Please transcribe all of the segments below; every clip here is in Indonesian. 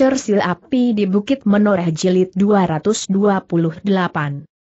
Cersil Api di Bukit Menoreh Jilid 228.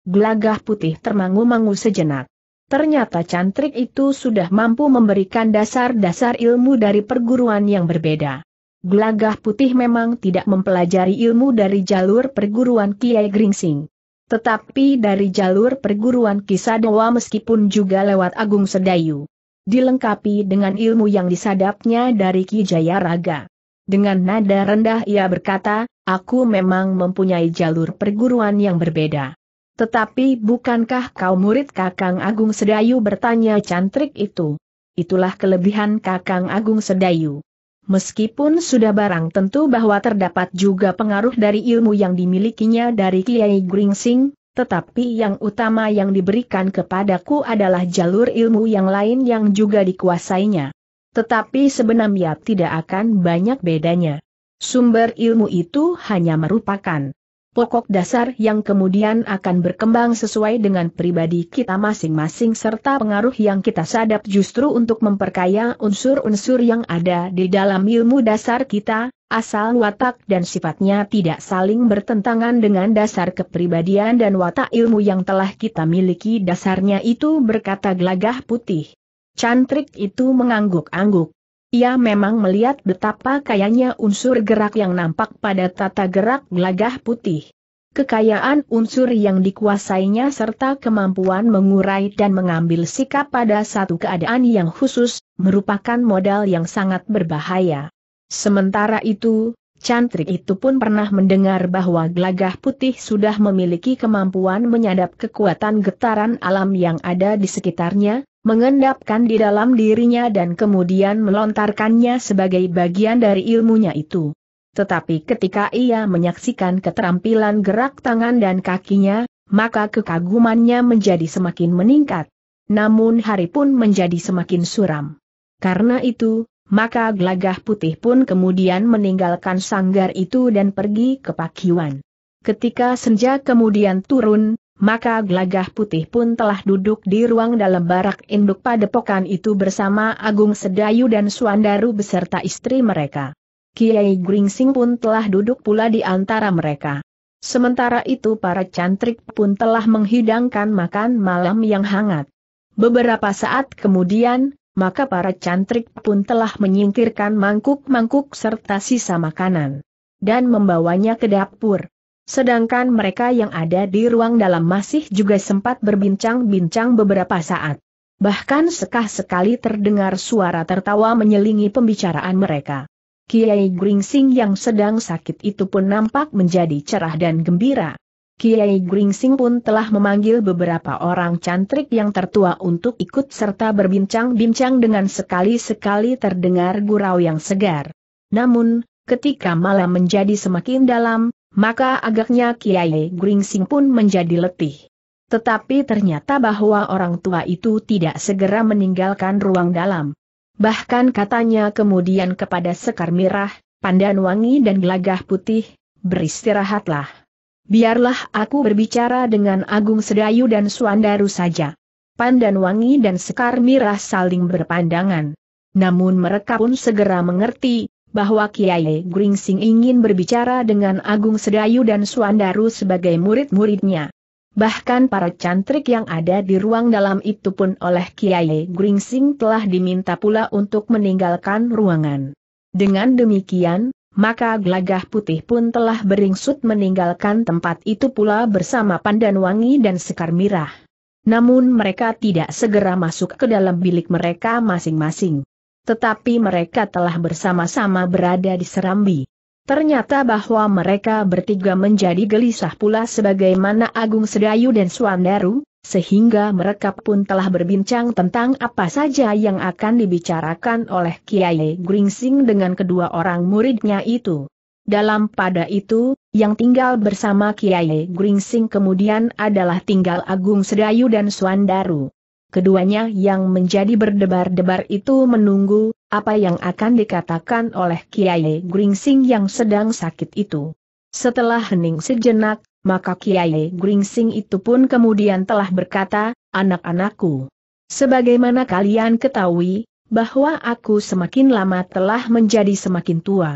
Gelagah putih termangu-mangu sejenak. Ternyata cantrik itu sudah mampu memberikan dasar-dasar ilmu dari perguruan yang berbeda. Gelagah putih memang tidak mempelajari ilmu dari jalur perguruan Kiai Gringsing. Tetapi dari jalur perguruan Kisadewa meskipun juga lewat Agung Sedayu. Dilengkapi dengan ilmu yang disadapnya dari Ki Raga. Dengan nada rendah ia berkata, aku memang mempunyai jalur perguruan yang berbeda. Tetapi bukankah kau murid Kakang Agung Sedayu bertanya cantrik itu? Itulah kelebihan Kakang Agung Sedayu. Meskipun sudah barang tentu bahwa terdapat juga pengaruh dari ilmu yang dimilikinya dari Kiai Gringsing, tetapi yang utama yang diberikan kepadaku adalah jalur ilmu yang lain yang juga dikuasainya. Tetapi sebenarnya tidak akan banyak bedanya. Sumber ilmu itu hanya merupakan pokok dasar yang kemudian akan berkembang sesuai dengan pribadi kita masing-masing serta pengaruh yang kita sadap justru untuk memperkaya unsur-unsur yang ada di dalam ilmu dasar kita, asal watak dan sifatnya tidak saling bertentangan dengan dasar kepribadian dan watak ilmu yang telah kita miliki dasarnya itu berkata gelagah putih. Cantrik itu mengangguk-angguk. Ia memang melihat betapa kayanya unsur gerak yang nampak pada tata gerak gelagah putih. Kekayaan unsur yang dikuasainya serta kemampuan mengurai dan mengambil sikap pada satu keadaan yang khusus, merupakan modal yang sangat berbahaya. Sementara itu, cantrik itu pun pernah mendengar bahwa gelagah putih sudah memiliki kemampuan menyadap kekuatan getaran alam yang ada di sekitarnya, mengendapkan di dalam dirinya dan kemudian melontarkannya sebagai bagian dari ilmunya itu. Tetapi ketika ia menyaksikan keterampilan gerak tangan dan kakinya, maka kekagumannya menjadi semakin meningkat. Namun hari pun menjadi semakin suram. Karena itu, maka gelagah putih pun kemudian meninggalkan sanggar itu dan pergi ke pakiwan. Ketika senja kemudian turun, maka gelagah putih pun telah duduk di ruang dalam barak induk padepokan itu bersama Agung Sedayu dan Suandaru beserta istri mereka. Kiai Gringsing pun telah duduk pula di antara mereka. Sementara itu para cantrik pun telah menghidangkan makan malam yang hangat. Beberapa saat kemudian, maka para cantrik pun telah menyingkirkan mangkuk-mangkuk serta sisa makanan. Dan membawanya ke dapur. Sedangkan mereka yang ada di ruang dalam masih juga sempat berbincang-bincang beberapa saat. Bahkan sekah-sekali terdengar suara tertawa menyelingi pembicaraan mereka. Kiai Gringsing yang sedang sakit itu pun nampak menjadi cerah dan gembira. Kiai Gringsing pun telah memanggil beberapa orang cantrik yang tertua untuk ikut serta berbincang-bincang dengan sekali-sekali terdengar gurau yang segar. Namun, ketika malam menjadi semakin dalam, maka agaknya Kiai Gringsing pun menjadi letih. Tetapi ternyata bahwa orang tua itu tidak segera meninggalkan ruang dalam. Bahkan katanya kemudian kepada Sekar Mirah, Pandan Wangi dan Gelagah Putih, beristirahatlah. Biarlah aku berbicara dengan Agung Sedayu dan Suandaru saja. Pandan Wangi dan Sekar Mirah saling berpandangan. Namun mereka pun segera mengerti, bahwa Kiai Gringsing ingin berbicara dengan Agung Sedayu dan Suandaru sebagai murid-muridnya. Bahkan para cantrik yang ada di ruang dalam itu pun oleh Kiai Gringsing telah diminta pula untuk meninggalkan ruangan. Dengan demikian, maka gelagah putih pun telah beringsut meninggalkan tempat itu pula bersama pandan wangi dan sekar mirah. Namun mereka tidak segera masuk ke dalam bilik mereka masing-masing tetapi mereka telah bersama-sama berada di Serambi. Ternyata bahwa mereka bertiga menjadi gelisah pula sebagaimana Agung Sedayu dan Suandaru, sehingga mereka pun telah berbincang tentang apa saja yang akan dibicarakan oleh Kiai Gringsing dengan kedua orang muridnya itu. Dalam pada itu, yang tinggal bersama Kiai Gringsing kemudian adalah tinggal Agung Sedayu dan Suandaru keduanya yang menjadi berdebar-debar itu menunggu, apa yang akan dikatakan oleh Kiai Gringsing yang sedang sakit itu. Setelah hening sejenak, maka Kiai Gringsing itu pun kemudian telah berkata, anak-anakku. Sebagaimana kalian ketahui, bahwa aku semakin lama telah menjadi semakin tua.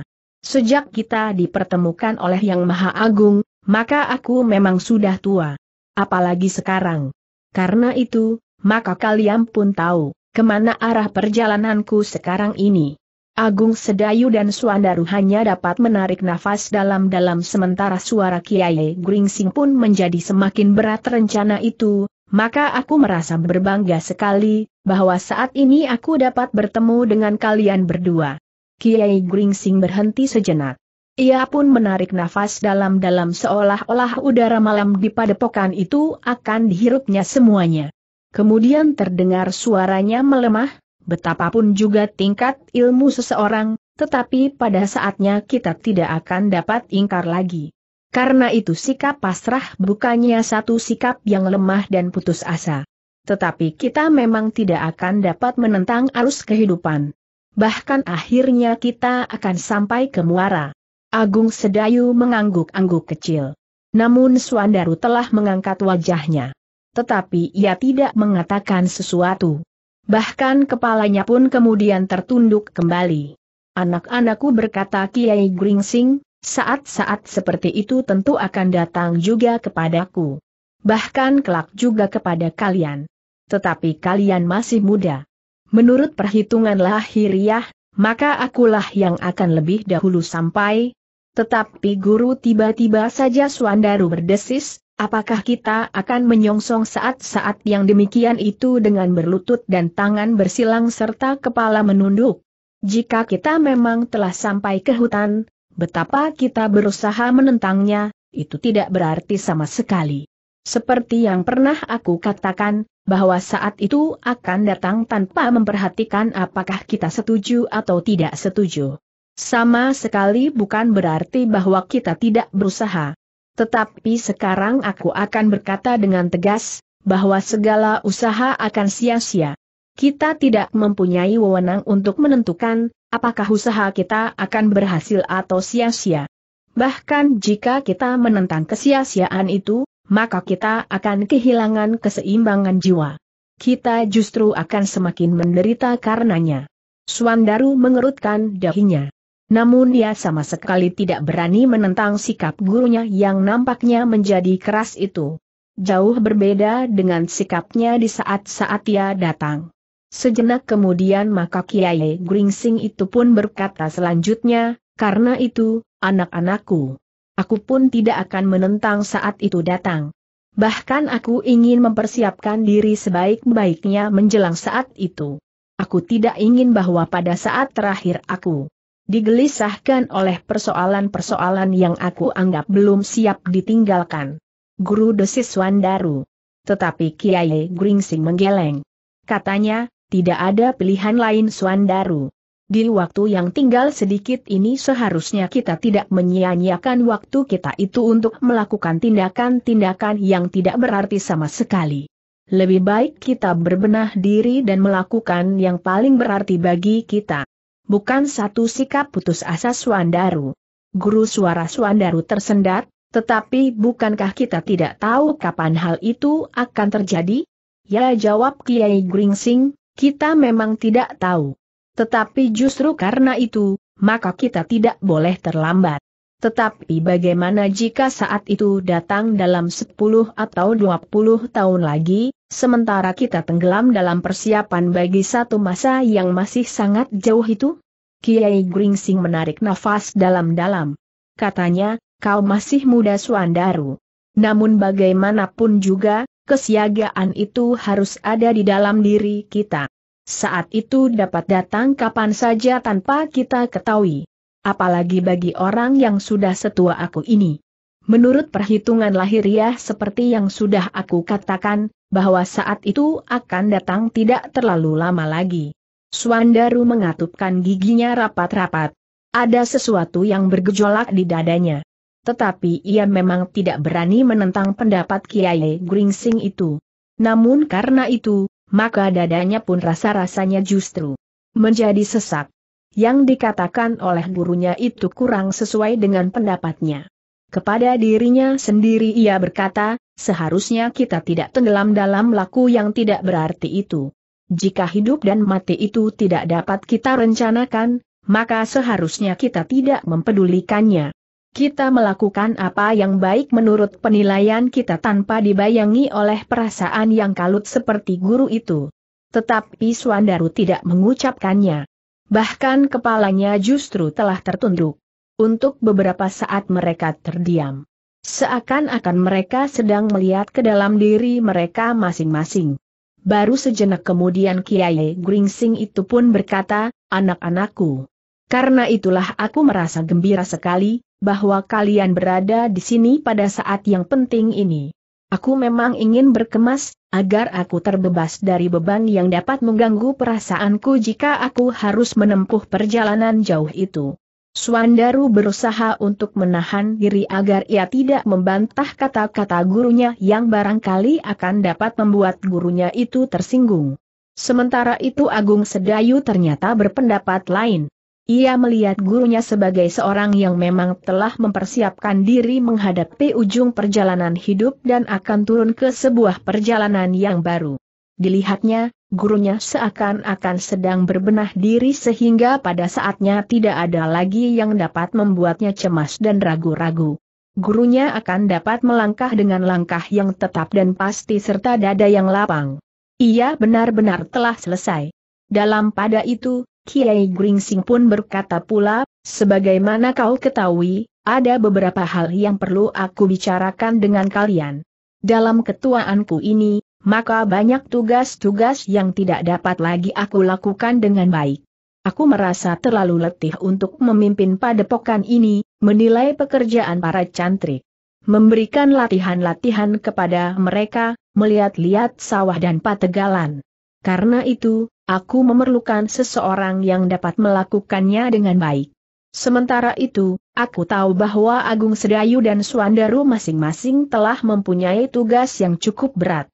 Sejak kita dipertemukan oleh Yang Maha Agung, maka aku memang sudah tua. Apalagi sekarang. Karena itu, maka kalian pun tahu, kemana arah perjalananku sekarang ini. Agung Sedayu dan Suandaru hanya dapat menarik nafas dalam-dalam sementara suara Kiai Gringsing pun menjadi semakin berat rencana itu, maka aku merasa berbangga sekali, bahwa saat ini aku dapat bertemu dengan kalian berdua. Kiai Gringsing berhenti sejenak. Ia pun menarik nafas dalam-dalam seolah-olah udara malam di padepokan itu akan dihirupnya semuanya. Kemudian terdengar suaranya melemah, betapapun juga tingkat ilmu seseorang, tetapi pada saatnya kita tidak akan dapat ingkar lagi. Karena itu sikap pasrah bukannya satu sikap yang lemah dan putus asa. Tetapi kita memang tidak akan dapat menentang arus kehidupan. Bahkan akhirnya kita akan sampai ke muara. Agung Sedayu mengangguk-angguk kecil. Namun Suandaru telah mengangkat wajahnya tetapi ia tidak mengatakan sesuatu. Bahkan kepalanya pun kemudian tertunduk kembali. Anak-anakku berkata Kiai Gringsing, saat-saat seperti itu tentu akan datang juga kepadaku. Bahkan kelak juga kepada kalian. Tetapi kalian masih muda. Menurut perhitungan lahiriah, maka akulah yang akan lebih dahulu sampai. Tetapi guru tiba-tiba saja Suandaru berdesis, Apakah kita akan menyongsong saat-saat yang demikian itu dengan berlutut dan tangan bersilang serta kepala menunduk? Jika kita memang telah sampai ke hutan, betapa kita berusaha menentangnya, itu tidak berarti sama sekali. Seperti yang pernah aku katakan, bahwa saat itu akan datang tanpa memperhatikan apakah kita setuju atau tidak setuju. Sama sekali bukan berarti bahwa kita tidak berusaha. Tetapi sekarang aku akan berkata dengan tegas, bahwa segala usaha akan sia-sia. Kita tidak mempunyai wewenang untuk menentukan, apakah usaha kita akan berhasil atau sia-sia. Bahkan jika kita menentang kesia-siaan itu, maka kita akan kehilangan keseimbangan jiwa. Kita justru akan semakin menderita karenanya. Suandaru mengerutkan dahinya. Namun dia sama sekali tidak berani menentang sikap gurunya yang nampaknya menjadi keras itu. Jauh berbeda dengan sikapnya di saat-saat ia datang. Sejenak kemudian maka Kiai Gringsing itu pun berkata selanjutnya, karena itu, anak-anakku. Aku pun tidak akan menentang saat itu datang. Bahkan aku ingin mempersiapkan diri sebaik-baiknya menjelang saat itu. Aku tidak ingin bahwa pada saat terakhir aku digelisahkan oleh persoalan-persoalan yang aku anggap belum siap ditinggalkan. Guru Desis Wandaru. Tetapi Kiai Gringsing menggeleng. Katanya, tidak ada pilihan lain Swandaru. Di waktu yang tinggal sedikit ini seharusnya kita tidak menyia-nyiakan waktu kita itu untuk melakukan tindakan-tindakan yang tidak berarti sama sekali. Lebih baik kita berbenah diri dan melakukan yang paling berarti bagi kita bukan satu sikap putus asa Suandaru. Guru suara Suandaru tersendat, tetapi bukankah kita tidak tahu kapan hal itu akan terjadi? Ya jawab Kiai Gringsing, kita memang tidak tahu. Tetapi justru karena itu, maka kita tidak boleh terlambat. Tetapi bagaimana jika saat itu datang dalam 10 atau 20 tahun lagi, sementara kita tenggelam dalam persiapan bagi satu masa yang masih sangat jauh itu? Kiai Gringsing menarik nafas dalam-dalam. Katanya, kau masih muda Suandaru. Namun bagaimanapun juga, kesiagaan itu harus ada di dalam diri kita. Saat itu dapat datang kapan saja tanpa kita ketahui apalagi bagi orang yang sudah setua aku ini. Menurut perhitungan lahiriah seperti yang sudah aku katakan, bahwa saat itu akan datang tidak terlalu lama lagi. Swandaru mengatupkan giginya rapat-rapat. Ada sesuatu yang bergejolak di dadanya. Tetapi ia memang tidak berani menentang pendapat Kiai Gringsing itu. Namun karena itu, maka dadanya pun rasa-rasanya justru menjadi sesak yang dikatakan oleh gurunya itu kurang sesuai dengan pendapatnya. Kepada dirinya sendiri ia berkata, seharusnya kita tidak tenggelam dalam laku yang tidak berarti itu. Jika hidup dan mati itu tidak dapat kita rencanakan, maka seharusnya kita tidak mempedulikannya. Kita melakukan apa yang baik menurut penilaian kita tanpa dibayangi oleh perasaan yang kalut seperti guru itu. Tetapi Swandaru tidak mengucapkannya bahkan kepalanya justru telah tertunduk. Untuk beberapa saat mereka terdiam. Seakan-akan mereka sedang melihat ke dalam diri mereka masing-masing. Baru sejenak kemudian Kiai Gringsing itu pun berkata, anak-anakku. Karena itulah aku merasa gembira sekali, bahwa kalian berada di sini pada saat yang penting ini. Aku memang ingin berkemas, agar aku terbebas dari beban yang dapat mengganggu perasaanku jika aku harus menempuh perjalanan jauh itu. Suandaru berusaha untuk menahan diri agar ia tidak membantah kata-kata gurunya yang barangkali akan dapat membuat gurunya itu tersinggung. Sementara itu Agung Sedayu ternyata berpendapat lain. Ia melihat gurunya sebagai seorang yang memang telah mempersiapkan diri menghadapi ujung perjalanan hidup dan akan turun ke sebuah perjalanan yang baru. Dilihatnya, gurunya seakan-akan sedang berbenah diri sehingga pada saatnya tidak ada lagi yang dapat membuatnya cemas dan ragu-ragu gurunya akan dapat melangkah dengan langkah yang tetap dan pasti serta dada yang lapang. Ia benar-benar telah selesai. Dalam pada itu, Kiai Gringsing pun berkata pula, sebagaimana kau ketahui, ada beberapa hal yang perlu aku bicarakan dengan kalian. Dalam ketuaanku ini, maka banyak tugas-tugas yang tidak dapat lagi aku lakukan dengan baik. Aku merasa terlalu letih untuk memimpin padepokan ini, menilai pekerjaan para cantrik. Memberikan latihan-latihan kepada mereka, melihat-lihat sawah dan pategalan. Karena itu, Aku memerlukan seseorang yang dapat melakukannya dengan baik. Sementara itu, aku tahu bahwa Agung Sedayu dan Suandaru masing-masing telah mempunyai tugas yang cukup berat.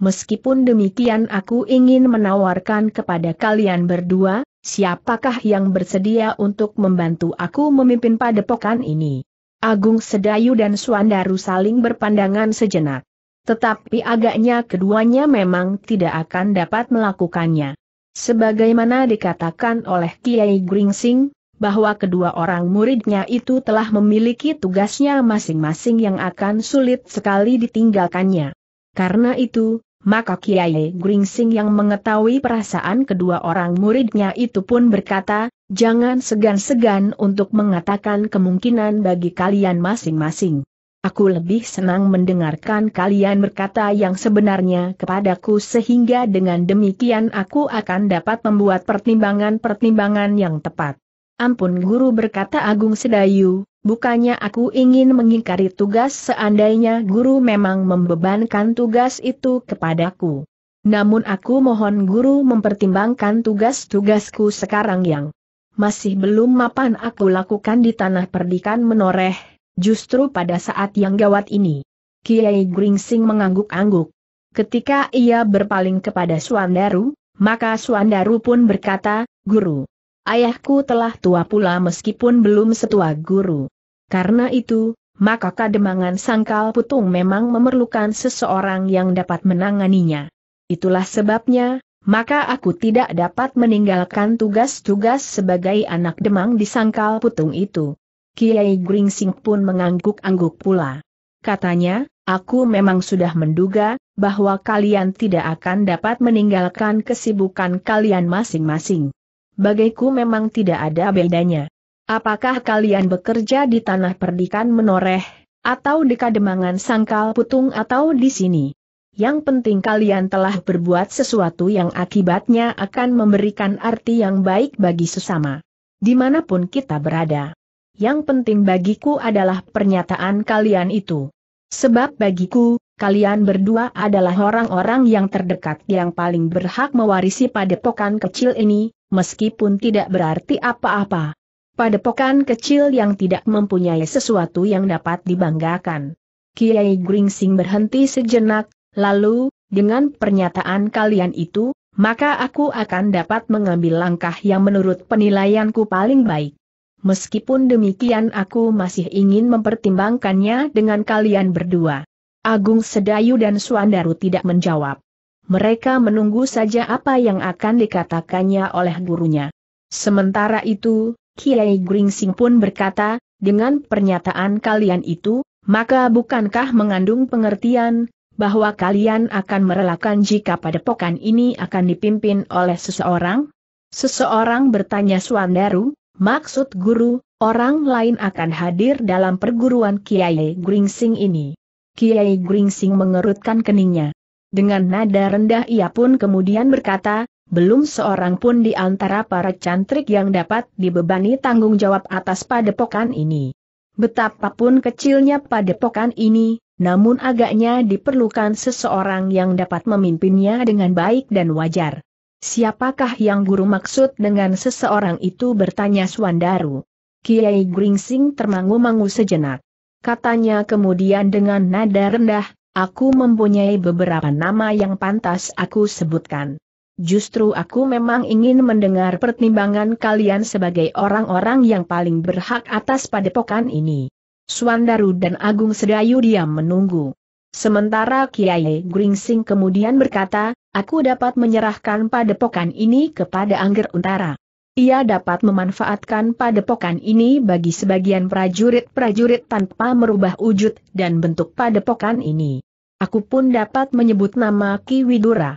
Meskipun demikian aku ingin menawarkan kepada kalian berdua, siapakah yang bersedia untuk membantu aku memimpin padepokan ini. Agung Sedayu dan Suandaru saling berpandangan sejenak. Tetapi agaknya keduanya memang tidak akan dapat melakukannya. Sebagaimana dikatakan oleh Kiai Gringsing, bahwa kedua orang muridnya itu telah memiliki tugasnya masing-masing yang akan sulit sekali ditinggalkannya. Karena itu, maka Kiai Gringsing yang mengetahui perasaan kedua orang muridnya itu pun berkata, jangan segan-segan untuk mengatakan kemungkinan bagi kalian masing-masing. Aku lebih senang mendengarkan kalian berkata yang sebenarnya kepadaku sehingga dengan demikian aku akan dapat membuat pertimbangan-pertimbangan yang tepat. Ampun guru berkata Agung Sedayu, bukannya aku ingin mengingkari tugas seandainya guru memang membebankan tugas itu kepadaku. Namun aku mohon guru mempertimbangkan tugas-tugasku sekarang yang masih belum mapan aku lakukan di tanah perdikan menoreh, Justru pada saat yang gawat ini, Kiai Gringsing mengangguk-angguk. Ketika ia berpaling kepada Suandaru, maka Suandaru pun berkata, Guru, ayahku telah tua pula meskipun belum setua guru. Karena itu, maka kademangan sangkal putung memang memerlukan seseorang yang dapat menanganinya. Itulah sebabnya, maka aku tidak dapat meninggalkan tugas-tugas sebagai anak demang di sangkal putung itu. Kiai Gringsing pun mengangguk-angguk pula. Katanya, aku memang sudah menduga, bahwa kalian tidak akan dapat meninggalkan kesibukan kalian masing-masing. Bagiku memang tidak ada bedanya. Apakah kalian bekerja di tanah perdikan menoreh, atau di kademangan sangkal putung atau di sini? Yang penting kalian telah berbuat sesuatu yang akibatnya akan memberikan arti yang baik bagi sesama. Dimanapun kita berada yang penting bagiku adalah pernyataan kalian itu. Sebab bagiku, kalian berdua adalah orang-orang yang terdekat yang paling berhak mewarisi padepokan kecil ini, meskipun tidak berarti apa-apa. Padepokan kecil yang tidak mempunyai sesuatu yang dapat dibanggakan. Kiai Gringsing berhenti sejenak, lalu, dengan pernyataan kalian itu, maka aku akan dapat mengambil langkah yang menurut penilaianku paling baik. Meskipun demikian aku masih ingin mempertimbangkannya dengan kalian berdua. Agung Sedayu dan Suandaru tidak menjawab. Mereka menunggu saja apa yang akan dikatakannya oleh gurunya. Sementara itu, Kiai Gringsing pun berkata, dengan pernyataan kalian itu, maka bukankah mengandung pengertian, bahwa kalian akan merelakan jika padepokan ini akan dipimpin oleh seseorang? Seseorang bertanya Suandaru, Maksud guru, orang lain akan hadir dalam perguruan Kiai Gringsing ini. Kiai Gringsing mengerutkan keningnya. Dengan nada rendah ia pun kemudian berkata, belum seorang pun di antara para cantrik yang dapat dibebani tanggung jawab atas padepokan ini. Betapapun kecilnya padepokan ini, namun agaknya diperlukan seseorang yang dapat memimpinnya dengan baik dan wajar. Siapakah yang guru maksud dengan seseorang itu bertanya Suandaru? Kiai Gringsing termangu-mangu sejenak. Katanya kemudian dengan nada rendah, aku mempunyai beberapa nama yang pantas aku sebutkan. Justru aku memang ingin mendengar pertimbangan kalian sebagai orang-orang yang paling berhak atas padepokan ini. Suandaru dan Agung Sedayu diam menunggu. Sementara Kiai Gringsing kemudian berkata, aku dapat menyerahkan padepokan ini kepada Angger Untara. Ia dapat memanfaatkan padepokan ini bagi sebagian prajurit-prajurit tanpa merubah wujud dan bentuk padepokan ini. Aku pun dapat menyebut nama Ki Widura.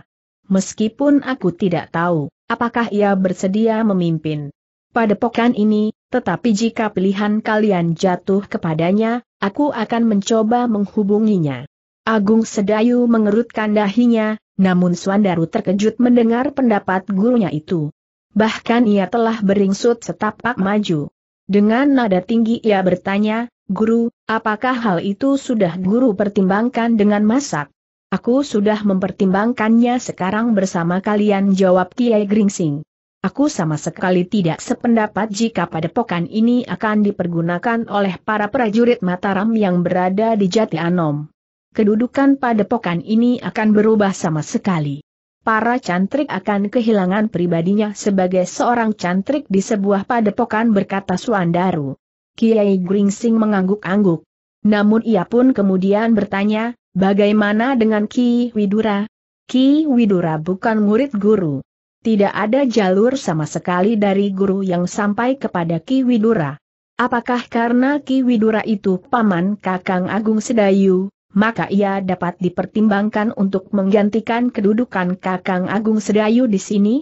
Meskipun aku tidak tahu apakah ia bersedia memimpin padepokan ini, tetapi jika pilihan kalian jatuh kepadanya, aku akan mencoba menghubunginya. Agung Sedayu mengerutkan dahinya, namun Suandaru terkejut mendengar pendapat gurunya itu. Bahkan ia telah beringsut setapak maju. Dengan nada tinggi ia bertanya, Guru, apakah hal itu sudah guru pertimbangkan dengan masak? Aku sudah mempertimbangkannya sekarang bersama kalian jawab Kiai Gringsing. Aku sama sekali tidak sependapat jika padepokan ini akan dipergunakan oleh para prajurit Mataram yang berada di Jati Anom kedudukan padepokan ini akan berubah sama sekali. Para cantrik akan kehilangan pribadinya sebagai seorang cantrik di sebuah padepokan berkata Suandaru. Kiai Gringsing mengangguk-angguk. Namun ia pun kemudian bertanya, bagaimana dengan Ki Widura? Ki Widura bukan murid guru. Tidak ada jalur sama sekali dari guru yang sampai kepada Ki Widura. Apakah karena Ki Widura itu paman Kakang Agung Sedayu, maka ia dapat dipertimbangkan untuk menggantikan kedudukan Kakang Agung Sedayu di sini?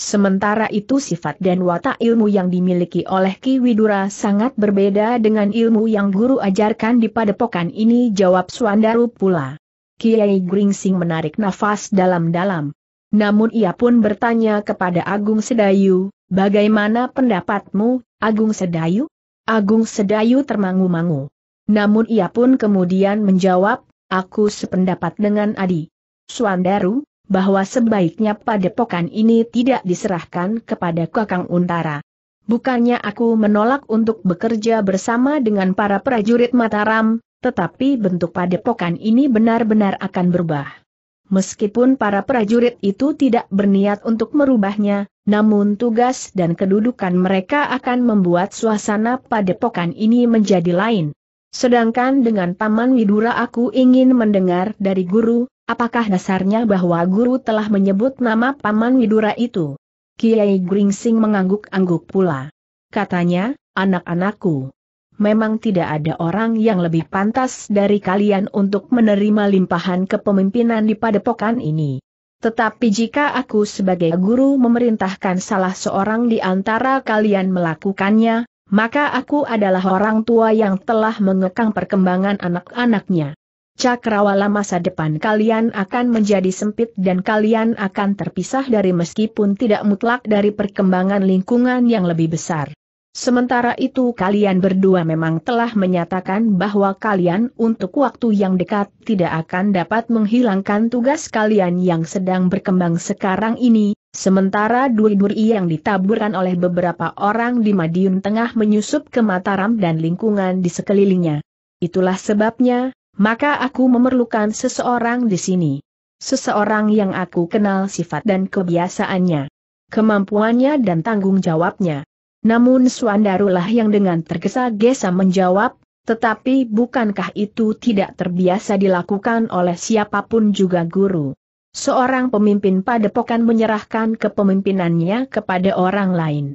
Sementara itu sifat dan watak ilmu yang dimiliki oleh Ki Widura sangat berbeda dengan ilmu yang guru ajarkan di padepokan ini jawab Suandaru pula. Kiai Gringsing menarik nafas dalam-dalam. Namun ia pun bertanya kepada Agung Sedayu, bagaimana pendapatmu, Agung Sedayu? Agung Sedayu termangu-mangu. Namun ia pun kemudian menjawab, aku sependapat dengan Adi. Suandaru, bahwa sebaiknya padepokan ini tidak diserahkan kepada Kakang Untara. Bukannya aku menolak untuk bekerja bersama dengan para prajurit Mataram, tetapi bentuk padepokan ini benar-benar akan berubah. Meskipun para prajurit itu tidak berniat untuk merubahnya, namun tugas dan kedudukan mereka akan membuat suasana padepokan ini menjadi lain. Sedangkan dengan Paman Widura aku ingin mendengar dari guru, apakah dasarnya bahwa guru telah menyebut nama Paman Widura itu? Kiai Gringsing mengangguk-angguk pula. Katanya, anak-anakku, memang tidak ada orang yang lebih pantas dari kalian untuk menerima limpahan kepemimpinan di padepokan ini. Tetapi jika aku sebagai guru memerintahkan salah seorang di antara kalian melakukannya, maka aku adalah orang tua yang telah mengekang perkembangan anak-anaknya. Cakrawala masa depan kalian akan menjadi sempit dan kalian akan terpisah dari meskipun tidak mutlak dari perkembangan lingkungan yang lebih besar. Sementara itu kalian berdua memang telah menyatakan bahwa kalian untuk waktu yang dekat tidak akan dapat menghilangkan tugas kalian yang sedang berkembang sekarang ini, Sementara duri-duri yang ditaburkan oleh beberapa orang di Madiun Tengah menyusup ke Mataram dan lingkungan di sekelilingnya. Itulah sebabnya, maka aku memerlukan seseorang di sini. Seseorang yang aku kenal sifat dan kebiasaannya, kemampuannya dan tanggung jawabnya. Namun Suandarulah yang dengan tergesa-gesa menjawab, tetapi bukankah itu tidak terbiasa dilakukan oleh siapapun juga guru? Seorang pemimpin padepokan menyerahkan kepemimpinannya kepada orang lain.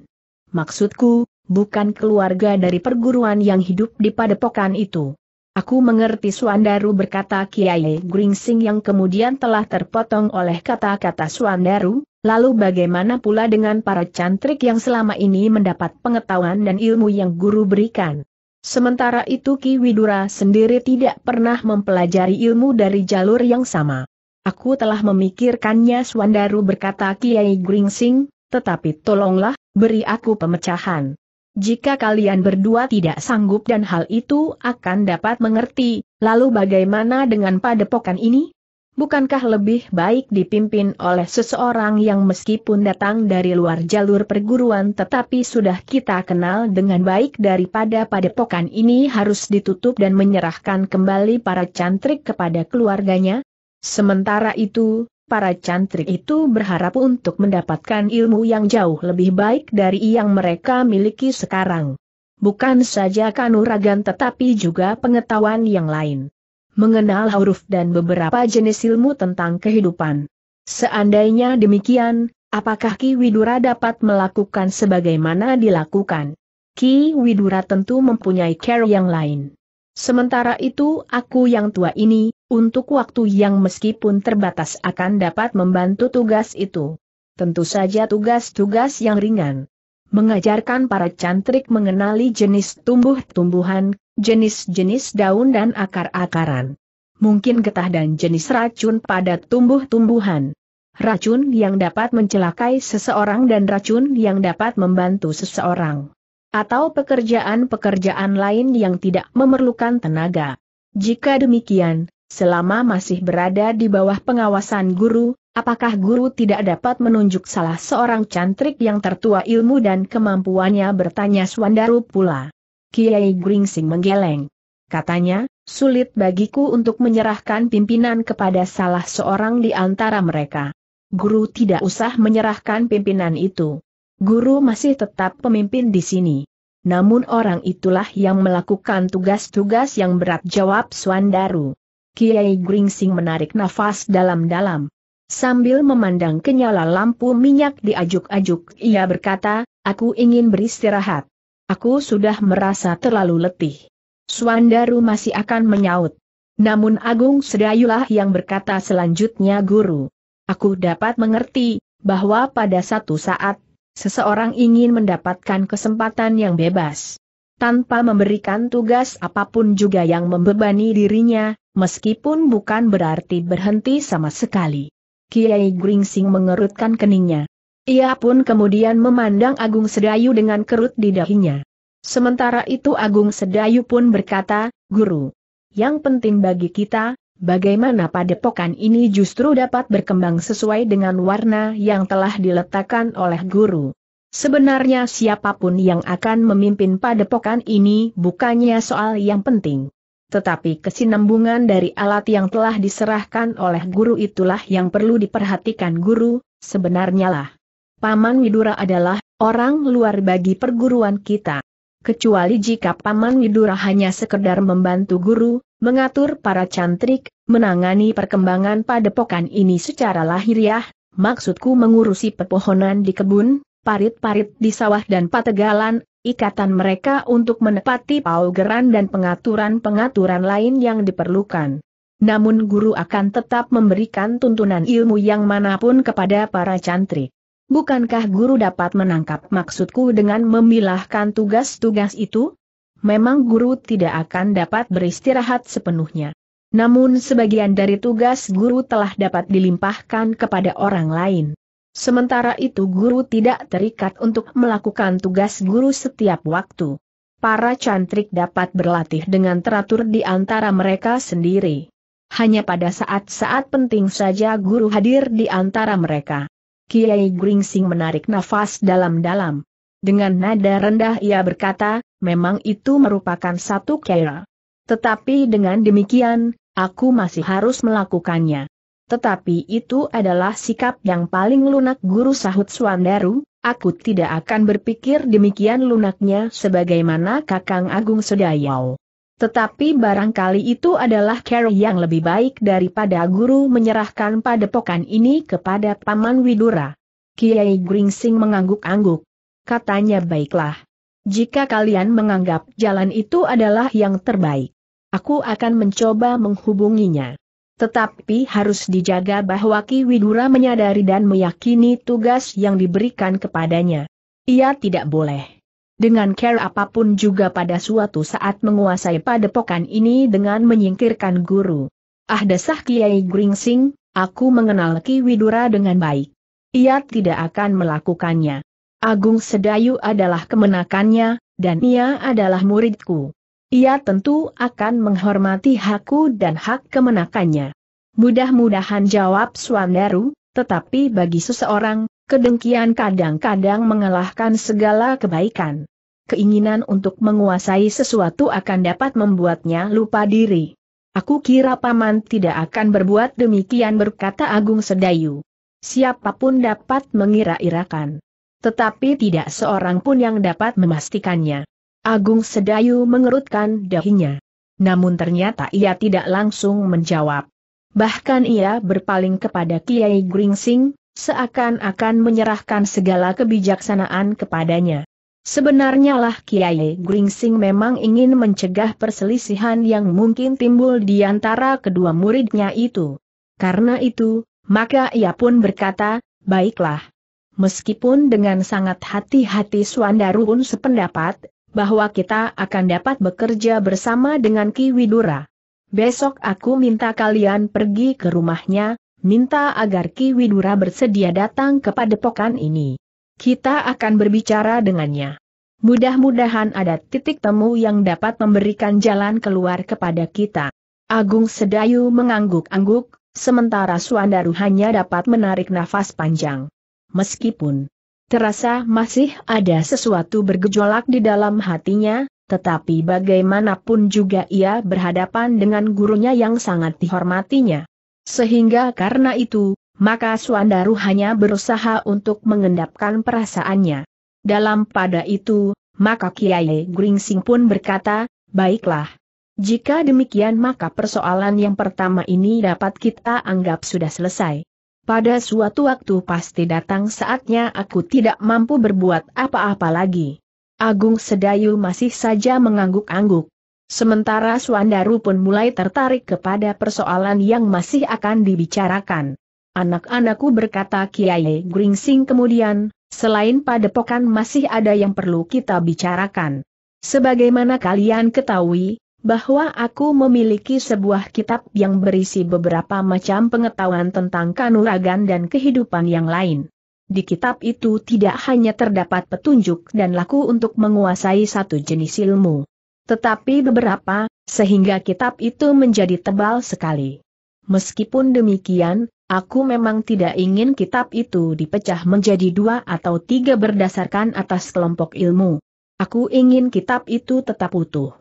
Maksudku, bukan keluarga dari perguruan yang hidup di padepokan itu. Aku mengerti Suandaru berkata Kiai Gringsing yang kemudian telah terpotong oleh kata-kata Suandaru, lalu bagaimana pula dengan para cantrik yang selama ini mendapat pengetahuan dan ilmu yang guru berikan. Sementara itu Ki Widura sendiri tidak pernah mempelajari ilmu dari jalur yang sama. Aku telah memikirkannya Swandaru berkata Kiai Gringsing, tetapi tolonglah, beri aku pemecahan. Jika kalian berdua tidak sanggup dan hal itu akan dapat mengerti, lalu bagaimana dengan padepokan ini? Bukankah lebih baik dipimpin oleh seseorang yang meskipun datang dari luar jalur perguruan tetapi sudah kita kenal dengan baik daripada padepokan ini harus ditutup dan menyerahkan kembali para cantrik kepada keluarganya? Sementara itu, para cantrik itu berharap untuk mendapatkan ilmu yang jauh lebih baik dari yang mereka miliki sekarang. Bukan saja kanuragan tetapi juga pengetahuan yang lain. Mengenal huruf dan beberapa jenis ilmu tentang kehidupan. Seandainya demikian, apakah Ki Widura dapat melakukan sebagaimana dilakukan? Ki Widura tentu mempunyai care yang lain. Sementara itu aku yang tua ini, untuk waktu yang meskipun terbatas akan dapat membantu tugas itu. Tentu saja tugas-tugas yang ringan. Mengajarkan para cantrik mengenali jenis tumbuh-tumbuhan, jenis-jenis daun dan akar-akaran. Mungkin getah dan jenis racun pada tumbuh-tumbuhan. Racun yang dapat mencelakai seseorang dan racun yang dapat membantu seseorang atau pekerjaan-pekerjaan lain yang tidak memerlukan tenaga. Jika demikian, selama masih berada di bawah pengawasan guru, apakah guru tidak dapat menunjuk salah seorang cantrik yang tertua ilmu dan kemampuannya bertanya Swandaru pula. Kiai Gringsing menggeleng. Katanya, sulit bagiku untuk menyerahkan pimpinan kepada salah seorang di antara mereka. Guru tidak usah menyerahkan pimpinan itu. Guru masih tetap pemimpin di sini. Namun orang itulah yang melakukan tugas-tugas yang berat jawab Suandaru. Kiai Gringsing menarik nafas dalam-dalam. Sambil memandang kenyala lampu minyak diajuk-ajuk, ia berkata, aku ingin beristirahat. Aku sudah merasa terlalu letih. Suandaru masih akan menyaut. Namun Agung Sedayulah yang berkata selanjutnya guru. Aku dapat mengerti, bahwa pada satu saat Seseorang ingin mendapatkan kesempatan yang bebas. Tanpa memberikan tugas apapun juga yang membebani dirinya, meskipun bukan berarti berhenti sama sekali. Kiai Gringsing mengerutkan keningnya. Ia pun kemudian memandang Agung Sedayu dengan kerut di dahinya. Sementara itu Agung Sedayu pun berkata, Guru, yang penting bagi kita, Bagaimana padepokan ini justru dapat berkembang sesuai dengan warna yang telah diletakkan oleh guru. Sebenarnya siapapun yang akan memimpin padepokan ini bukannya soal yang penting. Tetapi kesinambungan dari alat yang telah diserahkan oleh guru itulah yang perlu diperhatikan guru, sebenarnya lah. Paman Widura adalah orang luar bagi perguruan kita. Kecuali jika Paman Widura hanya sekedar membantu guru, mengatur para cantrik, menangani perkembangan padepokan ini secara lahiriah, maksudku mengurusi pepohonan di kebun, parit-parit di sawah dan pategalan, ikatan mereka untuk menepati paugeran dan pengaturan-pengaturan lain yang diperlukan. Namun guru akan tetap memberikan tuntunan ilmu yang manapun kepada para cantrik. Bukankah guru dapat menangkap maksudku dengan memilahkan tugas-tugas itu? memang guru tidak akan dapat beristirahat sepenuhnya. Namun sebagian dari tugas guru telah dapat dilimpahkan kepada orang lain. Sementara itu guru tidak terikat untuk melakukan tugas guru setiap waktu. Para cantrik dapat berlatih dengan teratur di antara mereka sendiri. Hanya pada saat-saat penting saja guru hadir di antara mereka. Kiai Gringsing menarik nafas dalam-dalam. Dengan nada rendah ia berkata, memang itu merupakan satu kera. Tetapi dengan demikian, aku masih harus melakukannya. Tetapi itu adalah sikap yang paling lunak guru sahut Swandaru, aku tidak akan berpikir demikian lunaknya sebagaimana Kakang Agung Sedayau. Tetapi barangkali itu adalah care yang lebih baik daripada guru menyerahkan padepokan ini kepada Paman Widura. Kiai Gringsing mengangguk-angguk. Katanya baiklah. Jika kalian menganggap jalan itu adalah yang terbaik, aku akan mencoba menghubunginya. Tetapi harus dijaga bahwa Ki Widura menyadari dan meyakini tugas yang diberikan kepadanya. Ia tidak boleh. Dengan care apapun juga pada suatu saat menguasai padepokan ini dengan menyingkirkan guru. Ah desah Kiai Gringsing, aku mengenal Ki Widura dengan baik. Ia tidak akan melakukannya. Agung Sedayu adalah kemenakannya, dan ia adalah muridku. Ia tentu akan menghormati hakku dan hak kemenakannya. Mudah-mudahan jawab Swandaru, tetapi bagi seseorang, kedengkian kadang-kadang mengalahkan segala kebaikan. Keinginan untuk menguasai sesuatu akan dapat membuatnya lupa diri. Aku kira paman tidak akan berbuat demikian berkata Agung Sedayu. Siapapun dapat mengira-irakan. Tetapi tidak seorang pun yang dapat memastikannya. Agung Sedayu mengerutkan dahinya. Namun ternyata ia tidak langsung menjawab. Bahkan ia berpaling kepada Kiai Gringsing, seakan-akan menyerahkan segala kebijaksanaan kepadanya. Sebenarnya lah Kiai Gringsing memang ingin mencegah perselisihan yang mungkin timbul di antara kedua muridnya itu. Karena itu, maka ia pun berkata, baiklah, Meskipun dengan sangat hati-hati Suandaru pun sependapat, bahwa kita akan dapat bekerja bersama dengan Ki Widura. Besok aku minta kalian pergi ke rumahnya, minta agar Ki Widura bersedia datang ke padepokan ini. Kita akan berbicara dengannya. Mudah-mudahan ada titik temu yang dapat memberikan jalan keluar kepada kita. Agung Sedayu mengangguk-angguk, sementara Suandaru hanya dapat menarik nafas panjang meskipun terasa masih ada sesuatu bergejolak di dalam hatinya, tetapi bagaimanapun juga ia berhadapan dengan gurunya yang sangat dihormatinya. Sehingga karena itu, maka Suandaru hanya berusaha untuk mengendapkan perasaannya. Dalam pada itu, maka Kiai Gringsing pun berkata, baiklah. Jika demikian maka persoalan yang pertama ini dapat kita anggap sudah selesai. Pada suatu waktu pasti datang saatnya aku tidak mampu berbuat apa-apa lagi. Agung Sedayu masih saja mengangguk-angguk. Sementara Suandaru pun mulai tertarik kepada persoalan yang masih akan dibicarakan. Anak-anakku berkata Kiai Gringsing kemudian, selain padepokan masih ada yang perlu kita bicarakan. Sebagaimana kalian ketahui, bahwa aku memiliki sebuah kitab yang berisi beberapa macam pengetahuan tentang kanuragan dan kehidupan yang lain. Di kitab itu tidak hanya terdapat petunjuk dan laku untuk menguasai satu jenis ilmu, tetapi beberapa, sehingga kitab itu menjadi tebal sekali. Meskipun demikian, aku memang tidak ingin kitab itu dipecah menjadi dua atau tiga berdasarkan atas kelompok ilmu. Aku ingin kitab itu tetap utuh.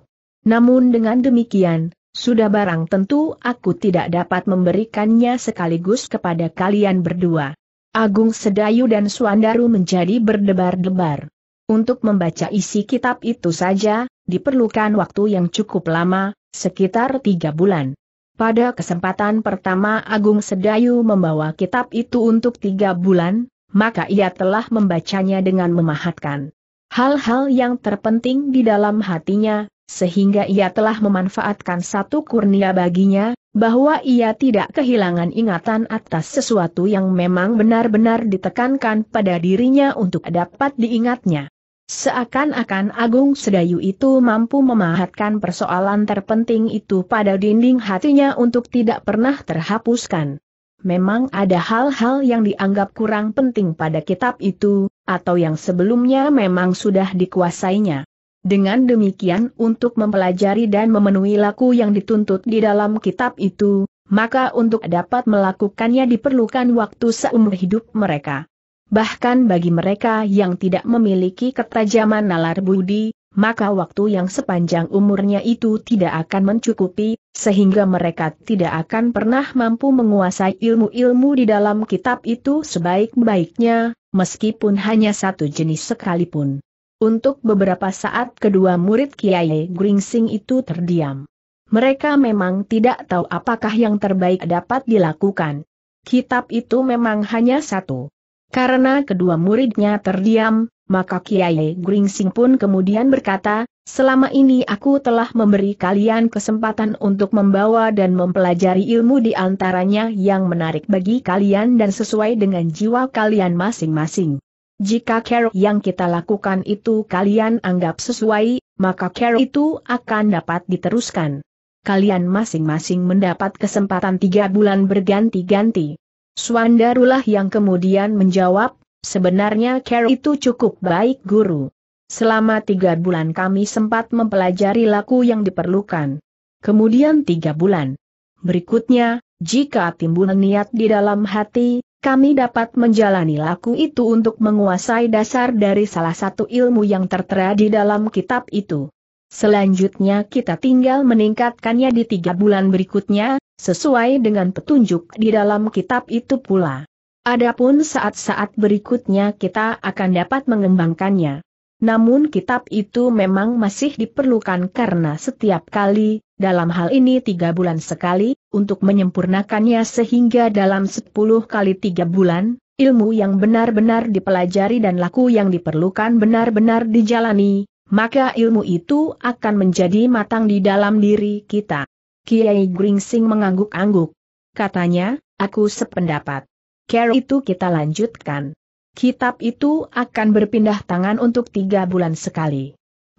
Namun dengan demikian, sudah barang tentu aku tidak dapat memberikannya sekaligus kepada kalian berdua. Agung Sedayu dan Suandaru menjadi berdebar-debar. Untuk membaca isi kitab itu saja, diperlukan waktu yang cukup lama, sekitar tiga bulan. Pada kesempatan pertama Agung Sedayu membawa kitab itu untuk tiga bulan, maka ia telah membacanya dengan memahatkan. Hal-hal yang terpenting di dalam hatinya, sehingga ia telah memanfaatkan satu kurnia baginya, bahwa ia tidak kehilangan ingatan atas sesuatu yang memang benar-benar ditekankan pada dirinya untuk dapat diingatnya. Seakan-akan Agung Sedayu itu mampu memahatkan persoalan terpenting itu pada dinding hatinya untuk tidak pernah terhapuskan. Memang ada hal-hal yang dianggap kurang penting pada kitab itu, atau yang sebelumnya memang sudah dikuasainya. Dengan demikian untuk mempelajari dan memenuhi laku yang dituntut di dalam kitab itu, maka untuk dapat melakukannya diperlukan waktu seumur hidup mereka. Bahkan bagi mereka yang tidak memiliki ketajaman nalar budi, maka waktu yang sepanjang umurnya itu tidak akan mencukupi, sehingga mereka tidak akan pernah mampu menguasai ilmu-ilmu di dalam kitab itu sebaik-baiknya, meskipun hanya satu jenis sekalipun. Untuk beberapa saat kedua murid Kiai Gringsing itu terdiam. Mereka memang tidak tahu apakah yang terbaik dapat dilakukan. Kitab itu memang hanya satu. Karena kedua muridnya terdiam, maka Kiai Gringsing pun kemudian berkata, selama ini aku telah memberi kalian kesempatan untuk membawa dan mempelajari ilmu di antaranya yang menarik bagi kalian dan sesuai dengan jiwa kalian masing-masing. Jika care yang kita lakukan itu kalian anggap sesuai, maka care itu akan dapat diteruskan. Kalian masing-masing mendapat kesempatan tiga bulan berganti-ganti. Suandarulah yang kemudian menjawab, sebenarnya care itu cukup baik guru. Selama tiga bulan kami sempat mempelajari laku yang diperlukan. Kemudian tiga bulan. Berikutnya, jika timbul niat di dalam hati, kami dapat menjalani laku itu untuk menguasai dasar dari salah satu ilmu yang tertera di dalam kitab itu. Selanjutnya kita tinggal meningkatkannya di tiga bulan berikutnya, sesuai dengan petunjuk di dalam kitab itu pula. Adapun saat-saat berikutnya kita akan dapat mengembangkannya. Namun kitab itu memang masih diperlukan karena setiap kali dalam hal ini tiga bulan sekali, untuk menyempurnakannya sehingga dalam sepuluh kali tiga bulan, ilmu yang benar-benar dipelajari dan laku yang diperlukan benar-benar dijalani, maka ilmu itu akan menjadi matang di dalam diri kita. Kiai Gringsing mengangguk-angguk. Katanya, aku sependapat. Care itu kita lanjutkan. Kitab itu akan berpindah tangan untuk tiga bulan sekali.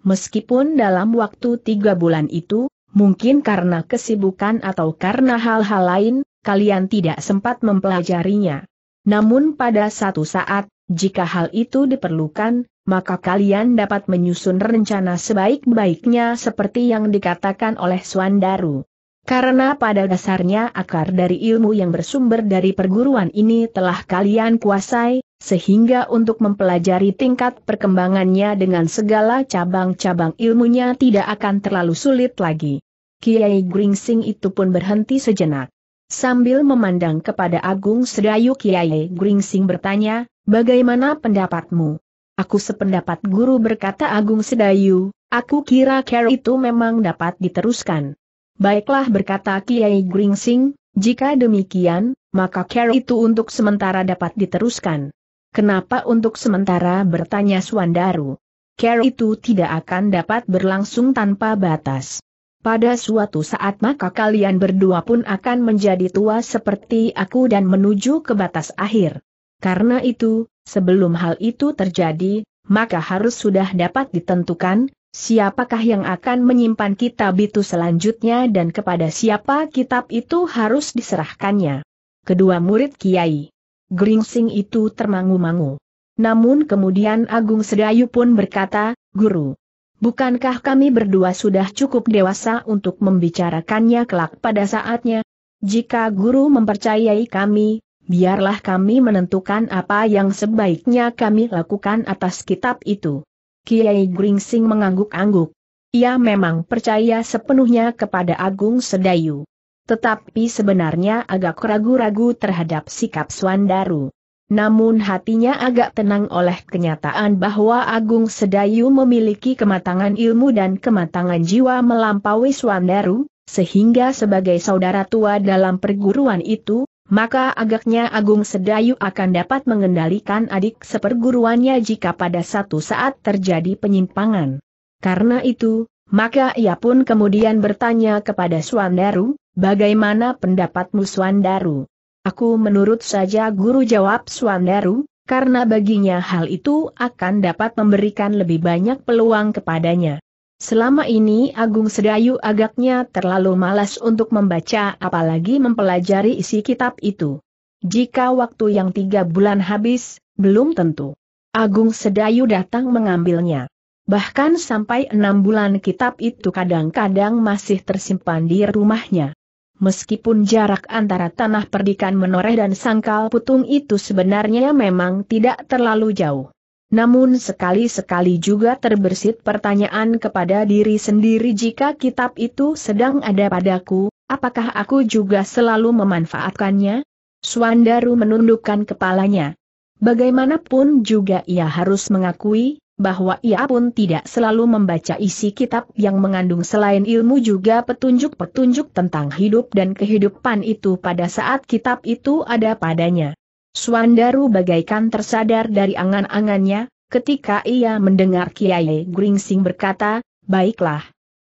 Meskipun dalam waktu tiga bulan itu, Mungkin karena kesibukan atau karena hal-hal lain, kalian tidak sempat mempelajarinya. Namun pada satu saat, jika hal itu diperlukan, maka kalian dapat menyusun rencana sebaik-baiknya seperti yang dikatakan oleh Swandaru. Karena pada dasarnya akar dari ilmu yang bersumber dari perguruan ini telah kalian kuasai, sehingga untuk mempelajari tingkat perkembangannya dengan segala cabang-cabang ilmunya tidak akan terlalu sulit lagi. Kiai Gringsing itu pun berhenti sejenak. Sambil memandang kepada Agung Sedayu Kiai Gringsing bertanya, bagaimana pendapatmu? Aku sependapat guru berkata Agung Sedayu, aku kira care itu memang dapat diteruskan. Baiklah berkata Kiai Gringsing, jika demikian, maka care itu untuk sementara dapat diteruskan. Kenapa untuk sementara bertanya Suandaru? Care itu tidak akan dapat berlangsung tanpa batas. Pada suatu saat maka kalian berdua pun akan menjadi tua seperti aku dan menuju ke batas akhir. Karena itu, sebelum hal itu terjadi, maka harus sudah dapat ditentukan, siapakah yang akan menyimpan kitab itu selanjutnya dan kepada siapa kitab itu harus diserahkannya. Kedua murid Kiai Gringsing itu termangu-mangu. Namun kemudian Agung Sedayu pun berkata, Guru, Bukankah kami berdua sudah cukup dewasa untuk membicarakannya kelak pada saatnya? Jika guru mempercayai kami, biarlah kami menentukan apa yang sebaiknya kami lakukan atas kitab itu. Kiai Gringsing mengangguk-angguk. Ia memang percaya sepenuhnya kepada Agung Sedayu. Tetapi sebenarnya agak ragu-ragu terhadap sikap Swandaru. Namun hatinya agak tenang oleh kenyataan bahwa Agung Sedayu memiliki kematangan ilmu dan kematangan jiwa melampaui Swandaru, sehingga sebagai saudara tua dalam perguruan itu, maka agaknya Agung Sedayu akan dapat mengendalikan adik seperguruannya jika pada satu saat terjadi penyimpangan. Karena itu, maka ia pun kemudian bertanya kepada Swandaru, bagaimana pendapatmu Swandaru? Aku menurut saja guru jawab Swandaru, karena baginya hal itu akan dapat memberikan lebih banyak peluang kepadanya. Selama ini Agung Sedayu agaknya terlalu malas untuk membaca apalagi mempelajari isi kitab itu. Jika waktu yang tiga bulan habis, belum tentu. Agung Sedayu datang mengambilnya. Bahkan sampai enam bulan kitab itu kadang-kadang masih tersimpan di rumahnya. Meskipun jarak antara tanah perdikan menoreh dan sangkal putung itu sebenarnya memang tidak terlalu jauh. Namun sekali-sekali juga terbersit pertanyaan kepada diri sendiri jika kitab itu sedang ada padaku, apakah aku juga selalu memanfaatkannya? Suandaru menundukkan kepalanya. Bagaimanapun juga ia harus mengakui, bahwa ia pun tidak selalu membaca isi kitab yang mengandung selain ilmu juga petunjuk-petunjuk tentang hidup dan kehidupan itu pada saat kitab itu ada padanya. Suandaru bagaikan tersadar dari angan-angannya, ketika ia mendengar Kiai Gringsing berkata, Baiklah.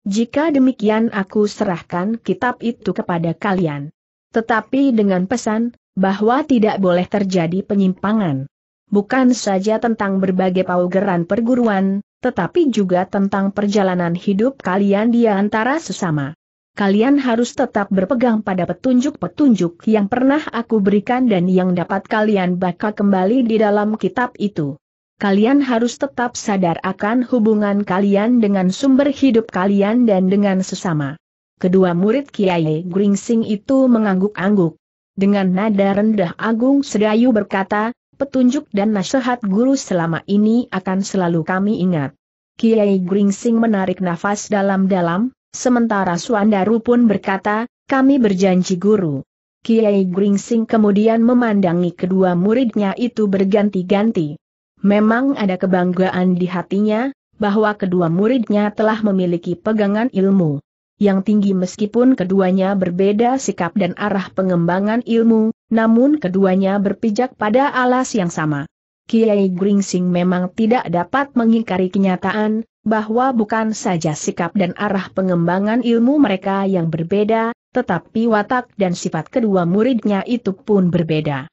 Jika demikian aku serahkan kitab itu kepada kalian. Tetapi dengan pesan, bahwa tidak boleh terjadi penyimpangan bukan saja tentang berbagai paugeran perguruan, tetapi juga tentang perjalanan hidup kalian di antara sesama. Kalian harus tetap berpegang pada petunjuk-petunjuk yang pernah aku berikan dan yang dapat kalian baca kembali di dalam kitab itu. Kalian harus tetap sadar akan hubungan kalian dengan sumber hidup kalian dan dengan sesama. Kedua murid Kiai Gringsing itu mengangguk-angguk. Dengan nada rendah Agung Sedayu berkata, petunjuk dan nasihat guru selama ini akan selalu kami ingat. Kiai Gringsing menarik nafas dalam-dalam, sementara Suandaru pun berkata, kami berjanji guru. Kiai Gringsing kemudian memandangi kedua muridnya itu berganti-ganti. Memang ada kebanggaan di hatinya, bahwa kedua muridnya telah memiliki pegangan ilmu yang tinggi meskipun keduanya berbeda sikap dan arah pengembangan ilmu, namun keduanya berpijak pada alas yang sama. Kiai Gringsing memang tidak dapat mengingkari kenyataan, bahwa bukan saja sikap dan arah pengembangan ilmu mereka yang berbeda, tetapi watak dan sifat kedua muridnya itu pun berbeda.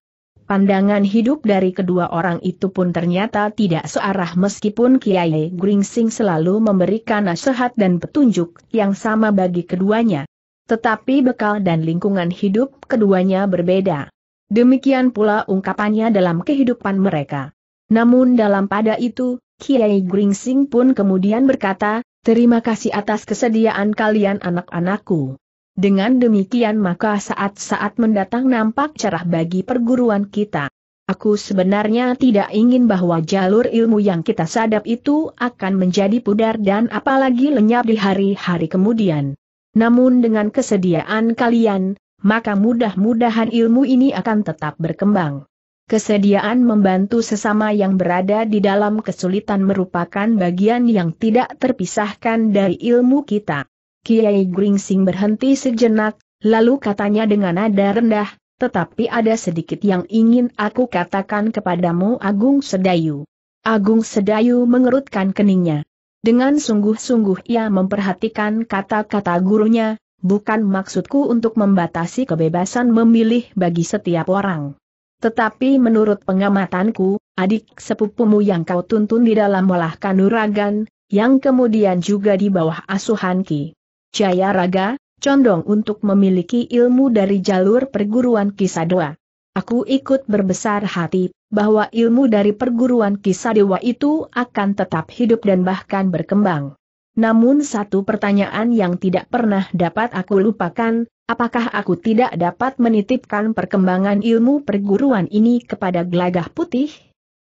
Pandangan hidup dari kedua orang itu pun ternyata tidak searah meskipun Kiai Gringsing selalu memberikan nasihat dan petunjuk yang sama bagi keduanya. Tetapi bekal dan lingkungan hidup keduanya berbeda. Demikian pula ungkapannya dalam kehidupan mereka. Namun dalam pada itu, Kiai Gringsing pun kemudian berkata, Terima kasih atas kesediaan kalian anak-anakku. Dengan demikian maka saat-saat mendatang nampak cerah bagi perguruan kita. Aku sebenarnya tidak ingin bahwa jalur ilmu yang kita sadap itu akan menjadi pudar dan apalagi lenyap di hari-hari kemudian. Namun dengan kesediaan kalian, maka mudah-mudahan ilmu ini akan tetap berkembang. Kesediaan membantu sesama yang berada di dalam kesulitan merupakan bagian yang tidak terpisahkan dari ilmu kita. Kiai Gringsing berhenti sejenak, lalu katanya dengan nada rendah, tetapi ada sedikit yang ingin aku katakan kepadamu Agung Sedayu. Agung Sedayu mengerutkan keningnya. Dengan sungguh-sungguh ia memperhatikan kata-kata gurunya, bukan maksudku untuk membatasi kebebasan memilih bagi setiap orang. Tetapi menurut pengamatanku, adik sepupumu yang kau tuntun di dalam olah kanuragan, yang kemudian juga di bawah asuhan Ki Jaya Raga, condong untuk memiliki ilmu dari jalur perguruan Kisadoa. Aku ikut berbesar hati bahwa ilmu dari perguruan kisah dewa itu akan tetap hidup dan bahkan berkembang. Namun satu pertanyaan yang tidak pernah dapat aku lupakan, apakah aku tidak dapat menitipkan perkembangan ilmu perguruan ini kepada gelagah putih?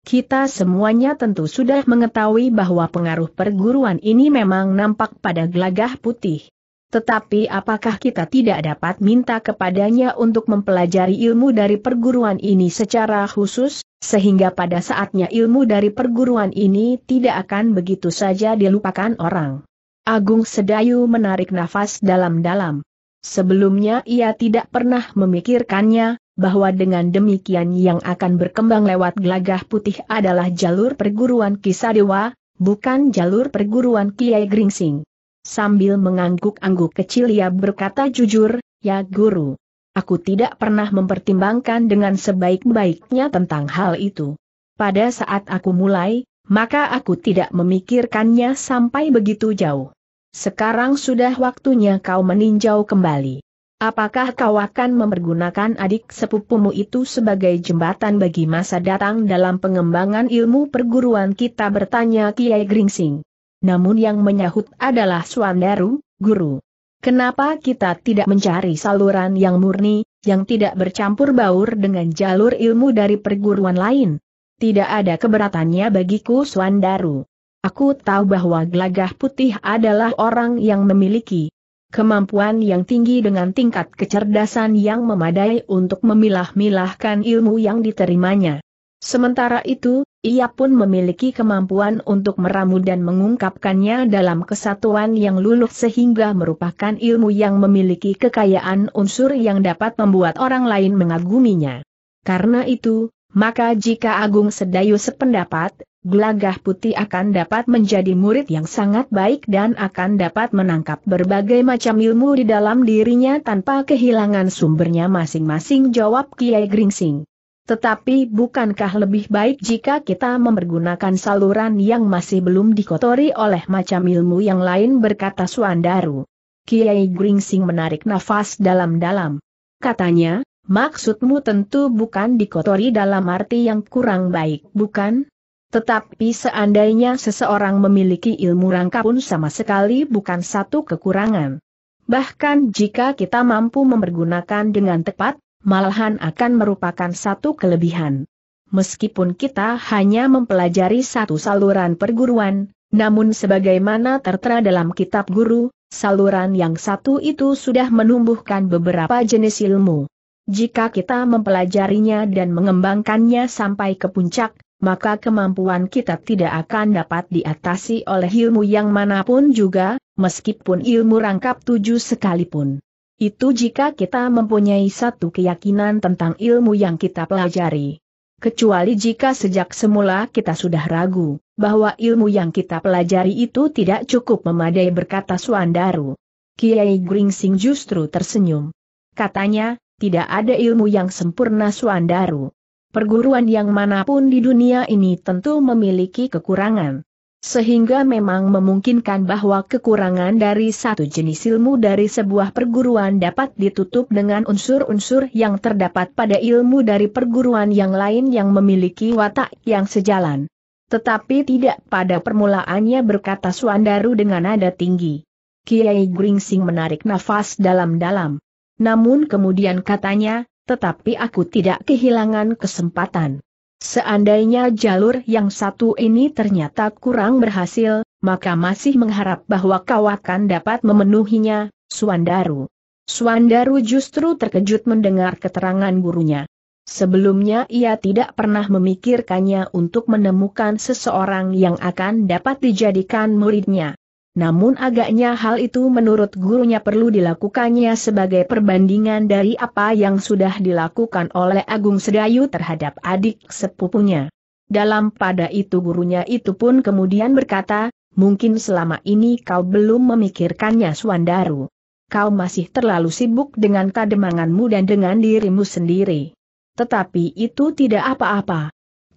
Kita semuanya tentu sudah mengetahui bahwa pengaruh perguruan ini memang nampak pada gelagah putih. Tetapi apakah kita tidak dapat minta kepadanya untuk mempelajari ilmu dari perguruan ini secara khusus, sehingga pada saatnya ilmu dari perguruan ini tidak akan begitu saja dilupakan orang. Agung Sedayu menarik nafas dalam-dalam. Sebelumnya ia tidak pernah memikirkannya, bahwa dengan demikian yang akan berkembang lewat gelagah putih adalah jalur perguruan Kisadewa, bukan jalur perguruan Kiai Gringsing. Sambil mengangguk-angguk kecil ia berkata jujur, ya guru. Aku tidak pernah mempertimbangkan dengan sebaik-baiknya tentang hal itu. Pada saat aku mulai, maka aku tidak memikirkannya sampai begitu jauh. Sekarang sudah waktunya kau meninjau kembali. Apakah kau akan mempergunakan adik sepupumu itu sebagai jembatan bagi masa datang dalam pengembangan ilmu perguruan kita bertanya Kiai Gringsing. Namun yang menyahut adalah Suandaru, guru. Kenapa kita tidak mencari saluran yang murni, yang tidak bercampur baur dengan jalur ilmu dari perguruan lain? Tidak ada keberatannya bagiku Suandaru. Aku tahu bahwa Gelagah Putih adalah orang yang memiliki kemampuan yang tinggi dengan tingkat kecerdasan yang memadai untuk memilah-milahkan ilmu yang diterimanya. Sementara itu, ia pun memiliki kemampuan untuk meramu dan mengungkapkannya dalam kesatuan yang luluh sehingga merupakan ilmu yang memiliki kekayaan unsur yang dapat membuat orang lain mengaguminya. Karena itu, maka jika Agung Sedayu sependapat, Gelagah Putih akan dapat menjadi murid yang sangat baik dan akan dapat menangkap berbagai macam ilmu di dalam dirinya tanpa kehilangan sumbernya masing-masing jawab Kiai Gringsing. Tetapi bukankah lebih baik jika kita mempergunakan saluran yang masih belum dikotori oleh macam ilmu yang lain berkata Suandaru. Kiai Gringsing menarik nafas dalam-dalam. Katanya, maksudmu tentu bukan dikotori dalam arti yang kurang baik, bukan? Tetapi seandainya seseorang memiliki ilmu rangka pun sama sekali bukan satu kekurangan. Bahkan jika kita mampu mempergunakan dengan tepat, malahan akan merupakan satu kelebihan. Meskipun kita hanya mempelajari satu saluran perguruan, namun sebagaimana tertera dalam kitab guru, saluran yang satu itu sudah menumbuhkan beberapa jenis ilmu. Jika kita mempelajarinya dan mengembangkannya sampai ke puncak, maka kemampuan kita tidak akan dapat diatasi oleh ilmu yang manapun juga, meskipun ilmu rangkap tujuh sekalipun. Itu jika kita mempunyai satu keyakinan tentang ilmu yang kita pelajari. Kecuali jika sejak semula kita sudah ragu, bahwa ilmu yang kita pelajari itu tidak cukup memadai berkata Suandaru. Kiai Gringsing justru tersenyum. Katanya, tidak ada ilmu yang sempurna Suandaru. Perguruan yang manapun di dunia ini tentu memiliki kekurangan sehingga memang memungkinkan bahwa kekurangan dari satu jenis ilmu dari sebuah perguruan dapat ditutup dengan unsur-unsur yang terdapat pada ilmu dari perguruan yang lain yang memiliki watak yang sejalan. Tetapi tidak pada permulaannya berkata Suandaru dengan nada tinggi. Kiai Gringsing menarik nafas dalam-dalam. Namun kemudian katanya, tetapi aku tidak kehilangan kesempatan. Seandainya jalur yang satu ini ternyata kurang berhasil, maka masih mengharap bahwa kau akan dapat memenuhinya, Suandaru. Suandaru justru terkejut mendengar keterangan gurunya. Sebelumnya ia tidak pernah memikirkannya untuk menemukan seseorang yang akan dapat dijadikan muridnya. Namun agaknya hal itu menurut gurunya perlu dilakukannya sebagai perbandingan dari apa yang sudah dilakukan oleh Agung Sedayu terhadap adik sepupunya. Dalam pada itu gurunya itu pun kemudian berkata, mungkin selama ini kau belum memikirkannya Suandaru. Kau masih terlalu sibuk dengan kademanganmu dan dengan dirimu sendiri. Tetapi itu tidak apa-apa.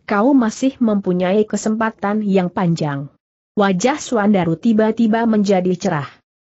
Kau masih mempunyai kesempatan yang panjang. Wajah Suandaru tiba-tiba menjadi cerah.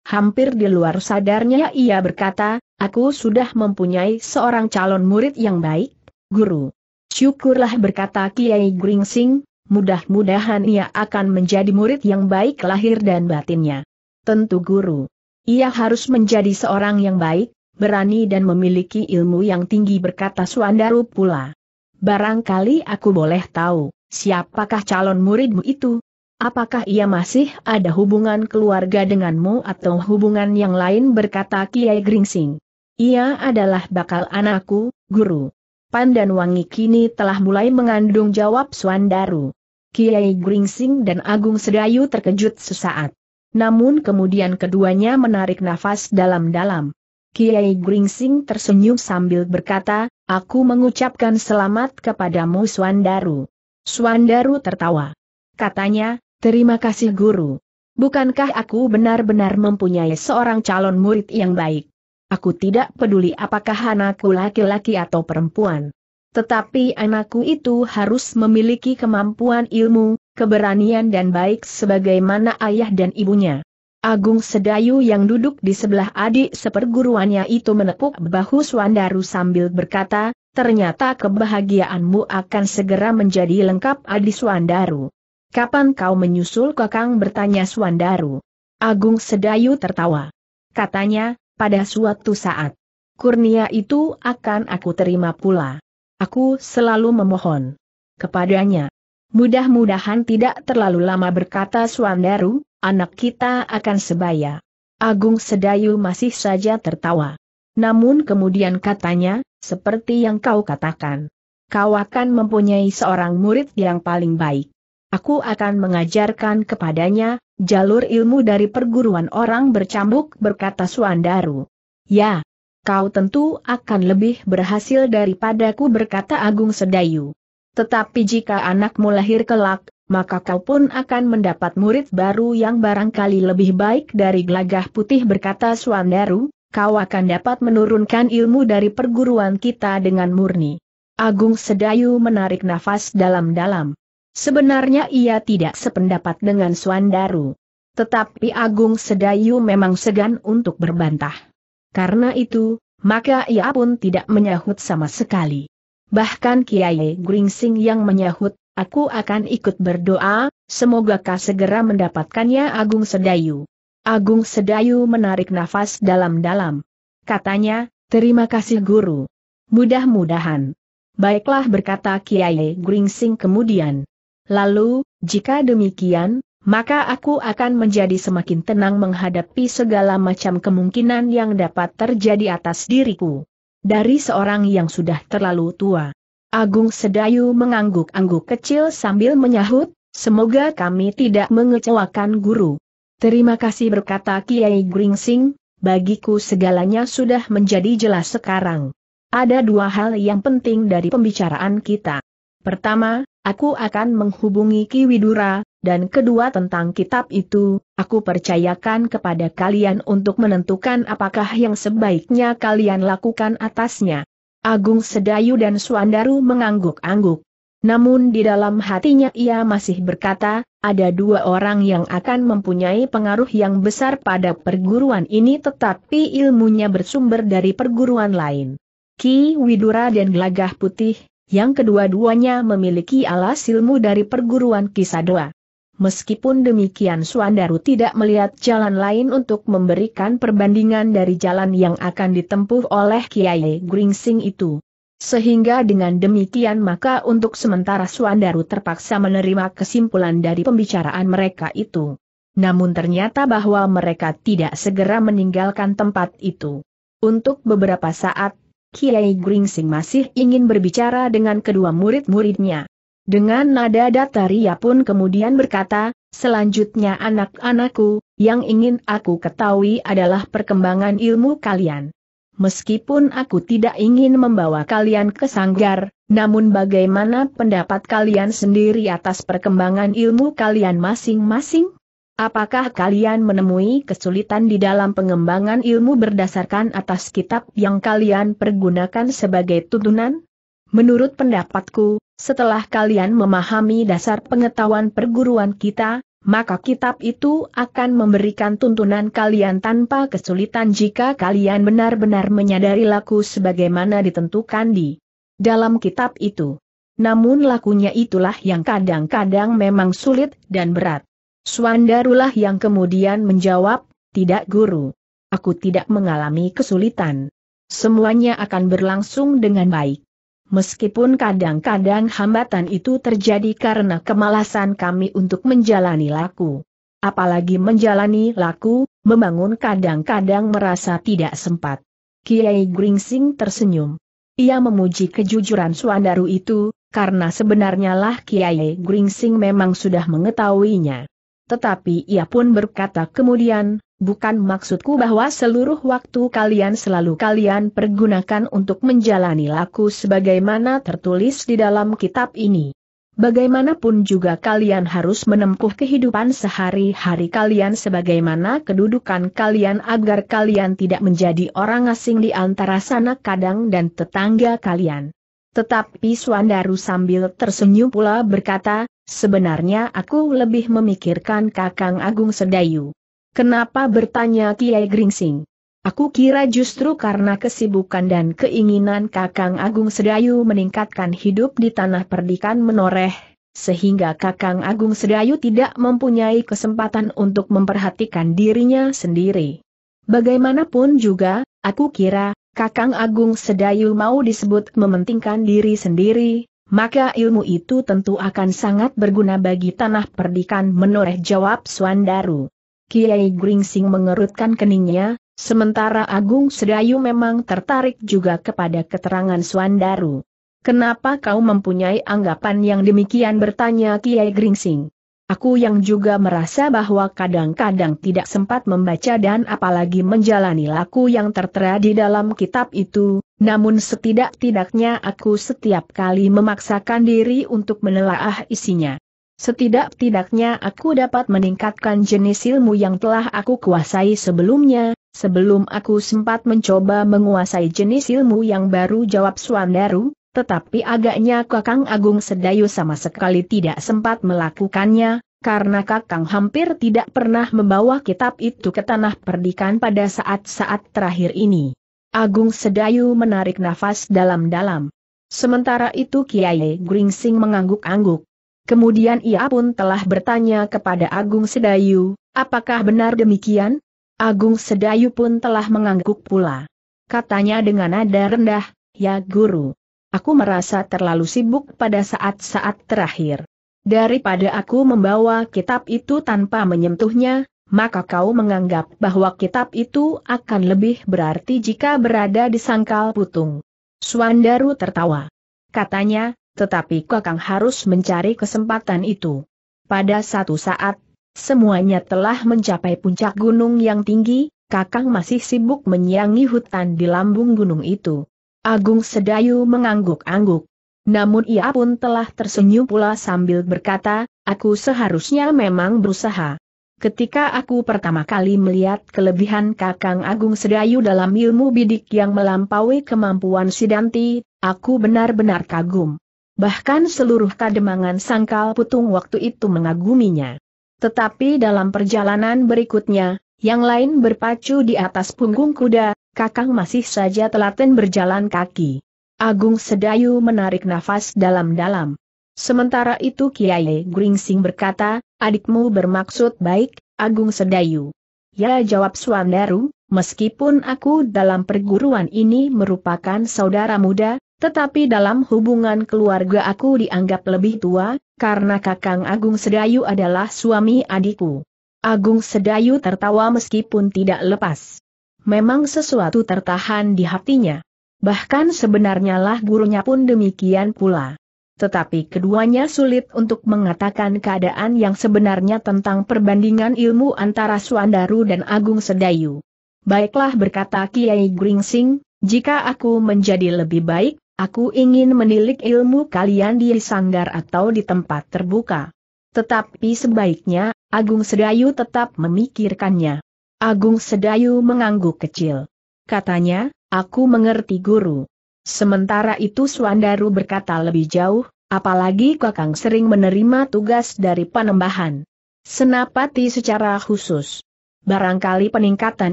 Hampir di luar sadarnya ia berkata, aku sudah mempunyai seorang calon murid yang baik, guru. Syukurlah berkata Kiai Gringsing, mudah-mudahan ia akan menjadi murid yang baik lahir dan batinnya. Tentu guru. Ia harus menjadi seorang yang baik, berani dan memiliki ilmu yang tinggi berkata Suandaru pula. Barangkali aku boleh tahu, siapakah calon muridmu itu, Apakah ia masih ada hubungan keluarga denganmu atau hubungan yang lain berkata Kiai Gringsing? Ia adalah bakal anakku, guru. Pandan Wangi kini telah mulai mengandung jawab Suandaru. Kiai Gringsing dan Agung Sedayu terkejut sesaat. Namun kemudian keduanya menarik nafas dalam-dalam. Kiai Gringsing tersenyum sambil berkata, Aku mengucapkan selamat kepadamu Suandaru. Suandaru tertawa. Katanya, Terima kasih guru. Bukankah aku benar-benar mempunyai seorang calon murid yang baik? Aku tidak peduli apakah anakku laki-laki atau perempuan. Tetapi anakku itu harus memiliki kemampuan ilmu, keberanian dan baik sebagaimana ayah dan ibunya. Agung Sedayu yang duduk di sebelah adik seperguruannya itu menepuk bahu Swandaru sambil berkata, ternyata kebahagiaanmu akan segera menjadi lengkap adik Swandaru. Kapan kau menyusul kakang bertanya Suandaru? Agung Sedayu tertawa. Katanya, pada suatu saat. Kurnia itu akan aku terima pula. Aku selalu memohon kepadanya. Mudah-mudahan tidak terlalu lama berkata Suandaru, anak kita akan sebaya. Agung Sedayu masih saja tertawa. Namun kemudian katanya, seperti yang kau katakan. Kau akan mempunyai seorang murid yang paling baik. Aku akan mengajarkan kepadanya, jalur ilmu dari perguruan orang bercambuk berkata Suandaru. Ya, kau tentu akan lebih berhasil daripadaku berkata Agung Sedayu. Tetapi jika anakmu lahir kelak, maka kau pun akan mendapat murid baru yang barangkali lebih baik dari gelagah putih berkata Suandaru, kau akan dapat menurunkan ilmu dari perguruan kita dengan murni. Agung Sedayu menarik nafas dalam-dalam. Sebenarnya ia tidak sependapat dengan Suandaru. Tetapi Agung Sedayu memang segan untuk berbantah. Karena itu, maka ia pun tidak menyahut sama sekali. Bahkan Kiai Gringsing yang menyahut, aku akan ikut berdoa, semoga kau segera mendapatkannya Agung Sedayu. Agung Sedayu menarik nafas dalam-dalam. Katanya, terima kasih guru. Mudah-mudahan. Baiklah berkata Kiai Gringsing kemudian. Lalu, jika demikian, maka aku akan menjadi semakin tenang menghadapi segala macam kemungkinan yang dapat terjadi atas diriku. Dari seorang yang sudah terlalu tua. Agung Sedayu mengangguk-angguk kecil sambil menyahut, semoga kami tidak mengecewakan guru. Terima kasih berkata Kiai Gringsing, bagiku segalanya sudah menjadi jelas sekarang. Ada dua hal yang penting dari pembicaraan kita. Pertama, Aku akan menghubungi Ki Widura, dan kedua tentang kitab itu, aku percayakan kepada kalian untuk menentukan apakah yang sebaiknya kalian lakukan atasnya. Agung Sedayu dan Suandaru mengangguk-angguk. Namun di dalam hatinya ia masih berkata, ada dua orang yang akan mempunyai pengaruh yang besar pada perguruan ini tetapi ilmunya bersumber dari perguruan lain. Ki Widura dan Gelagah Putih, yang kedua-duanya memiliki alas ilmu dari perguruan Kisadoa. Meskipun demikian Suandaru tidak melihat jalan lain untuk memberikan perbandingan dari jalan yang akan ditempuh oleh Kiai Gringsing itu. Sehingga dengan demikian maka untuk sementara Suandaru terpaksa menerima kesimpulan dari pembicaraan mereka itu. Namun ternyata bahwa mereka tidak segera meninggalkan tempat itu. Untuk beberapa saat Kiai Gringsing masih ingin berbicara dengan kedua murid-muridnya. Dengan nada datar ia pun kemudian berkata, selanjutnya anak-anakku, yang ingin aku ketahui adalah perkembangan ilmu kalian. Meskipun aku tidak ingin membawa kalian ke sanggar, namun bagaimana pendapat kalian sendiri atas perkembangan ilmu kalian masing-masing? Apakah kalian menemui kesulitan di dalam pengembangan ilmu berdasarkan atas kitab yang kalian pergunakan sebagai tuntunan? Menurut pendapatku, setelah kalian memahami dasar pengetahuan perguruan kita, maka kitab itu akan memberikan tuntunan kalian tanpa kesulitan jika kalian benar-benar menyadari laku sebagaimana ditentukan di dalam kitab itu. Namun lakunya itulah yang kadang-kadang memang sulit dan berat. Suandarulah yang kemudian menjawab, tidak guru. Aku tidak mengalami kesulitan. Semuanya akan berlangsung dengan baik. Meskipun kadang-kadang hambatan itu terjadi karena kemalasan kami untuk menjalani laku. Apalagi menjalani laku, membangun kadang-kadang merasa tidak sempat. Kiai Gringsing tersenyum. Ia memuji kejujuran Suandaru itu, karena sebenarnya lah Kiai Gringsing memang sudah mengetahuinya. Tetapi ia pun berkata kemudian, bukan maksudku bahwa seluruh waktu kalian selalu kalian pergunakan untuk menjalani laku sebagaimana tertulis di dalam kitab ini. Bagaimanapun juga kalian harus menempuh kehidupan sehari-hari kalian sebagaimana kedudukan kalian agar kalian tidak menjadi orang asing di antara sanak kadang dan tetangga kalian. Tetapi Swandaru sambil tersenyum pula berkata, Sebenarnya aku lebih memikirkan Kakang Agung Sedayu. Kenapa bertanya Kiai Gringsing? Aku kira justru karena kesibukan dan keinginan Kakang Agung Sedayu meningkatkan hidup di tanah perdikan menoreh, sehingga Kakang Agung Sedayu tidak mempunyai kesempatan untuk memperhatikan dirinya sendiri. Bagaimanapun juga, aku kira, Kakang Agung Sedayu mau disebut mementingkan diri sendiri, maka ilmu itu tentu akan sangat berguna bagi tanah perdikan menoreh jawab Suandaru. Kiai Gringsing mengerutkan keningnya, sementara Agung Sedayu memang tertarik juga kepada keterangan Suandaru. Kenapa kau mempunyai anggapan yang demikian bertanya Kiai Gringsing? Aku yang juga merasa bahwa kadang-kadang tidak sempat membaca dan apalagi menjalani laku yang tertera di dalam kitab itu, namun setidak-tidaknya aku setiap kali memaksakan diri untuk menelaah isinya. Setidak-tidaknya aku dapat meningkatkan jenis ilmu yang telah aku kuasai sebelumnya, sebelum aku sempat mencoba menguasai jenis ilmu yang baru jawab Suandaru, tetapi agaknya Kakang Agung Sedayu sama sekali tidak sempat melakukannya, karena Kakang hampir tidak pernah membawa kitab itu ke tanah perdikan pada saat-saat terakhir ini. Agung Sedayu menarik nafas dalam-dalam. Sementara itu Kiai Gringsing mengangguk-angguk. Kemudian ia pun telah bertanya kepada Agung Sedayu, apakah benar demikian? Agung Sedayu pun telah mengangguk pula. Katanya dengan nada rendah, ya guru. Aku merasa terlalu sibuk pada saat-saat terakhir. Daripada aku membawa kitab itu tanpa menyentuhnya, maka kau menganggap bahwa kitab itu akan lebih berarti jika berada di sangkal putung. Suandaru tertawa. Katanya, tetapi Kakang harus mencari kesempatan itu. Pada satu saat, semuanya telah mencapai puncak gunung yang tinggi, Kakang masih sibuk menyiangi hutan di lambung gunung itu. Agung Sedayu mengangguk-angguk. Namun ia pun telah tersenyum pula sambil berkata, aku seharusnya memang berusaha. Ketika aku pertama kali melihat kelebihan Kakang Agung Sedayu dalam ilmu bidik yang melampaui kemampuan Sidanti, aku benar-benar kagum. Bahkan seluruh kademangan sangkal putung waktu itu mengaguminya. Tetapi dalam perjalanan berikutnya, yang lain berpacu di atas punggung kuda, Kakang masih saja telaten berjalan kaki. Agung Sedayu menarik nafas dalam-dalam. Sementara itu Kiai Gringsing berkata, adikmu bermaksud baik, Agung Sedayu. Ya jawab Suandaru, meskipun aku dalam perguruan ini merupakan saudara muda, tetapi dalam hubungan keluarga aku dianggap lebih tua, karena kakang Agung Sedayu adalah suami adikku. Agung Sedayu tertawa meskipun tidak lepas memang sesuatu tertahan di hatinya. Bahkan sebenarnya lah gurunya pun demikian pula. Tetapi keduanya sulit untuk mengatakan keadaan yang sebenarnya tentang perbandingan ilmu antara Suandaru dan Agung Sedayu. Baiklah berkata Kiai Gringsing, jika aku menjadi lebih baik, Aku ingin menilik ilmu kalian di sanggar atau di tempat terbuka. Tetapi sebaiknya, Agung Sedayu tetap memikirkannya. Agung Sedayu mengangguk kecil. Katanya, aku mengerti guru. Sementara itu Suandaru berkata lebih jauh, apalagi Kakang sering menerima tugas dari panembahan. Senapati secara khusus. Barangkali peningkatan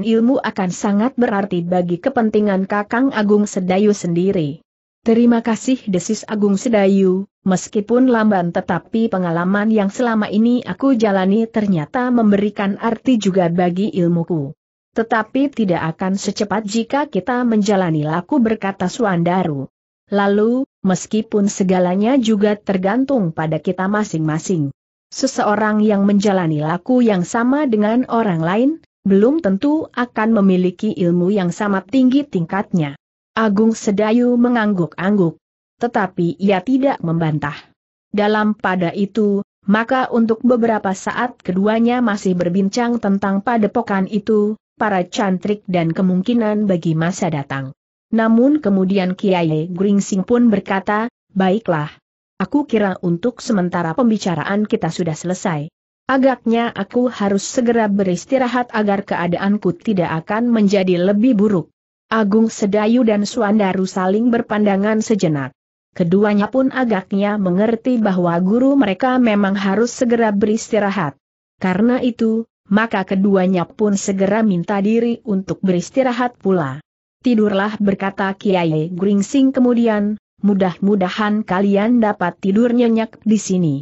ilmu akan sangat berarti bagi kepentingan Kakang Agung Sedayu sendiri. Terima kasih desis Agung Sedayu, Meskipun lamban tetapi pengalaman yang selama ini aku jalani ternyata memberikan arti juga bagi ilmuku. Tetapi tidak akan secepat jika kita menjalani laku berkata Suandaru. Lalu, meskipun segalanya juga tergantung pada kita masing-masing. Seseorang yang menjalani laku yang sama dengan orang lain, belum tentu akan memiliki ilmu yang sama tinggi tingkatnya. Agung Sedayu mengangguk-angguk tetapi ia tidak membantah. Dalam pada itu, maka untuk beberapa saat keduanya masih berbincang tentang padepokan itu, para cantrik dan kemungkinan bagi masa datang. Namun kemudian Kiai Gringsing pun berkata, baiklah. Aku kira untuk sementara pembicaraan kita sudah selesai. Agaknya aku harus segera beristirahat agar keadaanku tidak akan menjadi lebih buruk. Agung Sedayu dan Suandaru saling berpandangan sejenak keduanya pun agaknya mengerti bahwa guru mereka memang harus segera beristirahat. Karena itu, maka keduanya pun segera minta diri untuk beristirahat pula. Tidurlah berkata Kiai Gringsing kemudian, mudah-mudahan kalian dapat tidur nyenyak di sini.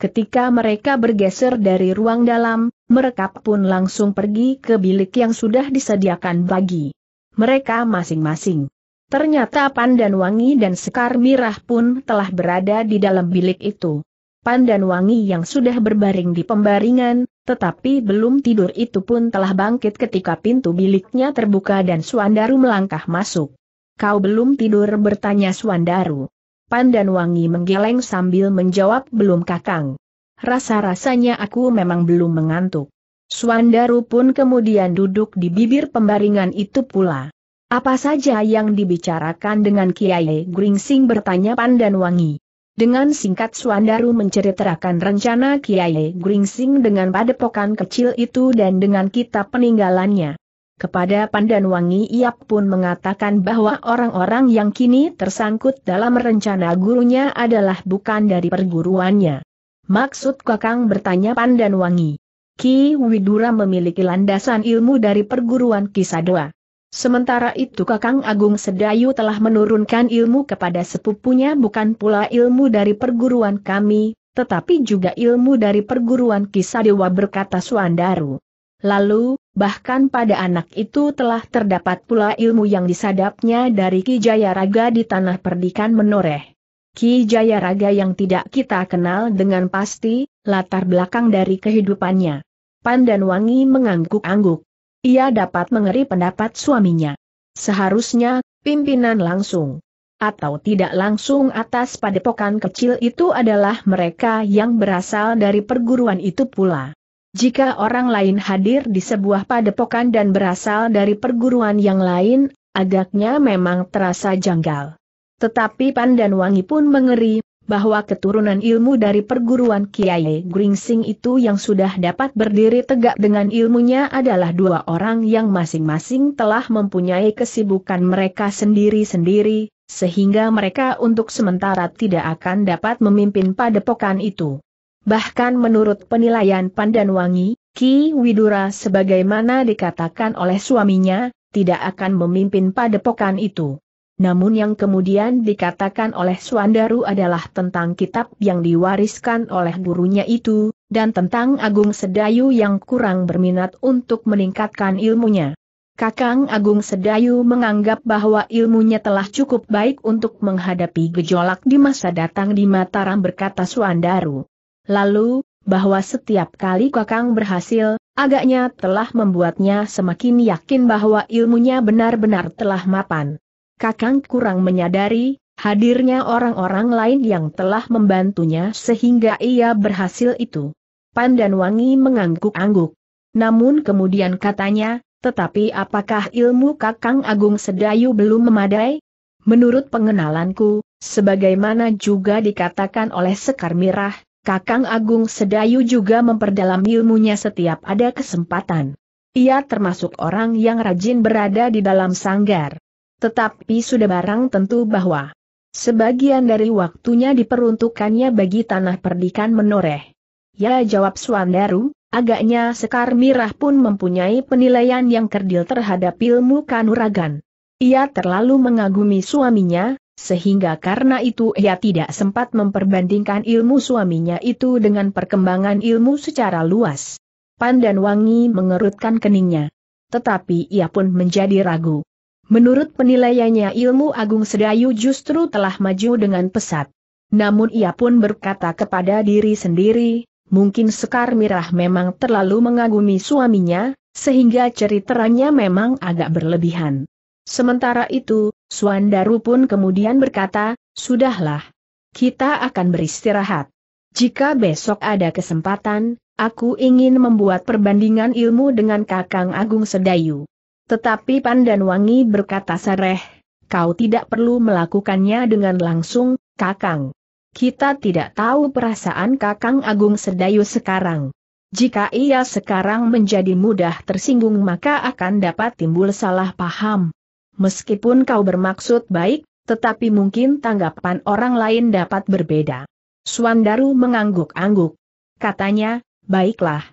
Ketika mereka bergeser dari ruang dalam, mereka pun langsung pergi ke bilik yang sudah disediakan bagi mereka masing-masing. Ternyata Pandan Wangi dan Sekar Mirah pun telah berada di dalam bilik itu. Pandan Wangi yang sudah berbaring di pembaringan, tetapi belum tidur itu pun telah bangkit ketika pintu biliknya terbuka dan Suandaru melangkah masuk. Kau belum tidur bertanya Suandaru. Pandan Wangi menggeleng sambil menjawab belum kakang. Rasa-rasanya aku memang belum mengantuk. Suandaru pun kemudian duduk di bibir pembaringan itu pula. Apa saja yang dibicarakan dengan Kiai Gringsing bertanya Pandan Wangi. Dengan singkat Suandaru menceritakan rencana Kiai Gringsing dengan padepokan kecil itu dan dengan kitab peninggalannya. Kepada Pandan Wangi ia pun mengatakan bahwa orang-orang yang kini tersangkut dalam rencana gurunya adalah bukan dari perguruannya. Maksud Kakang bertanya Pandan Wangi. Ki Widura memiliki landasan ilmu dari perguruan Kisadwa. Sementara itu Kakang Agung Sedayu telah menurunkan ilmu kepada sepupunya bukan pula ilmu dari perguruan kami, tetapi juga ilmu dari perguruan kisah dewa berkata Suandaru. Lalu, bahkan pada anak itu telah terdapat pula ilmu yang disadapnya dari Ki Jayaraga di tanah perdikan menoreh. Ki Jayaraga yang tidak kita kenal dengan pasti, latar belakang dari kehidupannya. Pandan Wangi mengangguk-angguk. Ia dapat mengeri pendapat suaminya. Seharusnya, pimpinan langsung atau tidak langsung atas padepokan kecil itu adalah mereka yang berasal dari perguruan itu pula. Jika orang lain hadir di sebuah padepokan dan berasal dari perguruan yang lain, agaknya memang terasa janggal. Tetapi Pandan Wangi pun mengeri, bahwa keturunan ilmu dari perguruan Kiai Gringsing itu yang sudah dapat berdiri tegak dengan ilmunya adalah dua orang yang masing-masing telah mempunyai kesibukan mereka sendiri-sendiri, sehingga mereka untuk sementara tidak akan dapat memimpin padepokan itu. Bahkan menurut penilaian Pandanwangi, Ki Widura sebagaimana dikatakan oleh suaminya, tidak akan memimpin padepokan itu namun yang kemudian dikatakan oleh Suandaru adalah tentang kitab yang diwariskan oleh gurunya itu, dan tentang Agung Sedayu yang kurang berminat untuk meningkatkan ilmunya. Kakang Agung Sedayu menganggap bahwa ilmunya telah cukup baik untuk menghadapi gejolak di masa datang di Mataram berkata Suandaru. Lalu, bahwa setiap kali Kakang berhasil, agaknya telah membuatnya semakin yakin bahwa ilmunya benar-benar telah mapan. Kakang kurang menyadari, hadirnya orang-orang lain yang telah membantunya sehingga ia berhasil itu. Wangi mengangguk-angguk. Namun kemudian katanya, tetapi apakah ilmu Kakang Agung Sedayu belum memadai? Menurut pengenalanku, sebagaimana juga dikatakan oleh Sekar Mirah, Kakang Agung Sedayu juga memperdalam ilmunya setiap ada kesempatan. Ia termasuk orang yang rajin berada di dalam sanggar. Tetapi sudah barang tentu bahwa sebagian dari waktunya diperuntukkannya bagi tanah perdikan menoreh. Ya jawab Suandaru, agaknya Sekar Mirah pun mempunyai penilaian yang kerdil terhadap ilmu kanuragan. Ia terlalu mengagumi suaminya, sehingga karena itu ia tidak sempat memperbandingkan ilmu suaminya itu dengan perkembangan ilmu secara luas. Pandan Wangi mengerutkan keningnya. Tetapi ia pun menjadi ragu. Menurut penilaiannya ilmu Agung Sedayu justru telah maju dengan pesat. Namun ia pun berkata kepada diri sendiri, mungkin Sekar Mirah memang terlalu mengagumi suaminya, sehingga ceriteranya memang agak berlebihan. Sementara itu, Suandaru pun kemudian berkata, Sudahlah. Kita akan beristirahat. Jika besok ada kesempatan, aku ingin membuat perbandingan ilmu dengan Kakang Agung Sedayu. Tetapi Pandan Wangi berkata Sareh, kau tidak perlu melakukannya dengan langsung, Kakang. Kita tidak tahu perasaan Kakang Agung Sedayu sekarang. Jika ia sekarang menjadi mudah tersinggung maka akan dapat timbul salah paham. Meskipun kau bermaksud baik, tetapi mungkin tanggapan orang lain dapat berbeda. Suandaru mengangguk-angguk. Katanya, baiklah,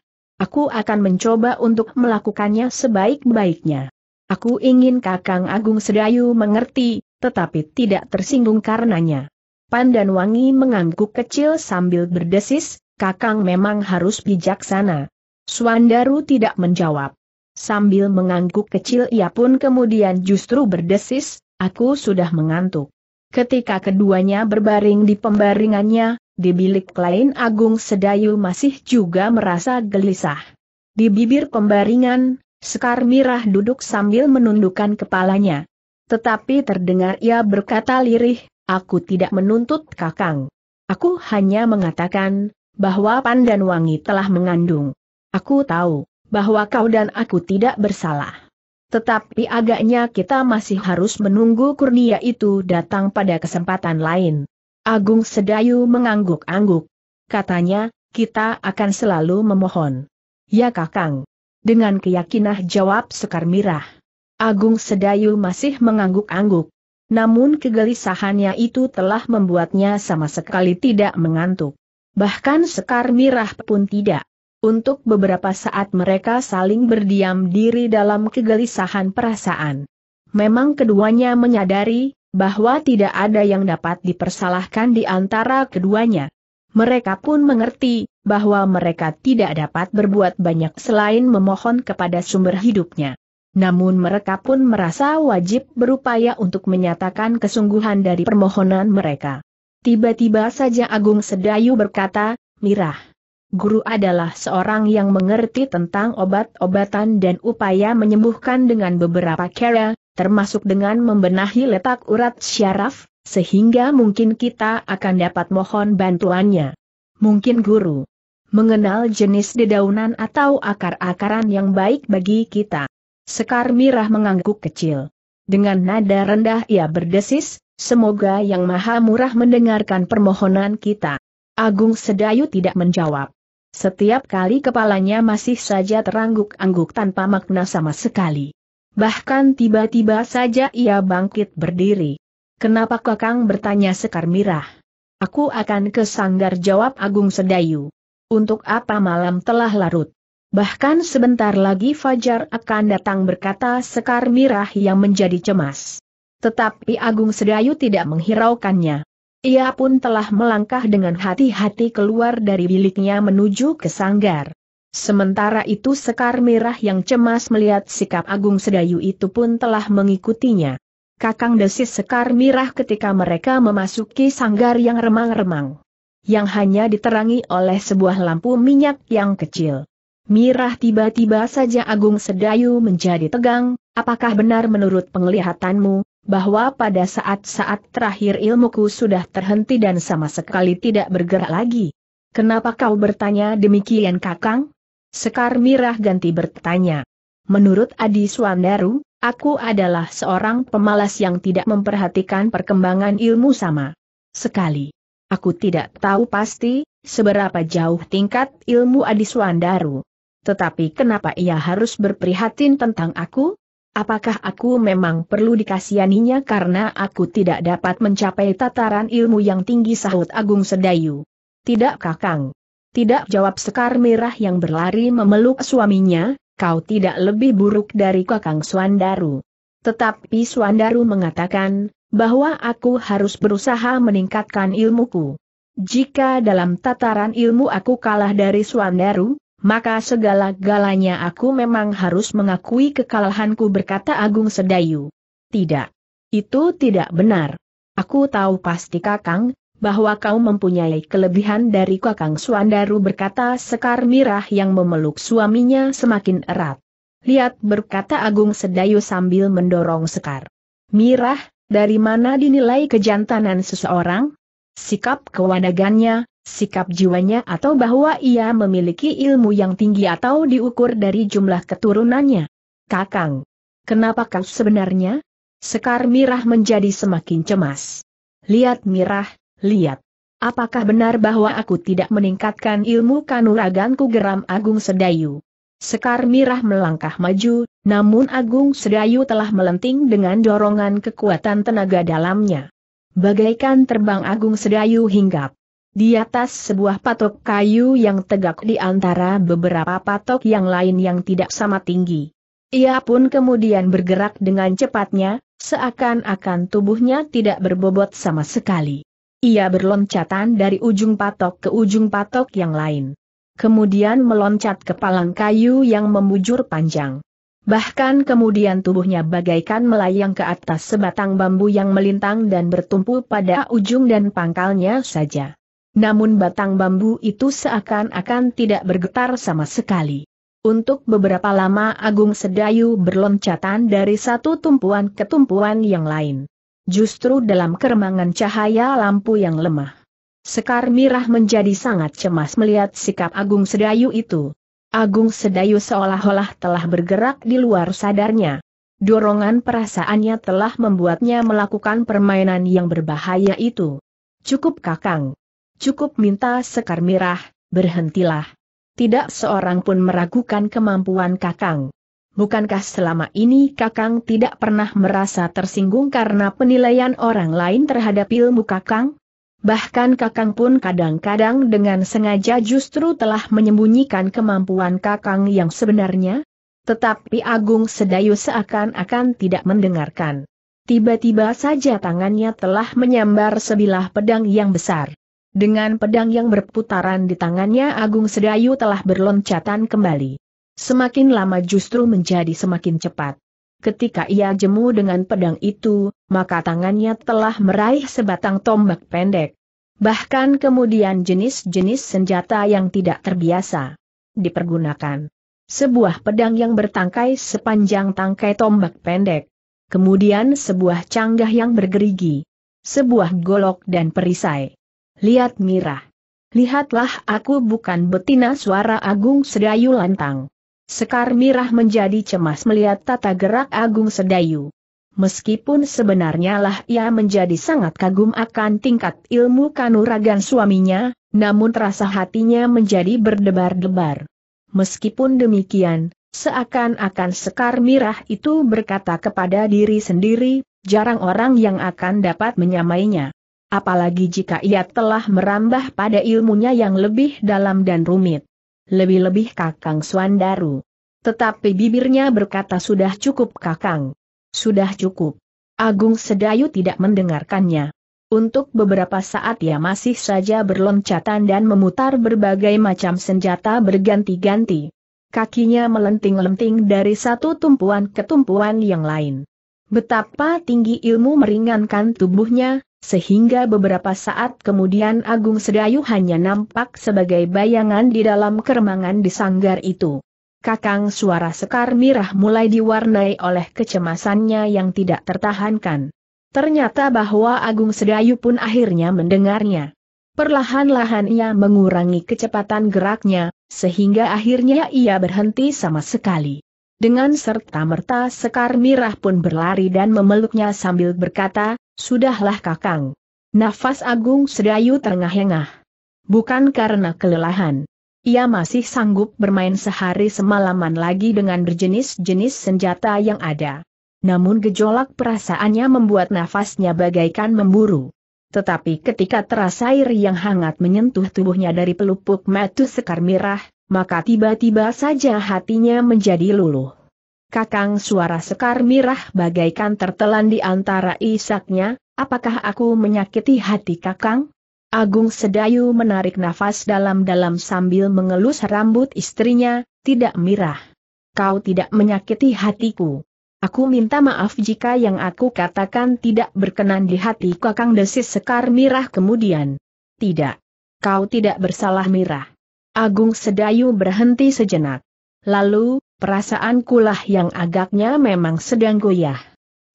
Aku akan mencoba untuk melakukannya sebaik-baiknya. Aku ingin Kakang Agung Sedayu mengerti, tetapi tidak tersinggung karenanya. Pandan Wangi mengangguk kecil sambil berdesis, Kakang memang harus bijaksana. Suandaru tidak menjawab. Sambil mengangguk kecil ia pun kemudian justru berdesis, aku sudah mengantuk. Ketika keduanya berbaring di pembaringannya, di bilik lain Agung Sedayu masih juga merasa gelisah. Di bibir pembaringan, Sekar Mirah duduk sambil menundukkan kepalanya. Tetapi terdengar ia berkata lirih, aku tidak menuntut kakang. Aku hanya mengatakan, bahwa Wangi telah mengandung. Aku tahu, bahwa kau dan aku tidak bersalah. Tetapi agaknya kita masih harus menunggu kurnia itu datang pada kesempatan lain. Agung Sedayu mengangguk-angguk. Katanya, kita akan selalu memohon. Ya kakang. Dengan keyakinan jawab Sekar Mirah. Agung Sedayu masih mengangguk-angguk. Namun kegelisahannya itu telah membuatnya sama sekali tidak mengantuk. Bahkan Sekar Mirah pun tidak. Untuk beberapa saat mereka saling berdiam diri dalam kegelisahan perasaan. Memang keduanya menyadari, bahwa tidak ada yang dapat dipersalahkan di antara keduanya. Mereka pun mengerti bahwa mereka tidak dapat berbuat banyak selain memohon kepada sumber hidupnya. Namun mereka pun merasa wajib berupaya untuk menyatakan kesungguhan dari permohonan mereka. Tiba-tiba saja Agung Sedayu berkata, Mirah. Guru adalah seorang yang mengerti tentang obat-obatan dan upaya menyembuhkan dengan beberapa kera, termasuk dengan membenahi letak urat syaraf, sehingga mungkin kita akan dapat mohon bantuannya. Mungkin guru mengenal jenis dedaunan atau akar-akaran yang baik bagi kita. Sekar Mirah mengangguk kecil. Dengan nada rendah ia berdesis, semoga yang maha murah mendengarkan permohonan kita. Agung Sedayu tidak menjawab. Setiap kali kepalanya masih saja terangguk-angguk tanpa makna sama sekali. Bahkan tiba-tiba saja ia bangkit berdiri. Kenapa Kakang bertanya Sekar Mirah? Aku akan ke Sanggar jawab Agung Sedayu. Untuk apa malam telah larut? Bahkan sebentar lagi Fajar akan datang berkata Sekar Mirah yang menjadi cemas. Tetapi Agung Sedayu tidak menghiraukannya. Ia pun telah melangkah dengan hati-hati keluar dari biliknya menuju ke sanggar. Sementara itu Sekar Merah yang cemas melihat sikap Agung Sedayu itu pun telah mengikutinya. Kakang desis Sekar Merah ketika mereka memasuki sanggar yang remang-remang. Yang hanya diterangi oleh sebuah lampu minyak yang kecil. Mirah tiba-tiba saja Agung Sedayu menjadi tegang, apakah benar menurut penglihatanmu, bahwa pada saat-saat terakhir ilmuku sudah terhenti dan sama sekali tidak bergerak lagi? Kenapa kau bertanya demikian kakang? Sekar Mirah ganti bertanya. Menurut Adi Swandaru, aku adalah seorang pemalas yang tidak memperhatikan perkembangan ilmu sama. Sekali. Aku tidak tahu pasti, seberapa jauh tingkat ilmu Adi Swandaru. Tetapi kenapa ia harus berprihatin tentang aku? Apakah aku memang perlu dikasihaninya karena aku tidak dapat mencapai tataran ilmu yang tinggi sahut Agung Sedayu? Tidak kakang. Tidak jawab Sekar Merah yang berlari memeluk suaminya, kau tidak lebih buruk dari Kakang Suandaru. Tetapi Suandaru mengatakan, bahwa aku harus berusaha meningkatkan ilmuku. Jika dalam tataran ilmu aku kalah dari Suandaru, maka segala-galanya aku memang harus mengakui kekalahanku berkata Agung Sedayu. Tidak. Itu tidak benar. Aku tahu pasti Kakang, bahwa kau mempunyai kelebihan dari Kakang Suandaru berkata Sekar Mirah yang memeluk suaminya semakin erat. Lihat berkata Agung Sedayu sambil mendorong Sekar. Mirah, dari mana dinilai kejantanan seseorang? Sikap kewanagannya, sikap jiwanya atau bahwa ia memiliki ilmu yang tinggi atau diukur dari jumlah keturunannya? Kakang, kenapa kau sebenarnya? Sekar Mirah menjadi semakin cemas. Lihat Mirah, Lihat. Apakah benar bahwa aku tidak meningkatkan ilmu kanuraganku geram Agung Sedayu? Sekar Mirah melangkah maju, namun Agung Sedayu telah melenting dengan dorongan kekuatan tenaga dalamnya. Bagaikan terbang Agung Sedayu hinggap. Di atas sebuah patok kayu yang tegak di antara beberapa patok yang lain yang tidak sama tinggi. Ia pun kemudian bergerak dengan cepatnya, seakan-akan tubuhnya tidak berbobot sama sekali. Ia berloncatan dari ujung patok ke ujung patok yang lain. Kemudian meloncat ke palang kayu yang membujur panjang. Bahkan kemudian tubuhnya bagaikan melayang ke atas sebatang bambu yang melintang dan bertumpu pada ujung dan pangkalnya saja. Namun batang bambu itu seakan-akan tidak bergetar sama sekali. Untuk beberapa lama Agung Sedayu berloncatan dari satu tumpuan ke tumpuan yang lain justru dalam keremangan cahaya lampu yang lemah. Sekar Mirah menjadi sangat cemas melihat sikap Agung Sedayu itu. Agung Sedayu seolah-olah telah bergerak di luar sadarnya. Dorongan perasaannya telah membuatnya melakukan permainan yang berbahaya itu. Cukup kakang. Cukup minta Sekar Mirah, berhentilah. Tidak seorang pun meragukan kemampuan kakang. Bukankah selama ini Kakang tidak pernah merasa tersinggung karena penilaian orang lain terhadap ilmu Kakang? Bahkan Kakang pun kadang-kadang dengan sengaja justru telah menyembunyikan kemampuan Kakang yang sebenarnya? Tetapi Agung Sedayu seakan-akan tidak mendengarkan. Tiba-tiba saja tangannya telah menyambar sebilah pedang yang besar. Dengan pedang yang berputaran di tangannya Agung Sedayu telah berloncatan kembali. Semakin lama justru menjadi semakin cepat. Ketika ia jemu dengan pedang itu, maka tangannya telah meraih sebatang tombak pendek. Bahkan kemudian jenis-jenis senjata yang tidak terbiasa dipergunakan. Sebuah pedang yang bertangkai sepanjang tangkai tombak pendek. Kemudian sebuah canggah yang bergerigi. Sebuah golok dan perisai. Lihat mirah. Lihatlah aku bukan betina suara Agung Sedayu lantang. Sekar Mirah menjadi cemas melihat tata gerak Agung Sedayu. Meskipun sebenarnya lah ia menjadi sangat kagum akan tingkat ilmu kanuragan suaminya, namun terasa hatinya menjadi berdebar-debar. Meskipun demikian, seakan-akan Sekar Mirah itu berkata kepada diri sendiri, jarang orang yang akan dapat menyamainya. Apalagi jika ia telah merambah pada ilmunya yang lebih dalam dan rumit lebih-lebih Kakang Suandaru. Tetapi bibirnya berkata sudah cukup Kakang. Sudah cukup. Agung Sedayu tidak mendengarkannya. Untuk beberapa saat ia masih saja berloncatan dan memutar berbagai macam senjata berganti-ganti. Kakinya melenting-lenting dari satu tumpuan ke tumpuan yang lain. Betapa tinggi ilmu meringankan tubuhnya, sehingga beberapa saat kemudian Agung Sedayu hanya nampak sebagai bayangan di dalam keremangan di sanggar itu. Kakang suara Sekar Mirah mulai diwarnai oleh kecemasannya yang tidak tertahankan. Ternyata bahwa Agung Sedayu pun akhirnya mendengarnya. Perlahan-lahan ia mengurangi kecepatan geraknya, sehingga akhirnya ia berhenti sama sekali. Dengan serta-merta Sekar Mirah pun berlari dan memeluknya sambil berkata, Sudahlah kakang. Nafas Agung Sedayu terengah-engah. Bukan karena kelelahan. Ia masih sanggup bermain sehari semalaman lagi dengan berjenis-jenis senjata yang ada. Namun gejolak perasaannya membuat nafasnya bagaikan memburu. Tetapi ketika terasa air yang hangat menyentuh tubuhnya dari pelupuk metu sekar mirah, maka tiba-tiba saja hatinya menjadi luluh. Kakang suara sekar mirah bagaikan tertelan di antara isaknya, apakah aku menyakiti hati kakang? Agung Sedayu menarik nafas dalam-dalam sambil mengelus rambut istrinya, tidak mirah. Kau tidak menyakiti hatiku. Aku minta maaf jika yang aku katakan tidak berkenan di hati kakang desis sekar mirah kemudian. Tidak. Kau tidak bersalah mirah. Agung Sedayu berhenti sejenak. Lalu, perasaan kulah yang agaknya memang sedang goyah.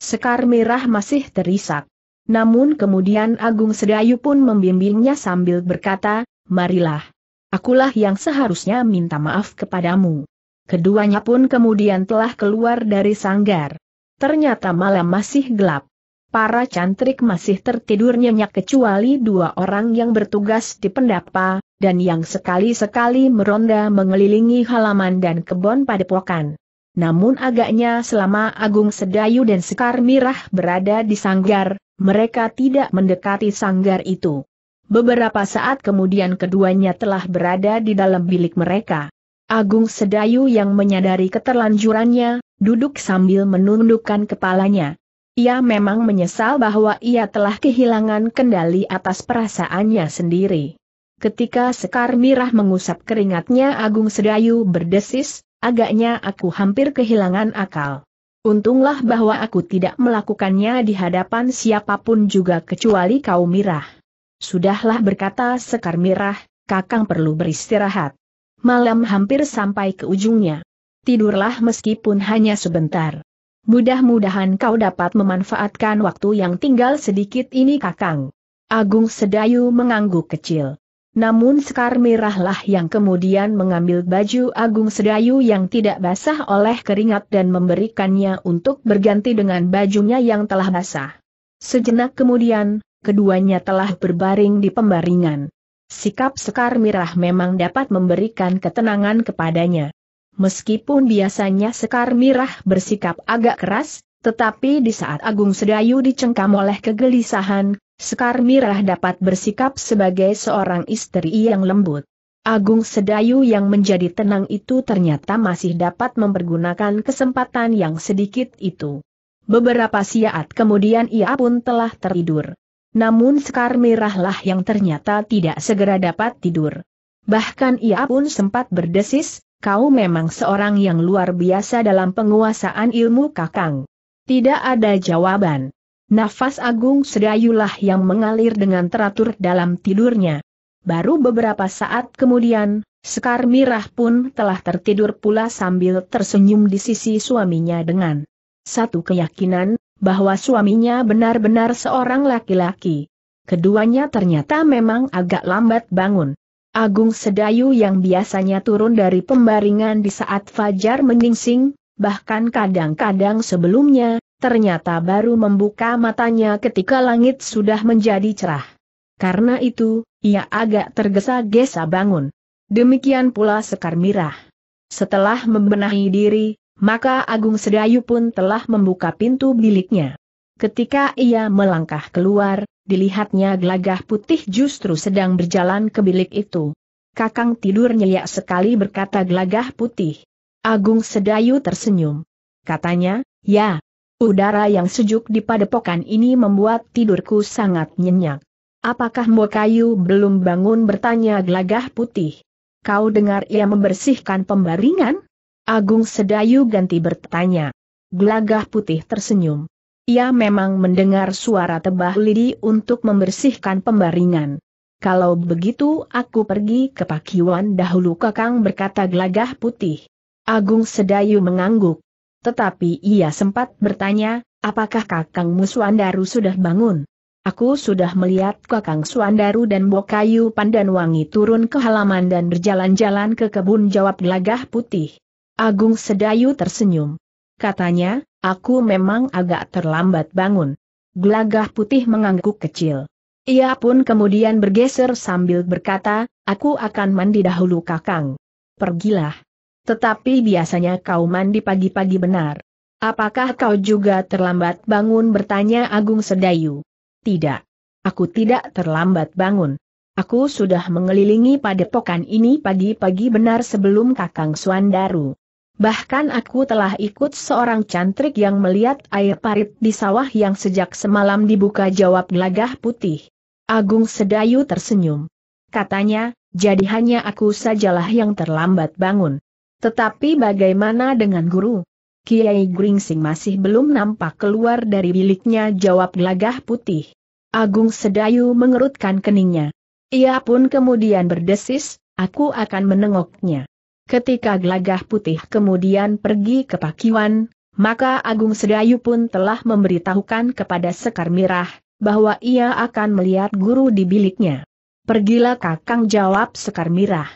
Sekar merah masih terisak. Namun kemudian Agung Sedayu pun membimbingnya sambil berkata, marilah. Akulah yang seharusnya minta maaf kepadamu. Keduanya pun kemudian telah keluar dari sanggar. Ternyata malam masih gelap para cantrik masih tertidur nyenyak kecuali dua orang yang bertugas di pendapa, dan yang sekali-sekali meronda mengelilingi halaman dan kebun padepokan. Namun agaknya selama Agung Sedayu dan Sekar Mirah berada di sanggar, mereka tidak mendekati sanggar itu. Beberapa saat kemudian keduanya telah berada di dalam bilik mereka. Agung Sedayu yang menyadari keterlanjurannya, duduk sambil menundukkan kepalanya. Ia memang menyesal bahwa ia telah kehilangan kendali atas perasaannya sendiri. Ketika Sekar Mirah mengusap keringatnya Agung Sedayu berdesis, agaknya aku hampir kehilangan akal. Untunglah bahwa aku tidak melakukannya di hadapan siapapun juga kecuali kau Mirah. Sudahlah berkata Sekar Mirah, kakang perlu beristirahat. Malam hampir sampai ke ujungnya. Tidurlah meskipun hanya sebentar. Mudah-mudahan kau dapat memanfaatkan waktu yang tinggal sedikit ini kakang. Agung Sedayu mengangguk kecil. Namun Sekar Merahlah yang kemudian mengambil baju Agung Sedayu yang tidak basah oleh keringat dan memberikannya untuk berganti dengan bajunya yang telah basah. Sejenak kemudian, keduanya telah berbaring di pembaringan. Sikap Sekar Mirah memang dapat memberikan ketenangan kepadanya. Meskipun biasanya Sekar Mirah bersikap agak keras, tetapi di saat Agung Sedayu dicengkam oleh kegelisahan, Sekar Mirah dapat bersikap sebagai seorang istri yang lembut. Agung Sedayu yang menjadi tenang itu ternyata masih dapat mempergunakan kesempatan yang sedikit itu. Beberapa siaat kemudian ia pun telah tertidur. Namun Sekar Mirahlah yang ternyata tidak segera dapat tidur. Bahkan ia pun sempat berdesis, kau memang seorang yang luar biasa dalam penguasaan ilmu kakang. Tidak ada jawaban. Nafas Agung Sedayulah yang mengalir dengan teratur dalam tidurnya. Baru beberapa saat kemudian, Sekar Mirah pun telah tertidur pula sambil tersenyum di sisi suaminya dengan satu keyakinan, bahwa suaminya benar-benar seorang laki-laki. Keduanya ternyata memang agak lambat bangun. Agung Sedayu yang biasanya turun dari pembaringan di saat fajar meningsing, bahkan kadang-kadang sebelumnya, ternyata baru membuka matanya ketika langit sudah menjadi cerah. Karena itu, ia agak tergesa-gesa bangun. Demikian pula Sekar Mirah. Setelah membenahi diri, maka Agung Sedayu pun telah membuka pintu biliknya. Ketika ia melangkah keluar, dilihatnya gelagah putih justru sedang berjalan ke bilik itu. Kakang tidur nyenyak sekali berkata gelagah putih. Agung Sedayu tersenyum. Katanya, ya, udara yang sejuk di padepokan ini membuat tidurku sangat nyenyak. Apakah Mbokayu belum bangun bertanya gelagah putih? Kau dengar ia membersihkan pembaringan? Agung Sedayu ganti bertanya. Gelagah putih tersenyum. Ia memang mendengar suara tebah lidi untuk membersihkan pembaringan. Kalau begitu aku pergi ke Pakiwan dahulu kakang berkata gelagah putih. Agung Sedayu mengangguk. Tetapi ia sempat bertanya, apakah Kakang Muswandaru sudah bangun? Aku sudah melihat kakang Suandaru dan Bokayu Pandanwangi turun ke halaman dan berjalan-jalan ke kebun jawab gelagah putih. Agung Sedayu tersenyum. Katanya, Aku memang agak terlambat bangun. Gelagah putih mengangguk kecil. Ia pun kemudian bergeser sambil berkata, aku akan mandi dahulu kakang. Pergilah. Tetapi biasanya kau mandi pagi-pagi benar. Apakah kau juga terlambat bangun bertanya Agung Sedayu? Tidak. Aku tidak terlambat bangun. Aku sudah mengelilingi padepokan ini pagi-pagi benar sebelum kakang Suandaru. Bahkan aku telah ikut seorang cantrik yang melihat air parit di sawah yang sejak semalam dibuka jawab gelagah putih. Agung Sedayu tersenyum. Katanya, jadi hanya aku sajalah yang terlambat bangun. Tetapi bagaimana dengan guru? Kiai Gringsing masih belum nampak keluar dari biliknya jawab gelagah putih. Agung Sedayu mengerutkan keningnya. Ia pun kemudian berdesis, aku akan menengoknya. Ketika gelagah putih kemudian pergi ke Pakiwan, maka Agung Sedayu pun telah memberitahukan kepada Sekar Mirah, bahwa ia akan melihat guru di biliknya. Pergilah kakang jawab Sekar Mirah.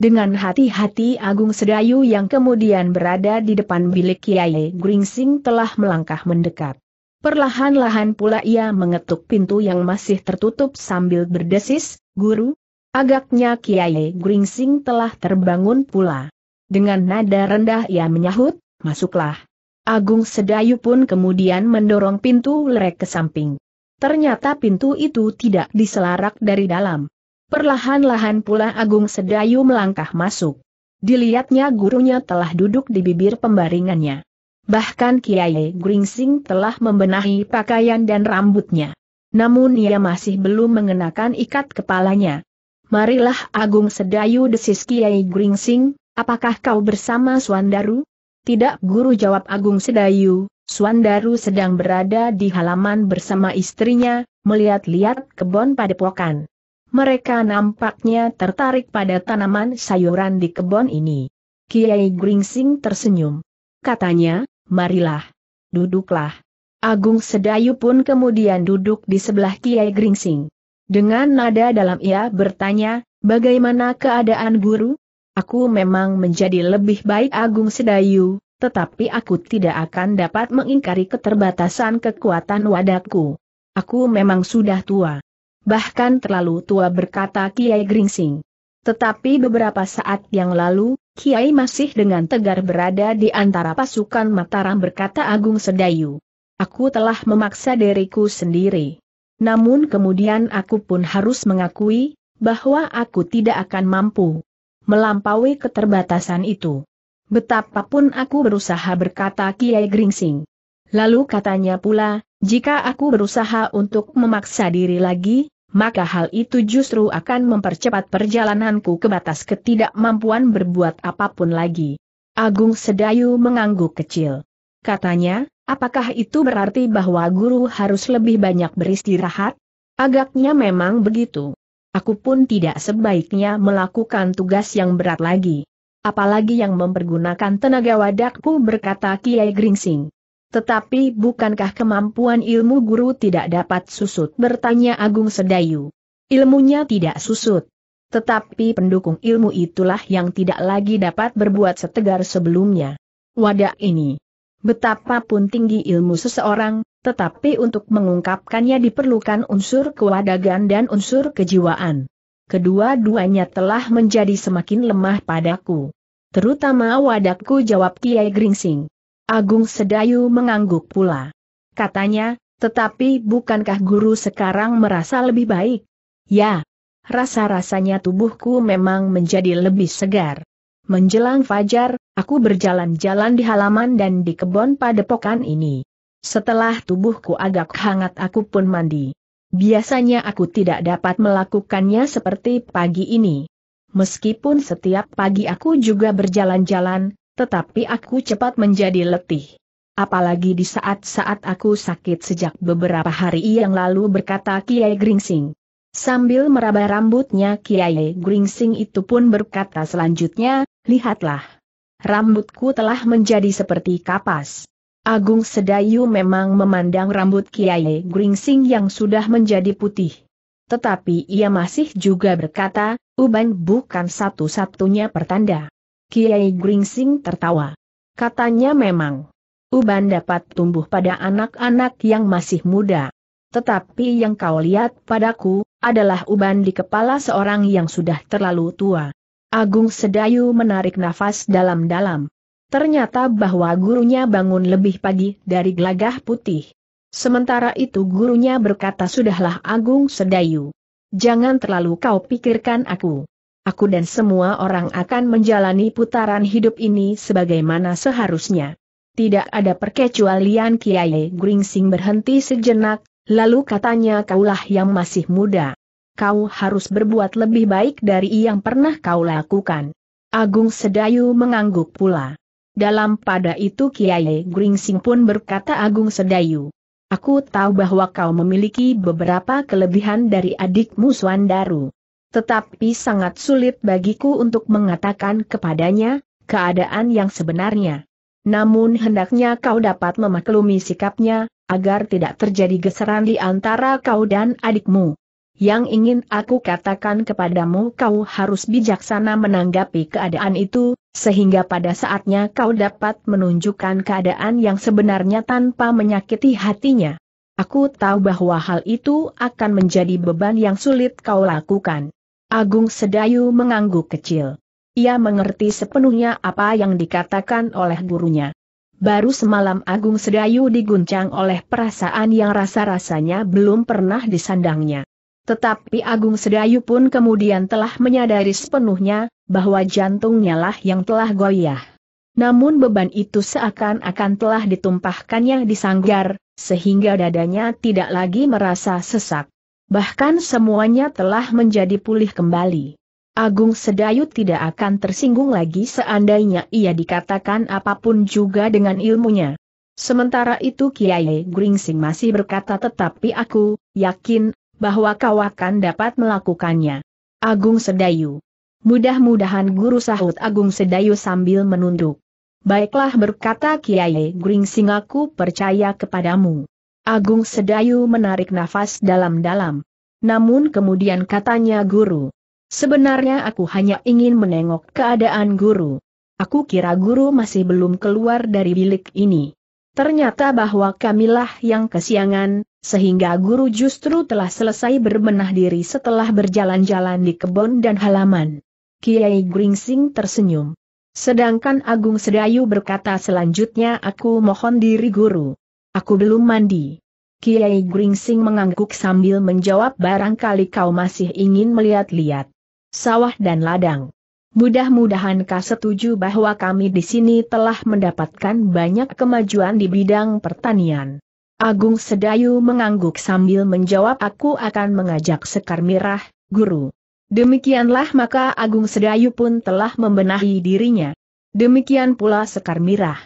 Dengan hati-hati Agung Sedayu yang kemudian berada di depan bilik Kiai Gringsing telah melangkah mendekat. Perlahan-lahan pula ia mengetuk pintu yang masih tertutup sambil berdesis, Guru, Agaknya Kiai Gringsing telah terbangun pula. Dengan nada rendah ia menyahut, masuklah. Agung Sedayu pun kemudian mendorong pintu lerek ke samping. Ternyata pintu itu tidak diselarak dari dalam. Perlahan-lahan pula Agung Sedayu melangkah masuk. Dilihatnya gurunya telah duduk di bibir pembaringannya. Bahkan Kiai Gringsing telah membenahi pakaian dan rambutnya. Namun ia masih belum mengenakan ikat kepalanya, marilah Agung Sedayu desis Kiai Gringsing, apakah kau bersama Suandaru? Tidak guru jawab Agung Sedayu, Suandaru sedang berada di halaman bersama istrinya, melihat-lihat kebun padepokan. Mereka nampaknya tertarik pada tanaman sayuran di kebon ini. Kiai Gringsing tersenyum. Katanya, marilah. Duduklah. Agung Sedayu pun kemudian duduk di sebelah Kiai Gringsing. Dengan nada dalam ia bertanya, bagaimana keadaan guru? Aku memang menjadi lebih baik Agung Sedayu, tetapi aku tidak akan dapat mengingkari keterbatasan kekuatan wadaku. Aku memang sudah tua. Bahkan terlalu tua berkata Kiai Gringsing. Tetapi beberapa saat yang lalu, Kiai masih dengan tegar berada di antara pasukan Mataram berkata Agung Sedayu. Aku telah memaksa diriku sendiri namun kemudian aku pun harus mengakui, bahwa aku tidak akan mampu melampaui keterbatasan itu. Betapapun aku berusaha berkata Kiai Gringsing. Lalu katanya pula, jika aku berusaha untuk memaksa diri lagi, maka hal itu justru akan mempercepat perjalananku ke batas ketidakmampuan berbuat apapun lagi. Agung Sedayu mengangguk kecil. Katanya, Apakah itu berarti bahwa guru harus lebih banyak beristirahat? Agaknya memang begitu. Aku pun tidak sebaiknya melakukan tugas yang berat lagi. Apalagi yang mempergunakan tenaga wadakku berkata Kiai Gringsing. Tetapi bukankah kemampuan ilmu guru tidak dapat susut bertanya Agung Sedayu. Ilmunya tidak susut. Tetapi pendukung ilmu itulah yang tidak lagi dapat berbuat setegar sebelumnya. Wadah ini Betapapun tinggi ilmu seseorang, tetapi untuk mengungkapkannya diperlukan unsur kewadagan dan unsur kejiwaan. Kedua-duanya telah menjadi semakin lemah padaku. Terutama wadaku, jawab Kiai Gringsing. Agung Sedayu mengangguk pula. Katanya, tetapi bukankah guru sekarang merasa lebih baik? Ya, rasa-rasanya tubuhku memang menjadi lebih segar. Menjelang fajar, aku berjalan-jalan di halaman dan di kebun padepokan ini. Setelah tubuhku agak hangat aku pun mandi. Biasanya aku tidak dapat melakukannya seperti pagi ini. Meskipun setiap pagi aku juga berjalan-jalan, tetapi aku cepat menjadi letih. Apalagi di saat-saat aku sakit sejak beberapa hari yang lalu berkata Kiai Gringsing. Sambil meraba rambutnya Kiai Gringsing itu pun berkata selanjutnya, lihatlah. Rambutku telah menjadi seperti kapas. Agung Sedayu memang memandang rambut Kiai Gringsing yang sudah menjadi putih. Tetapi ia masih juga berkata, uban bukan satu-satunya pertanda. Kiai Gringsing tertawa. Katanya memang, uban dapat tumbuh pada anak-anak yang masih muda tetapi yang kau lihat padaku, adalah uban di kepala seorang yang sudah terlalu tua. Agung Sedayu menarik nafas dalam-dalam. Ternyata bahwa gurunya bangun lebih pagi dari gelagah putih. Sementara itu gurunya berkata sudahlah Agung Sedayu. Jangan terlalu kau pikirkan aku. Aku dan semua orang akan menjalani putaran hidup ini sebagaimana seharusnya. Tidak ada perkecualian Kiai Gringsing berhenti sejenak, Lalu katanya kaulah yang masih muda. Kau harus berbuat lebih baik dari yang pernah kau lakukan. Agung Sedayu mengangguk pula. Dalam pada itu Kiai Gringsing pun berkata Agung Sedayu. Aku tahu bahwa kau memiliki beberapa kelebihan dari adikmu Suandaru. Tetapi sangat sulit bagiku untuk mengatakan kepadanya, keadaan yang sebenarnya. Namun hendaknya kau dapat memaklumi sikapnya, agar tidak terjadi geseran di antara kau dan adikmu. Yang ingin aku katakan kepadamu kau harus bijaksana menanggapi keadaan itu, sehingga pada saatnya kau dapat menunjukkan keadaan yang sebenarnya tanpa menyakiti hatinya. Aku tahu bahwa hal itu akan menjadi beban yang sulit kau lakukan. Agung Sedayu mengangguk kecil. Ia mengerti sepenuhnya apa yang dikatakan oleh gurunya. Baru semalam Agung Sedayu diguncang oleh perasaan yang rasa-rasanya belum pernah disandangnya. Tetapi Agung Sedayu pun kemudian telah menyadari sepenuhnya, bahwa jantungnya lah yang telah goyah. Namun beban itu seakan-akan telah ditumpahkannya di sanggar, sehingga dadanya tidak lagi merasa sesak. Bahkan semuanya telah menjadi pulih kembali. Agung Sedayu tidak akan tersinggung lagi seandainya ia dikatakan apapun juga dengan ilmunya. Sementara itu Kiai Gringsing masih berkata tetapi aku, yakin, bahwa kau akan dapat melakukannya. Agung Sedayu. Mudah-mudahan guru sahut Agung Sedayu sambil menunduk. Baiklah berkata Kiai Gringsing aku percaya kepadamu. Agung Sedayu menarik nafas dalam-dalam. Namun kemudian katanya guru, Sebenarnya aku hanya ingin menengok keadaan guru. Aku kira guru masih belum keluar dari bilik ini. Ternyata bahwa kamilah yang kesiangan, sehingga guru justru telah selesai berbenah diri setelah berjalan-jalan di kebun dan halaman. Kiai Gringsing tersenyum. Sedangkan Agung Sedayu berkata selanjutnya aku mohon diri guru. Aku belum mandi. Kiai Gringsing mengangguk sambil menjawab barangkali kau masih ingin melihat-lihat sawah dan ladang. Mudah-mudahan kau setuju bahwa kami di sini telah mendapatkan banyak kemajuan di bidang pertanian. Agung Sedayu mengangguk sambil menjawab aku akan mengajak Sekar Mirah, guru. Demikianlah maka Agung Sedayu pun telah membenahi dirinya. Demikian pula Sekar Mirah.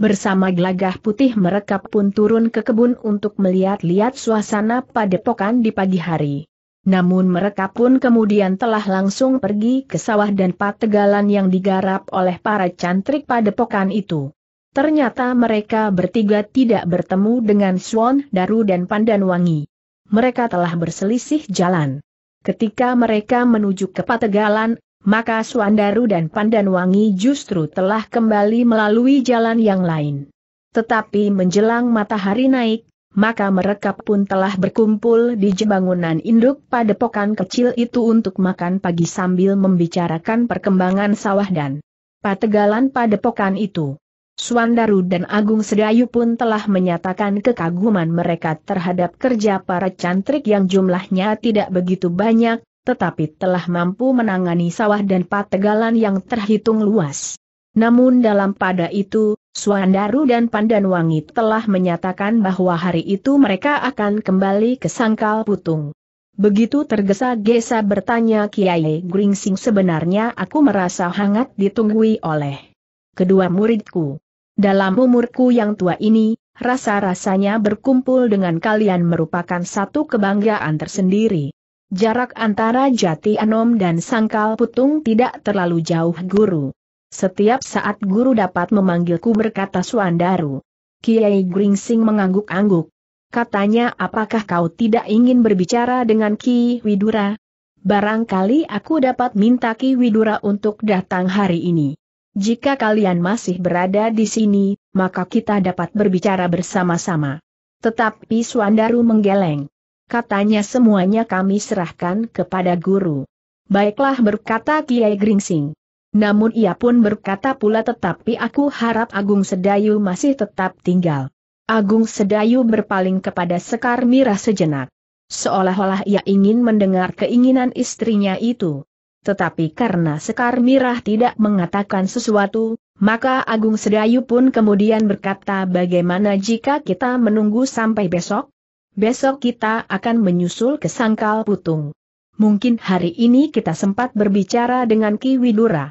Bersama gelagah putih mereka pun turun ke kebun untuk melihat-lihat suasana padepokan di pagi hari. Namun mereka pun kemudian telah langsung pergi ke sawah dan pategalan yang digarap oleh para cantrik padepokan itu. Ternyata mereka bertiga tidak bertemu dengan Swan Daru dan Pandan Wangi. Mereka telah berselisih jalan. Ketika mereka menuju ke pategalan, maka Swan Daru dan Pandan Wangi justru telah kembali melalui jalan yang lain. Tetapi menjelang matahari naik, maka mereka pun telah berkumpul di jembangunan induk padepokan kecil itu untuk makan pagi sambil membicarakan perkembangan sawah dan pategalan padepokan itu. Suandaru dan Agung Sedayu pun telah menyatakan kekaguman mereka terhadap kerja para cantrik yang jumlahnya tidak begitu banyak, tetapi telah mampu menangani sawah dan pategalan yang terhitung luas. Namun dalam pada itu, Suandaru dan Pandanwangi telah menyatakan bahwa hari itu mereka akan kembali ke Sangkal Putung. Begitu tergesa-gesa bertanya Kiai Gringsing sebenarnya aku merasa hangat ditunggui oleh kedua muridku. Dalam umurku yang tua ini, rasa-rasanya berkumpul dengan kalian merupakan satu kebanggaan tersendiri. Jarak antara Jati Anom dan Sangkal Putung tidak terlalu jauh guru. Setiap saat guru dapat memanggilku berkata Suandaru. Kiai Gringsing mengangguk-angguk. Katanya apakah kau tidak ingin berbicara dengan Ki Widura? Barangkali aku dapat minta Ki Widura untuk datang hari ini. Jika kalian masih berada di sini, maka kita dapat berbicara bersama-sama. Tetapi Suandaru menggeleng. Katanya semuanya kami serahkan kepada guru. Baiklah berkata Kiai Gringsing. Namun ia pun berkata pula tetapi aku harap Agung Sedayu masih tetap tinggal. Agung Sedayu berpaling kepada Sekar Mira sejenak. Seolah-olah ia ingin mendengar keinginan istrinya itu. Tetapi karena Sekar Mirah tidak mengatakan sesuatu, maka Agung Sedayu pun kemudian berkata bagaimana jika kita menunggu sampai besok? Besok kita akan menyusul ke Sangkal Putung. Mungkin hari ini kita sempat berbicara dengan Ki Widura.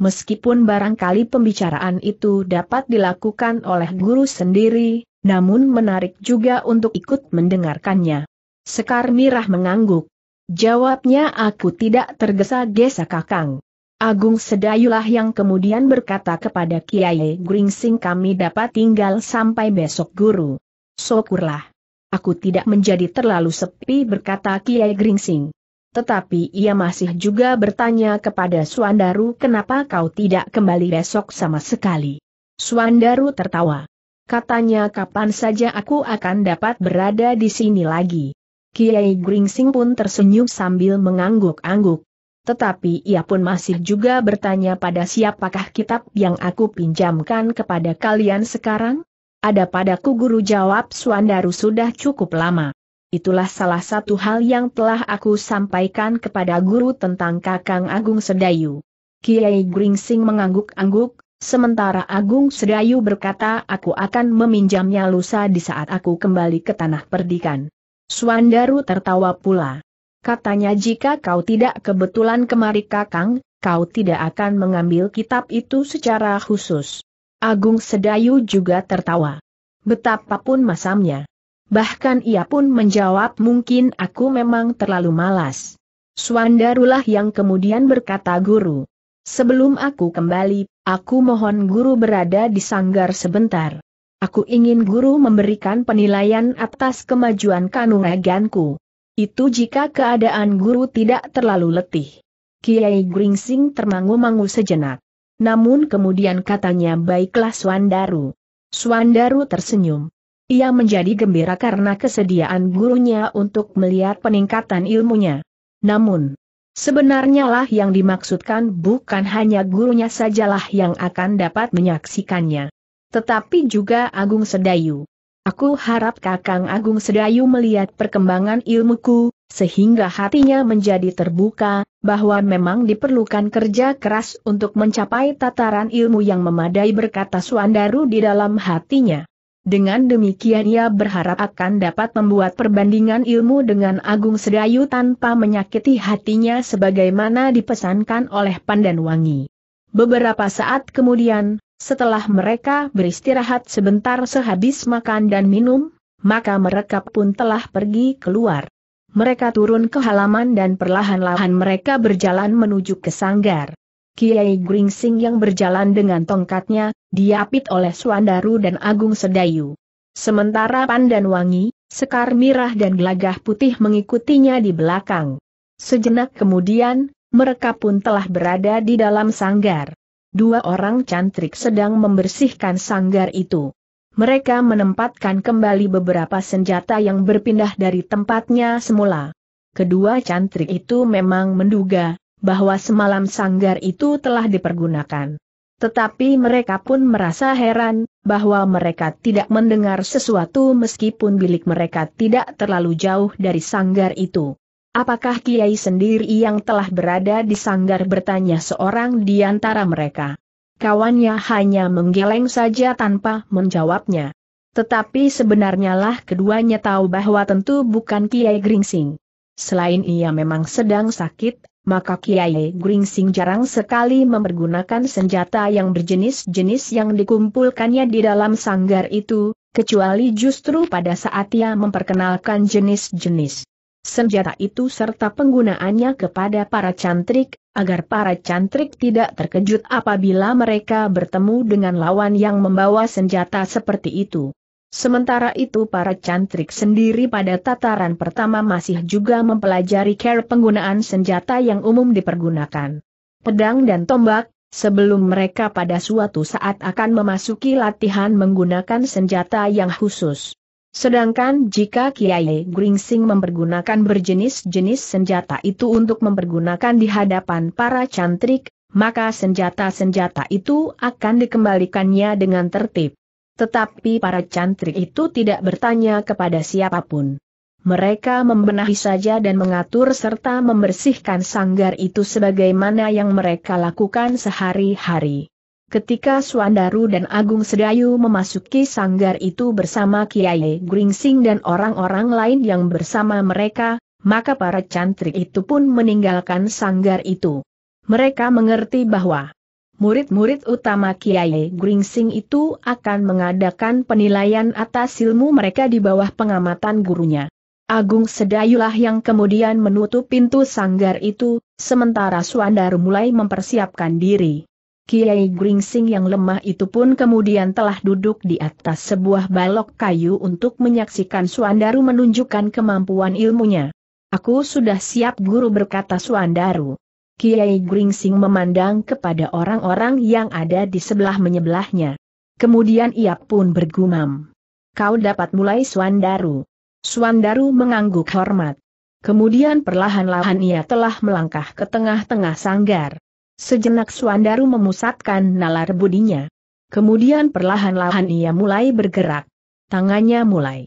Meskipun barangkali pembicaraan itu dapat dilakukan oleh guru sendiri, namun menarik juga untuk ikut mendengarkannya. Sekar Mirah mengangguk. Jawabnya aku tidak tergesa-gesa kakang. Agung Sedayulah yang kemudian berkata kepada Kiai Gringsing kami dapat tinggal sampai besok guru. Syukurlah. Aku tidak menjadi terlalu sepi berkata Kiai Gringsing tetapi ia masih juga bertanya kepada Suandaru kenapa kau tidak kembali besok sama sekali. Suandaru tertawa. Katanya kapan saja aku akan dapat berada di sini lagi. Kiai Gringsing pun tersenyum sambil mengangguk-angguk. Tetapi ia pun masih juga bertanya pada siapakah kitab yang aku pinjamkan kepada kalian sekarang? Ada padaku guru jawab Suandaru sudah cukup lama. Itulah salah satu hal yang telah aku sampaikan kepada guru tentang Kakang Agung Sedayu. Kiai Gringsing mengangguk-angguk, sementara Agung Sedayu berkata aku akan meminjamnya lusa di saat aku kembali ke tanah perdikan. Suandaru tertawa pula. Katanya jika kau tidak kebetulan kemari Kakang, kau tidak akan mengambil kitab itu secara khusus. Agung Sedayu juga tertawa. Betapapun masamnya. Bahkan ia pun menjawab mungkin aku memang terlalu malas. Suandarulah yang kemudian berkata guru. Sebelum aku kembali, aku mohon guru berada di sanggar sebentar. Aku ingin guru memberikan penilaian atas kemajuan kanuraganku. Itu jika keadaan guru tidak terlalu letih. Kiai Gringsing termangu-mangu sejenak. Namun kemudian katanya baiklah Swandaru. Swandaru tersenyum. Ia menjadi gembira karena kesediaan gurunya untuk melihat peningkatan ilmunya. Namun, sebenarnya lah yang dimaksudkan bukan hanya gurunya sajalah yang akan dapat menyaksikannya. Tetapi juga Agung Sedayu. Aku harap Kakang Agung Sedayu melihat perkembangan ilmuku, sehingga hatinya menjadi terbuka, bahwa memang diperlukan kerja keras untuk mencapai tataran ilmu yang memadai berkata Suandaru di dalam hatinya. Dengan demikian ia berharap akan dapat membuat perbandingan ilmu dengan Agung Sedayu tanpa menyakiti hatinya sebagaimana dipesankan oleh Pandan Wangi. Beberapa saat kemudian, setelah mereka beristirahat sebentar sehabis makan dan minum, maka mereka pun telah pergi keluar. Mereka turun ke halaman dan perlahan-lahan mereka berjalan menuju ke sanggar. Kiai Gringsing yang berjalan dengan tongkatnya, diapit oleh Suandaru dan Agung Sedayu. Sementara Pandan Wangi, Sekar Mirah dan Gelagah Putih mengikutinya di belakang. Sejenak kemudian, mereka pun telah berada di dalam sanggar. Dua orang cantrik sedang membersihkan sanggar itu. Mereka menempatkan kembali beberapa senjata yang berpindah dari tempatnya semula. Kedua cantrik itu memang menduga, bahwa semalam sanggar itu telah dipergunakan. Tetapi mereka pun merasa heran, bahwa mereka tidak mendengar sesuatu meskipun bilik mereka tidak terlalu jauh dari sanggar itu. Apakah Kiai sendiri yang telah berada di sanggar bertanya seorang di antara mereka. Kawannya hanya menggeleng saja tanpa menjawabnya. Tetapi sebenarnya lah keduanya tahu bahwa tentu bukan Kiai Gringsing. Selain ia memang sedang sakit, maka Kiai Gringsing jarang sekali mempergunakan senjata yang berjenis-jenis yang dikumpulkannya di dalam sanggar itu, kecuali justru pada saat ia memperkenalkan jenis-jenis senjata itu serta penggunaannya kepada para cantrik, agar para cantrik tidak terkejut apabila mereka bertemu dengan lawan yang membawa senjata seperti itu. Sementara itu para cantrik sendiri pada tataran pertama masih juga mempelajari care penggunaan senjata yang umum dipergunakan. Pedang dan tombak, sebelum mereka pada suatu saat akan memasuki latihan menggunakan senjata yang khusus. Sedangkan jika Kiai Gringsing mempergunakan berjenis-jenis senjata itu untuk mempergunakan di hadapan para cantrik, maka senjata-senjata itu akan dikembalikannya dengan tertib. Tetapi para cantrik itu tidak bertanya kepada siapapun. Mereka membenahi saja dan mengatur serta membersihkan sanggar itu sebagaimana yang mereka lakukan sehari-hari. Ketika Suandaru dan Agung Sedayu memasuki sanggar itu bersama Kiai Gringsing dan orang-orang lain yang bersama mereka, maka para cantrik itu pun meninggalkan sanggar itu. Mereka mengerti bahwa murid-murid utama Kiai Gringsing itu akan mengadakan penilaian atas ilmu mereka di bawah pengamatan gurunya. Agung Sedayulah yang kemudian menutup pintu sanggar itu, sementara Suandar mulai mempersiapkan diri. Kiai Gringsing yang lemah itu pun kemudian telah duduk di atas sebuah balok kayu untuk menyaksikan Suandaru menunjukkan kemampuan ilmunya. Aku sudah siap guru berkata Suandaru. Kiai Gringsing memandang kepada orang-orang yang ada di sebelah menyebelahnya. Kemudian ia pun bergumam. Kau dapat mulai Swandaru." Swandaru mengangguk hormat. Kemudian perlahan-lahan ia telah melangkah ke tengah-tengah sanggar. Sejenak Swandaru memusatkan nalar budinya. Kemudian perlahan-lahan ia mulai bergerak. Tangannya mulai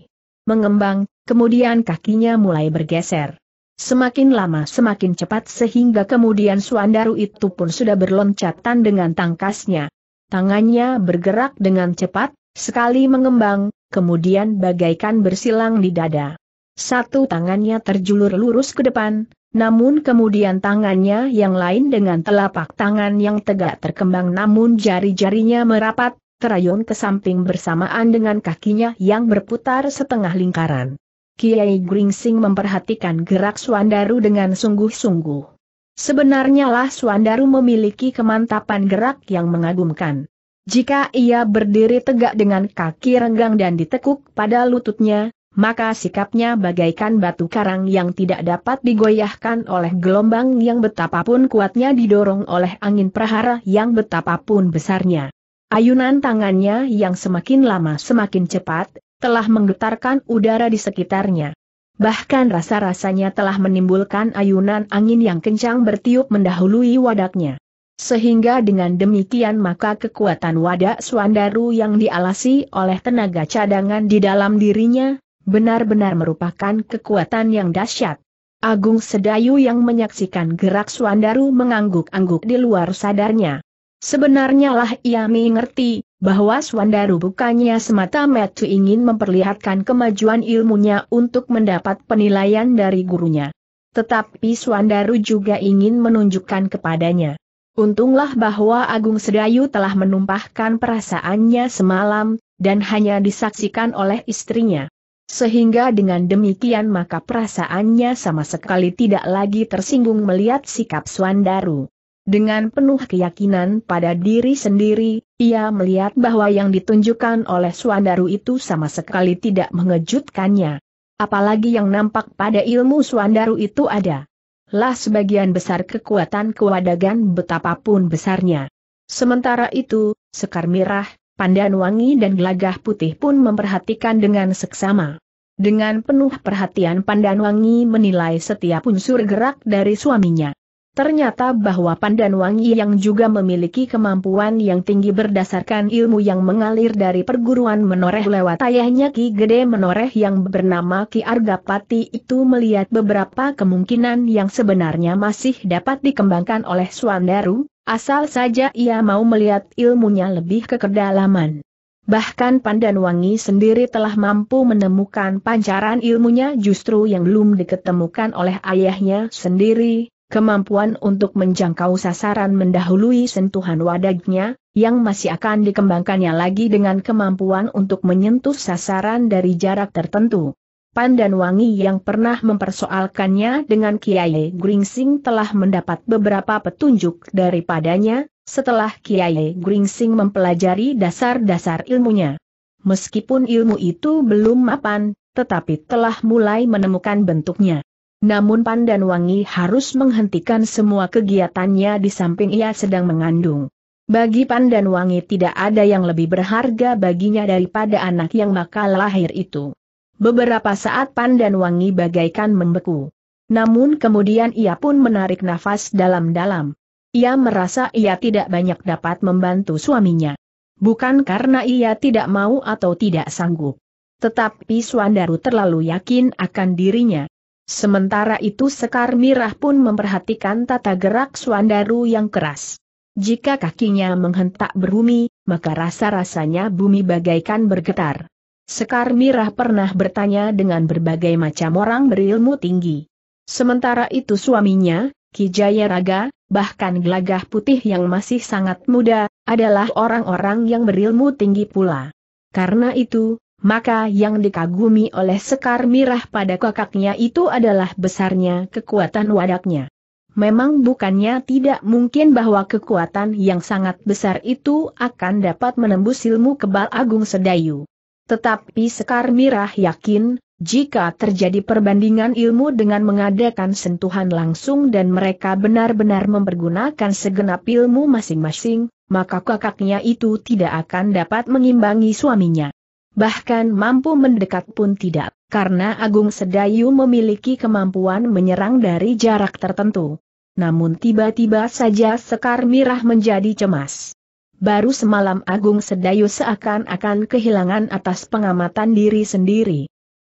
mengembang, kemudian kakinya mulai bergeser. Semakin lama semakin cepat sehingga kemudian Suandaru itu pun sudah berloncatan dengan tangkasnya. Tangannya bergerak dengan cepat, sekali mengembang, kemudian bagaikan bersilang di dada. Satu tangannya terjulur lurus ke depan, namun kemudian tangannya yang lain dengan telapak tangan yang tegak terkembang namun jari-jarinya merapat, terayun ke samping bersamaan dengan kakinya yang berputar setengah lingkaran. Kiai Gringsing memperhatikan gerak Suandaru dengan sungguh-sungguh. Sebenarnya lah Suandaru memiliki kemantapan gerak yang mengagumkan. Jika ia berdiri tegak dengan kaki renggang dan ditekuk pada lututnya, maka sikapnya bagaikan batu karang yang tidak dapat digoyahkan oleh gelombang yang betapapun kuatnya didorong oleh angin prahara yang betapapun besarnya. Ayunan tangannya yang semakin lama semakin cepat, telah menggetarkan udara di sekitarnya. Bahkan rasa-rasanya telah menimbulkan ayunan angin yang kencang bertiup mendahului wadaknya. Sehingga dengan demikian maka kekuatan wadak Swandaru yang dialasi oleh tenaga cadangan di dalam dirinya, benar-benar merupakan kekuatan yang dahsyat. Agung Sedayu yang menyaksikan gerak Swandaru mengangguk-angguk di luar sadarnya. Sebenarnya lah ia mengerti, bahwa Swandaru bukannya semata-mata ingin memperlihatkan kemajuan ilmunya untuk mendapat penilaian dari gurunya. Tetapi Swandaru juga ingin menunjukkan kepadanya. Untunglah bahwa Agung Sedayu telah menumpahkan perasaannya semalam, dan hanya disaksikan oleh istrinya. Sehingga dengan demikian maka perasaannya sama sekali tidak lagi tersinggung melihat sikap Swandaru. Dengan penuh keyakinan pada diri sendiri, ia melihat bahwa yang ditunjukkan oleh Suandaru itu sama sekali tidak mengejutkannya. Apalagi yang nampak pada ilmu Suandaru itu ada. Lah sebagian besar kekuatan kewadagan betapapun besarnya. Sementara itu, Sekar Mirah, Pandan Wangi dan Gelagah Putih pun memperhatikan dengan seksama. Dengan penuh perhatian Wangi menilai setiap unsur gerak dari suaminya. Ternyata bahwa Pandan Wangi yang juga memiliki kemampuan yang tinggi berdasarkan ilmu yang mengalir dari perguruan menoreh lewat ayahnya Ki Gede Menoreh yang bernama Ki Argapati itu melihat beberapa kemungkinan yang sebenarnya masih dapat dikembangkan oleh Swandaru, asal saja ia mau melihat ilmunya lebih ke kedalaman. Bahkan Pandan Wangi sendiri telah mampu menemukan pancaran ilmunya justru yang belum diketemukan oleh ayahnya sendiri, kemampuan untuk menjangkau sasaran mendahului sentuhan wadagnya, yang masih akan dikembangkannya lagi dengan kemampuan untuk menyentuh sasaran dari jarak tertentu. Pandan Wangi yang pernah mempersoalkannya dengan Kiai Gringsing telah mendapat beberapa petunjuk daripadanya, setelah Kiai Gringsing mempelajari dasar-dasar ilmunya. Meskipun ilmu itu belum mapan, tetapi telah mulai menemukan bentuknya. Namun Pandan Wangi harus menghentikan semua kegiatannya di samping ia sedang mengandung. Bagi Pandan Wangi tidak ada yang lebih berharga baginya daripada anak yang bakal lahir itu. Beberapa saat Pandan Wangi bagaikan membeku. Namun kemudian ia pun menarik nafas dalam-dalam. Ia merasa ia tidak banyak dapat membantu suaminya. Bukan karena ia tidak mau atau tidak sanggup. Tetapi Suandaru terlalu yakin akan dirinya. Sementara itu Sekar Mirah pun memperhatikan tata gerak Swandaru yang keras. Jika kakinya menghentak berbumi, maka rasa-rasanya bumi bagaikan bergetar. Sekar Mirah pernah bertanya dengan berbagai macam orang berilmu tinggi. Sementara itu suaminya, Kijaya Raga, bahkan gelagah putih yang masih sangat muda, adalah orang-orang yang berilmu tinggi pula. Karena itu, maka yang dikagumi oleh Sekar Mirah pada kakaknya itu adalah besarnya kekuatan wadaknya. Memang bukannya tidak mungkin bahwa kekuatan yang sangat besar itu akan dapat menembus ilmu kebal Agung Sedayu. Tetapi Sekar Mirah yakin, jika terjadi perbandingan ilmu dengan mengadakan sentuhan langsung dan mereka benar-benar mempergunakan segenap ilmu masing-masing, maka kakaknya itu tidak akan dapat mengimbangi suaminya bahkan mampu mendekat pun tidak, karena Agung Sedayu memiliki kemampuan menyerang dari jarak tertentu. Namun tiba-tiba saja Sekar Mirah menjadi cemas. Baru semalam Agung Sedayu seakan-akan kehilangan atas pengamatan diri sendiri.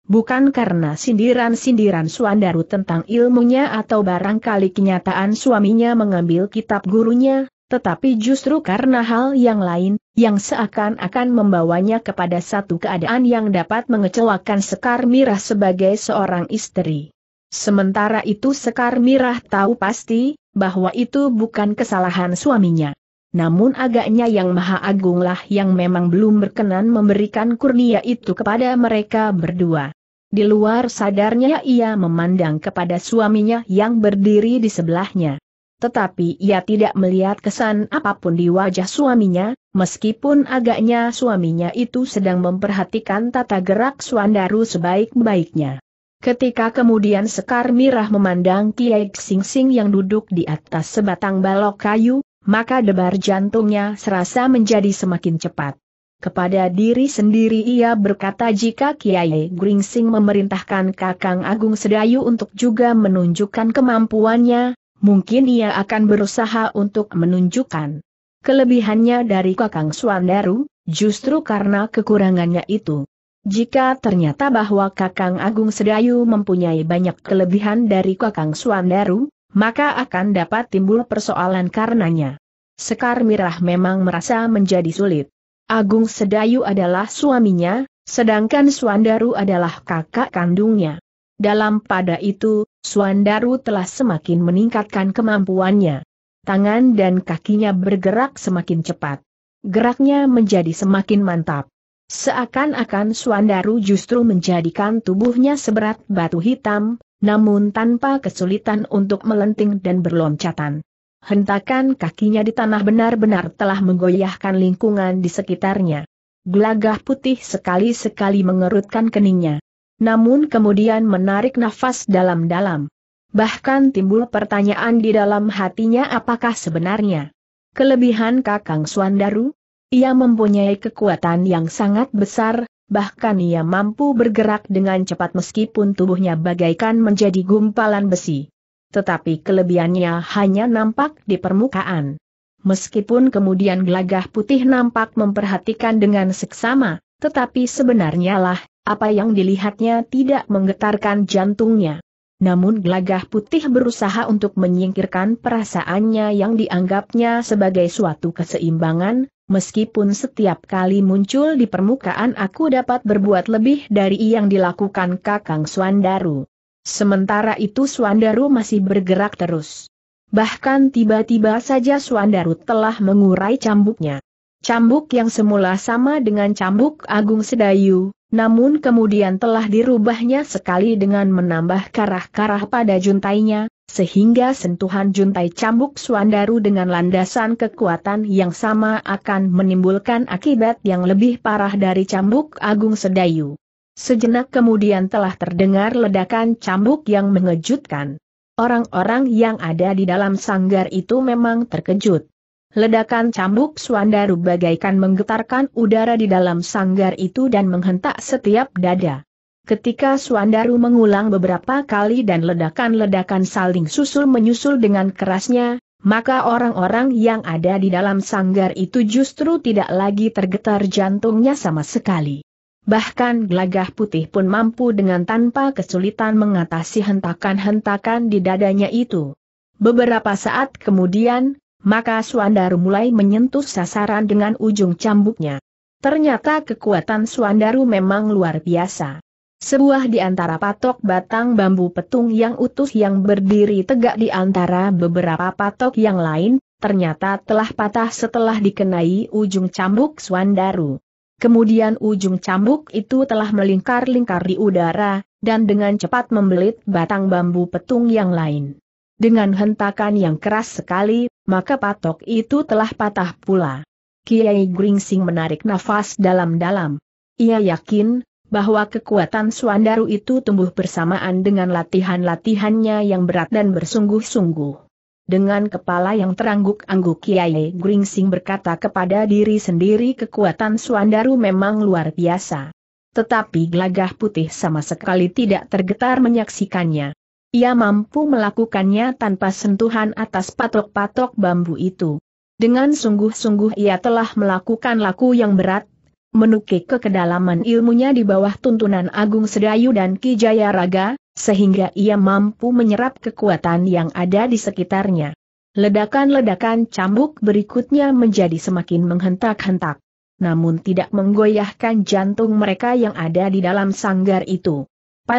Bukan karena sindiran-sindiran Suandaru tentang ilmunya atau barangkali kenyataan suaminya mengambil kitab gurunya, tetapi justru karena hal yang lain, yang seakan-akan membawanya kepada satu keadaan yang dapat mengecewakan Sekar Mirah sebagai seorang istri. Sementara itu Sekar Mirah tahu pasti, bahwa itu bukan kesalahan suaminya. Namun agaknya yang maha agunglah yang memang belum berkenan memberikan kurnia itu kepada mereka berdua. Di luar sadarnya ia memandang kepada suaminya yang berdiri di sebelahnya. Tetapi ia tidak melihat kesan apapun di wajah suaminya, meskipun agaknya suaminya itu sedang memperhatikan tata gerak Suandaru sebaik-baiknya. Ketika kemudian Sekar Mirah memandang Kiai Sing Sing yang duduk di atas sebatang balok kayu, maka debar jantungnya serasa menjadi semakin cepat. Kepada diri sendiri ia berkata jika Kiai Gringsing memerintahkan Kakang Agung Sedayu untuk juga menunjukkan kemampuannya, mungkin ia akan berusaha untuk menunjukkan kelebihannya dari Kakang Swandaru, justru karena kekurangannya itu. Jika ternyata bahwa Kakang Agung Sedayu mempunyai banyak kelebihan dari Kakang Swandaru, maka akan dapat timbul persoalan karenanya. Sekar Mirah memang merasa menjadi sulit. Agung Sedayu adalah suaminya, sedangkan Swandaru adalah kakak kandungnya. Dalam pada itu, Suandaru telah semakin meningkatkan kemampuannya. Tangan dan kakinya bergerak semakin cepat. Geraknya menjadi semakin mantap. Seakan-akan Suandaru justru menjadikan tubuhnya seberat batu hitam, namun tanpa kesulitan untuk melenting dan berloncatan. Hentakan kakinya di tanah benar-benar telah menggoyahkan lingkungan di sekitarnya. Gelagah putih sekali-sekali mengerutkan keningnya namun kemudian menarik nafas dalam-dalam. Bahkan timbul pertanyaan di dalam hatinya apakah sebenarnya kelebihan Kakang Suandaru? Ia mempunyai kekuatan yang sangat besar, bahkan ia mampu bergerak dengan cepat meskipun tubuhnya bagaikan menjadi gumpalan besi. Tetapi kelebihannya hanya nampak di permukaan. Meskipun kemudian gelagah putih nampak memperhatikan dengan seksama, tetapi sebenarnya lah, apa yang dilihatnya tidak menggetarkan jantungnya. Namun gelagah putih berusaha untuk menyingkirkan perasaannya yang dianggapnya sebagai suatu keseimbangan, meskipun setiap kali muncul di permukaan aku dapat berbuat lebih dari yang dilakukan Kakang Swandaru. Sementara itu Swandaru masih bergerak terus. Bahkan tiba-tiba saja Swandaru telah mengurai cambuknya. Cambuk yang semula sama dengan cambuk Agung Sedayu, namun kemudian telah dirubahnya sekali dengan menambah karah-karah pada juntainya, sehingga sentuhan juntai cambuk Suandaru dengan landasan kekuatan yang sama akan menimbulkan akibat yang lebih parah dari cambuk Agung Sedayu. Sejenak kemudian telah terdengar ledakan cambuk yang mengejutkan. Orang-orang yang ada di dalam sanggar itu memang terkejut. Ledakan cambuk Suandaru bagaikan menggetarkan udara di dalam sanggar itu dan menghentak setiap dada. Ketika Suandaru mengulang beberapa kali dan ledakan-ledakan saling susul-menyusul dengan kerasnya, maka orang-orang yang ada di dalam sanggar itu justru tidak lagi tergetar jantungnya sama sekali. Bahkan gelagah putih pun mampu dengan tanpa kesulitan mengatasi hentakan-hentakan di dadanya itu. Beberapa saat kemudian, maka Suandaru mulai menyentuh sasaran dengan ujung cambuknya. Ternyata kekuatan Suandaru memang luar biasa. Sebuah di antara patok batang bambu petung yang utuh yang berdiri tegak di antara beberapa patok yang lain, ternyata telah patah setelah dikenai ujung cambuk Suandaru. Kemudian ujung cambuk itu telah melingkar-lingkar di udara, dan dengan cepat membelit batang bambu petung yang lain. Dengan hentakan yang keras sekali, maka patok itu telah patah pula. Kiai Gringsing menarik nafas dalam-dalam. Ia yakin, bahwa kekuatan Suandaru itu tumbuh bersamaan dengan latihan-latihannya yang berat dan bersungguh-sungguh. Dengan kepala yang terangguk-angguk Kiai Gringsing berkata kepada diri sendiri kekuatan Suandaru memang luar biasa. Tetapi gelagah putih sama sekali tidak tergetar menyaksikannya. Ia mampu melakukannya tanpa sentuhan atas patok-patok bambu itu. Dengan sungguh-sungguh ia telah melakukan laku yang berat, menukik ke kedalaman ilmunya di bawah tuntunan Agung Sedayu dan Ki Jayaraga, sehingga ia mampu menyerap kekuatan yang ada di sekitarnya. Ledakan-ledakan cambuk berikutnya menjadi semakin menghentak-hentak. Namun tidak menggoyahkan jantung mereka yang ada di dalam sanggar itu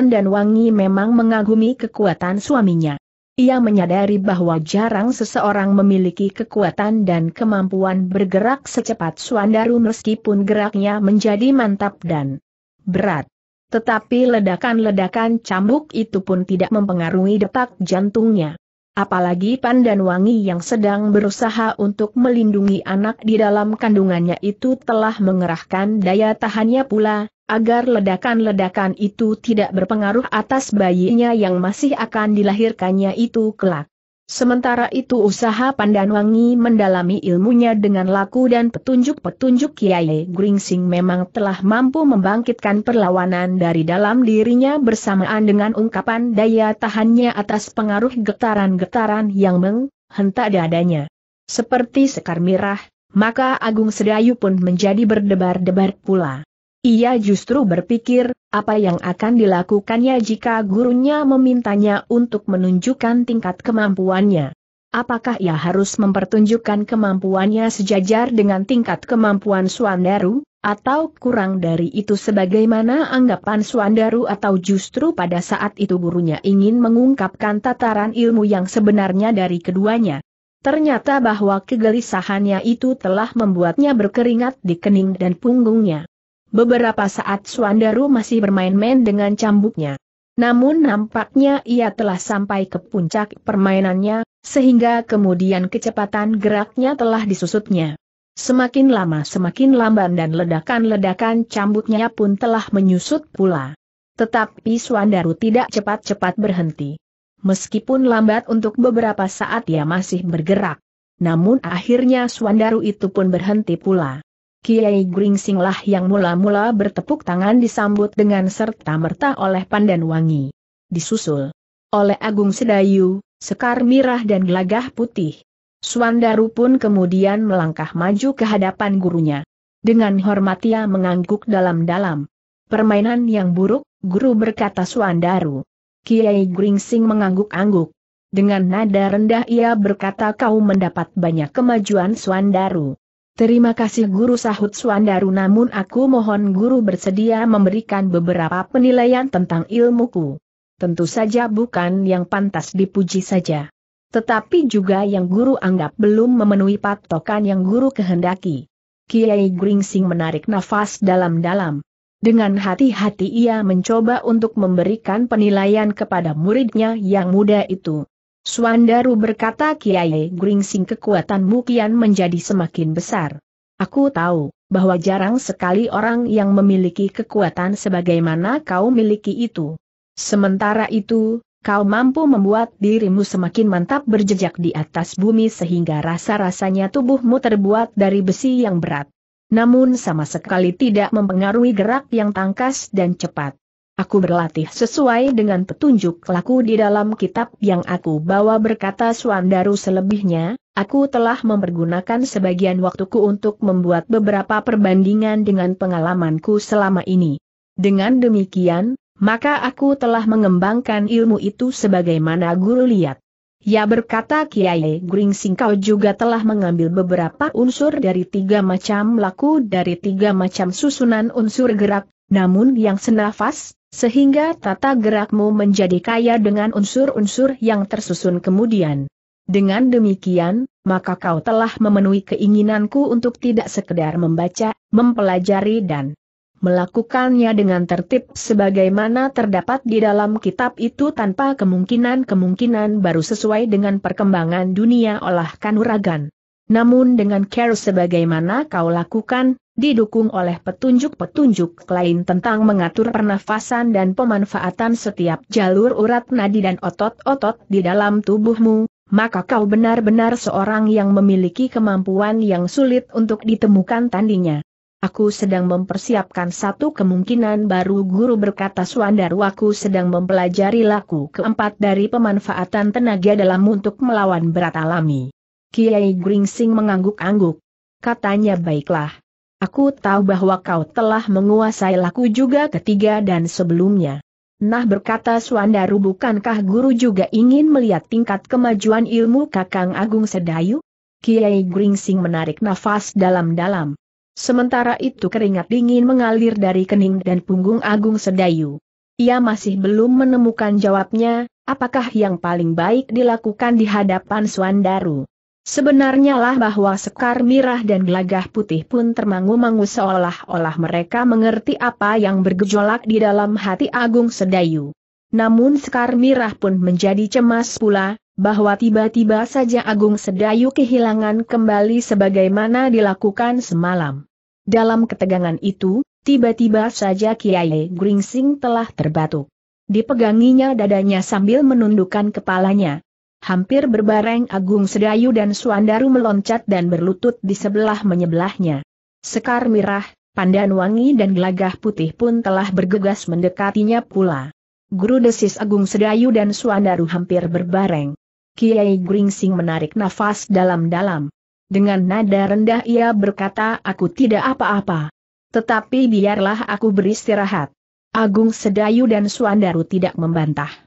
dan Wangi memang mengagumi kekuatan suaminya. Ia menyadari bahwa jarang seseorang memiliki kekuatan dan kemampuan bergerak secepat Suandaru meskipun geraknya menjadi mantap dan berat. Tetapi ledakan-ledakan cambuk itu pun tidak mempengaruhi detak jantungnya. Apalagi Pandan Wangi yang sedang berusaha untuk melindungi anak di dalam kandungannya itu telah mengerahkan daya tahannya pula, agar ledakan-ledakan itu tidak berpengaruh atas bayinya yang masih akan dilahirkannya itu kelak. Sementara itu usaha Pandanwangi mendalami ilmunya dengan laku dan petunjuk-petunjuk Kiai Gringsing memang telah mampu membangkitkan perlawanan dari dalam dirinya bersamaan dengan ungkapan daya tahannya atas pengaruh getaran-getaran yang menghentak dadanya. Seperti sekar mirah, maka Agung Sedayu pun menjadi berdebar-debar pula. Ia justru berpikir, apa yang akan dilakukannya jika gurunya memintanya untuk menunjukkan tingkat kemampuannya. Apakah ia harus mempertunjukkan kemampuannya sejajar dengan tingkat kemampuan Suandaru, atau kurang dari itu sebagaimana anggapan Suandaru atau justru pada saat itu gurunya ingin mengungkapkan tataran ilmu yang sebenarnya dari keduanya. Ternyata bahwa kegelisahannya itu telah membuatnya berkeringat di kening dan punggungnya. Beberapa saat Suandaru masih bermain-main dengan cambuknya. Namun nampaknya ia telah sampai ke puncak permainannya, sehingga kemudian kecepatan geraknya telah disusutnya. Semakin lama semakin lamban dan ledakan-ledakan cambuknya pun telah menyusut pula. Tetapi Suandaru tidak cepat-cepat berhenti. Meskipun lambat untuk beberapa saat ia masih bergerak. Namun akhirnya Suandaru itu pun berhenti pula. Kiai Gringsinglah yang mula-mula bertepuk tangan disambut dengan serta-merta oleh Pandan Wangi. Disusul oleh Agung Sedayu, Sekar Mirah dan Gelagah Putih. Swandaru pun kemudian melangkah maju ke hadapan gurunya. Dengan hormat ia mengangguk dalam-dalam. Permainan yang buruk, guru berkata Swandaru. Kiai Gringsing mengangguk-angguk. Dengan nada rendah ia berkata kau mendapat banyak kemajuan Swandaru. Terima kasih Guru sahut Suandaru namun aku mohon Guru bersedia memberikan beberapa penilaian tentang ilmuku. Tentu saja bukan yang pantas dipuji saja. Tetapi juga yang Guru anggap belum memenuhi patokan yang Guru kehendaki. Kiai Gringsing menarik nafas dalam-dalam. Dengan hati-hati ia mencoba untuk memberikan penilaian kepada muridnya yang muda itu. Suandaru berkata Kiai Gringsing kekuatanmu kian menjadi semakin besar. Aku tahu, bahwa jarang sekali orang yang memiliki kekuatan sebagaimana kau miliki itu. Sementara itu, kau mampu membuat dirimu semakin mantap berjejak di atas bumi sehingga rasa-rasanya tubuhmu terbuat dari besi yang berat. Namun sama sekali tidak mempengaruhi gerak yang tangkas dan cepat. Aku berlatih sesuai dengan petunjuk laku di dalam kitab yang aku bawa berkata Suandaru selebihnya, aku telah mempergunakan sebagian waktuku untuk membuat beberapa perbandingan dengan pengalamanku selama ini. Dengan demikian, maka aku telah mengembangkan ilmu itu sebagaimana guru lihat. Ya berkata Kiai Gringsing kau juga telah mengambil beberapa unsur dari tiga macam laku dari tiga macam susunan unsur gerak, namun yang senafas, sehingga tata gerakmu menjadi kaya dengan unsur-unsur yang tersusun kemudian. Dengan demikian, maka kau telah memenuhi keinginanku untuk tidak sekedar membaca, mempelajari dan melakukannya dengan tertib sebagaimana terdapat di dalam kitab itu tanpa kemungkinan-kemungkinan baru sesuai dengan perkembangan dunia olah kanuragan. Namun dengan care sebagaimana kau lakukan, didukung oleh petunjuk-petunjuk lain tentang mengatur pernafasan dan pemanfaatan setiap jalur urat nadi dan otot-otot di dalam tubuhmu, maka kau benar-benar seorang yang memiliki kemampuan yang sulit untuk ditemukan tandinya. Aku sedang mempersiapkan satu kemungkinan baru guru berkata Suandar aku sedang mempelajari laku keempat dari pemanfaatan tenaga dalam untuk melawan berat alami. Kiai Gringsing mengangguk-angguk. Katanya baiklah. Aku tahu bahwa kau telah menguasai laku juga ketiga dan sebelumnya. Nah berkata Suandaru bukankah guru juga ingin melihat tingkat kemajuan ilmu Kakang Agung Sedayu? Kiai Gringsing menarik nafas dalam-dalam. Sementara itu keringat dingin mengalir dari kening dan punggung Agung Sedayu. Ia masih belum menemukan jawabnya, apakah yang paling baik dilakukan di hadapan Suandaru. Sebenarnya lah bahwa sekar mirah dan gelagah putih pun termangu-mangu seolah-olah mereka mengerti apa yang bergejolak di dalam hati Agung Sedayu. Namun sekar mirah pun menjadi cemas pula, bahwa tiba-tiba saja Agung Sedayu kehilangan kembali sebagaimana dilakukan semalam. Dalam ketegangan itu, tiba-tiba saja Kiai Gringsing telah terbatuk. Dipeganginya dadanya sambil menundukkan kepalanya, hampir berbareng Agung Sedayu dan Suandaru meloncat dan berlutut di sebelah menyebelahnya. Sekar mirah, pandan wangi dan gelagah putih pun telah bergegas mendekatinya pula. Guru desis Agung Sedayu dan Suandaru hampir berbareng. Kiai Gringsing menarik nafas dalam-dalam. Dengan nada rendah ia berkata aku tidak apa-apa. Tetapi biarlah aku beristirahat. Agung Sedayu dan Suandaru tidak membantah.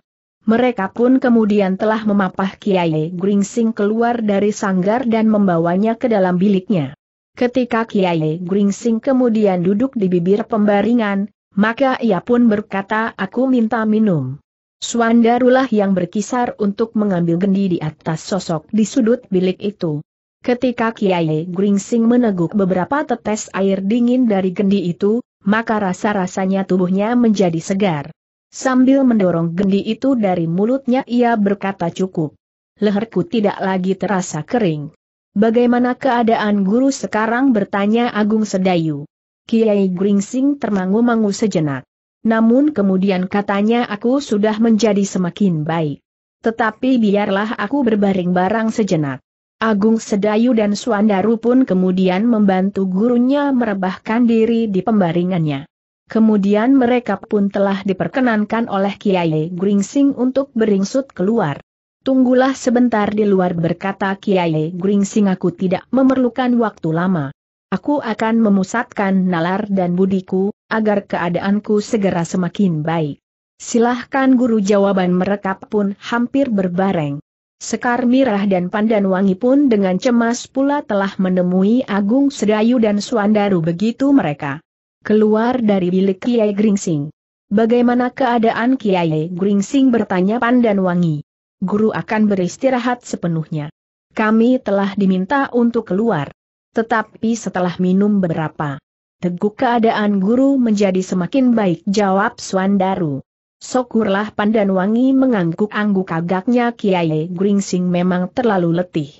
Mereka pun kemudian telah memapah Kiai Gringsing keluar dari sanggar dan membawanya ke dalam biliknya. Ketika Kiai Gringsing kemudian duduk di bibir pembaringan, maka ia pun berkata aku minta minum. Suandarulah yang berkisar untuk mengambil gendi di atas sosok di sudut bilik itu. Ketika Kiai Gringsing meneguk beberapa tetes air dingin dari gendi itu, maka rasa-rasanya tubuhnya menjadi segar. Sambil mendorong gendi itu dari mulutnya ia berkata cukup. Leherku tidak lagi terasa kering. Bagaimana keadaan guru sekarang bertanya Agung Sedayu. Kiai Gringsing termangu-mangu sejenak. Namun kemudian katanya aku sudah menjadi semakin baik. Tetapi biarlah aku berbaring barang sejenak. Agung Sedayu dan Suandaru pun kemudian membantu gurunya merebahkan diri di pembaringannya. Kemudian mereka pun telah diperkenankan oleh Kiai Gringsing untuk beringsut keluar. Tunggulah sebentar di luar berkata Kiai Gringsing aku tidak memerlukan waktu lama. Aku akan memusatkan nalar dan budiku, agar keadaanku segera semakin baik. Silahkan guru jawaban mereka pun hampir berbareng. Sekar Mirah dan Pandan Wangi pun dengan cemas pula telah menemui Agung Sedayu dan Suandaru begitu mereka keluar dari bilik Kiai Gringsing. Bagaimana keadaan Kiai Gringsing bertanya Pandan Wangi? Guru akan beristirahat sepenuhnya. Kami telah diminta untuk keluar. Tetapi setelah minum beberapa teguk keadaan guru menjadi semakin baik jawab Swandaru. Syukurlah Wangi mengangguk-angguk agaknya Kiai Gringsing memang terlalu letih.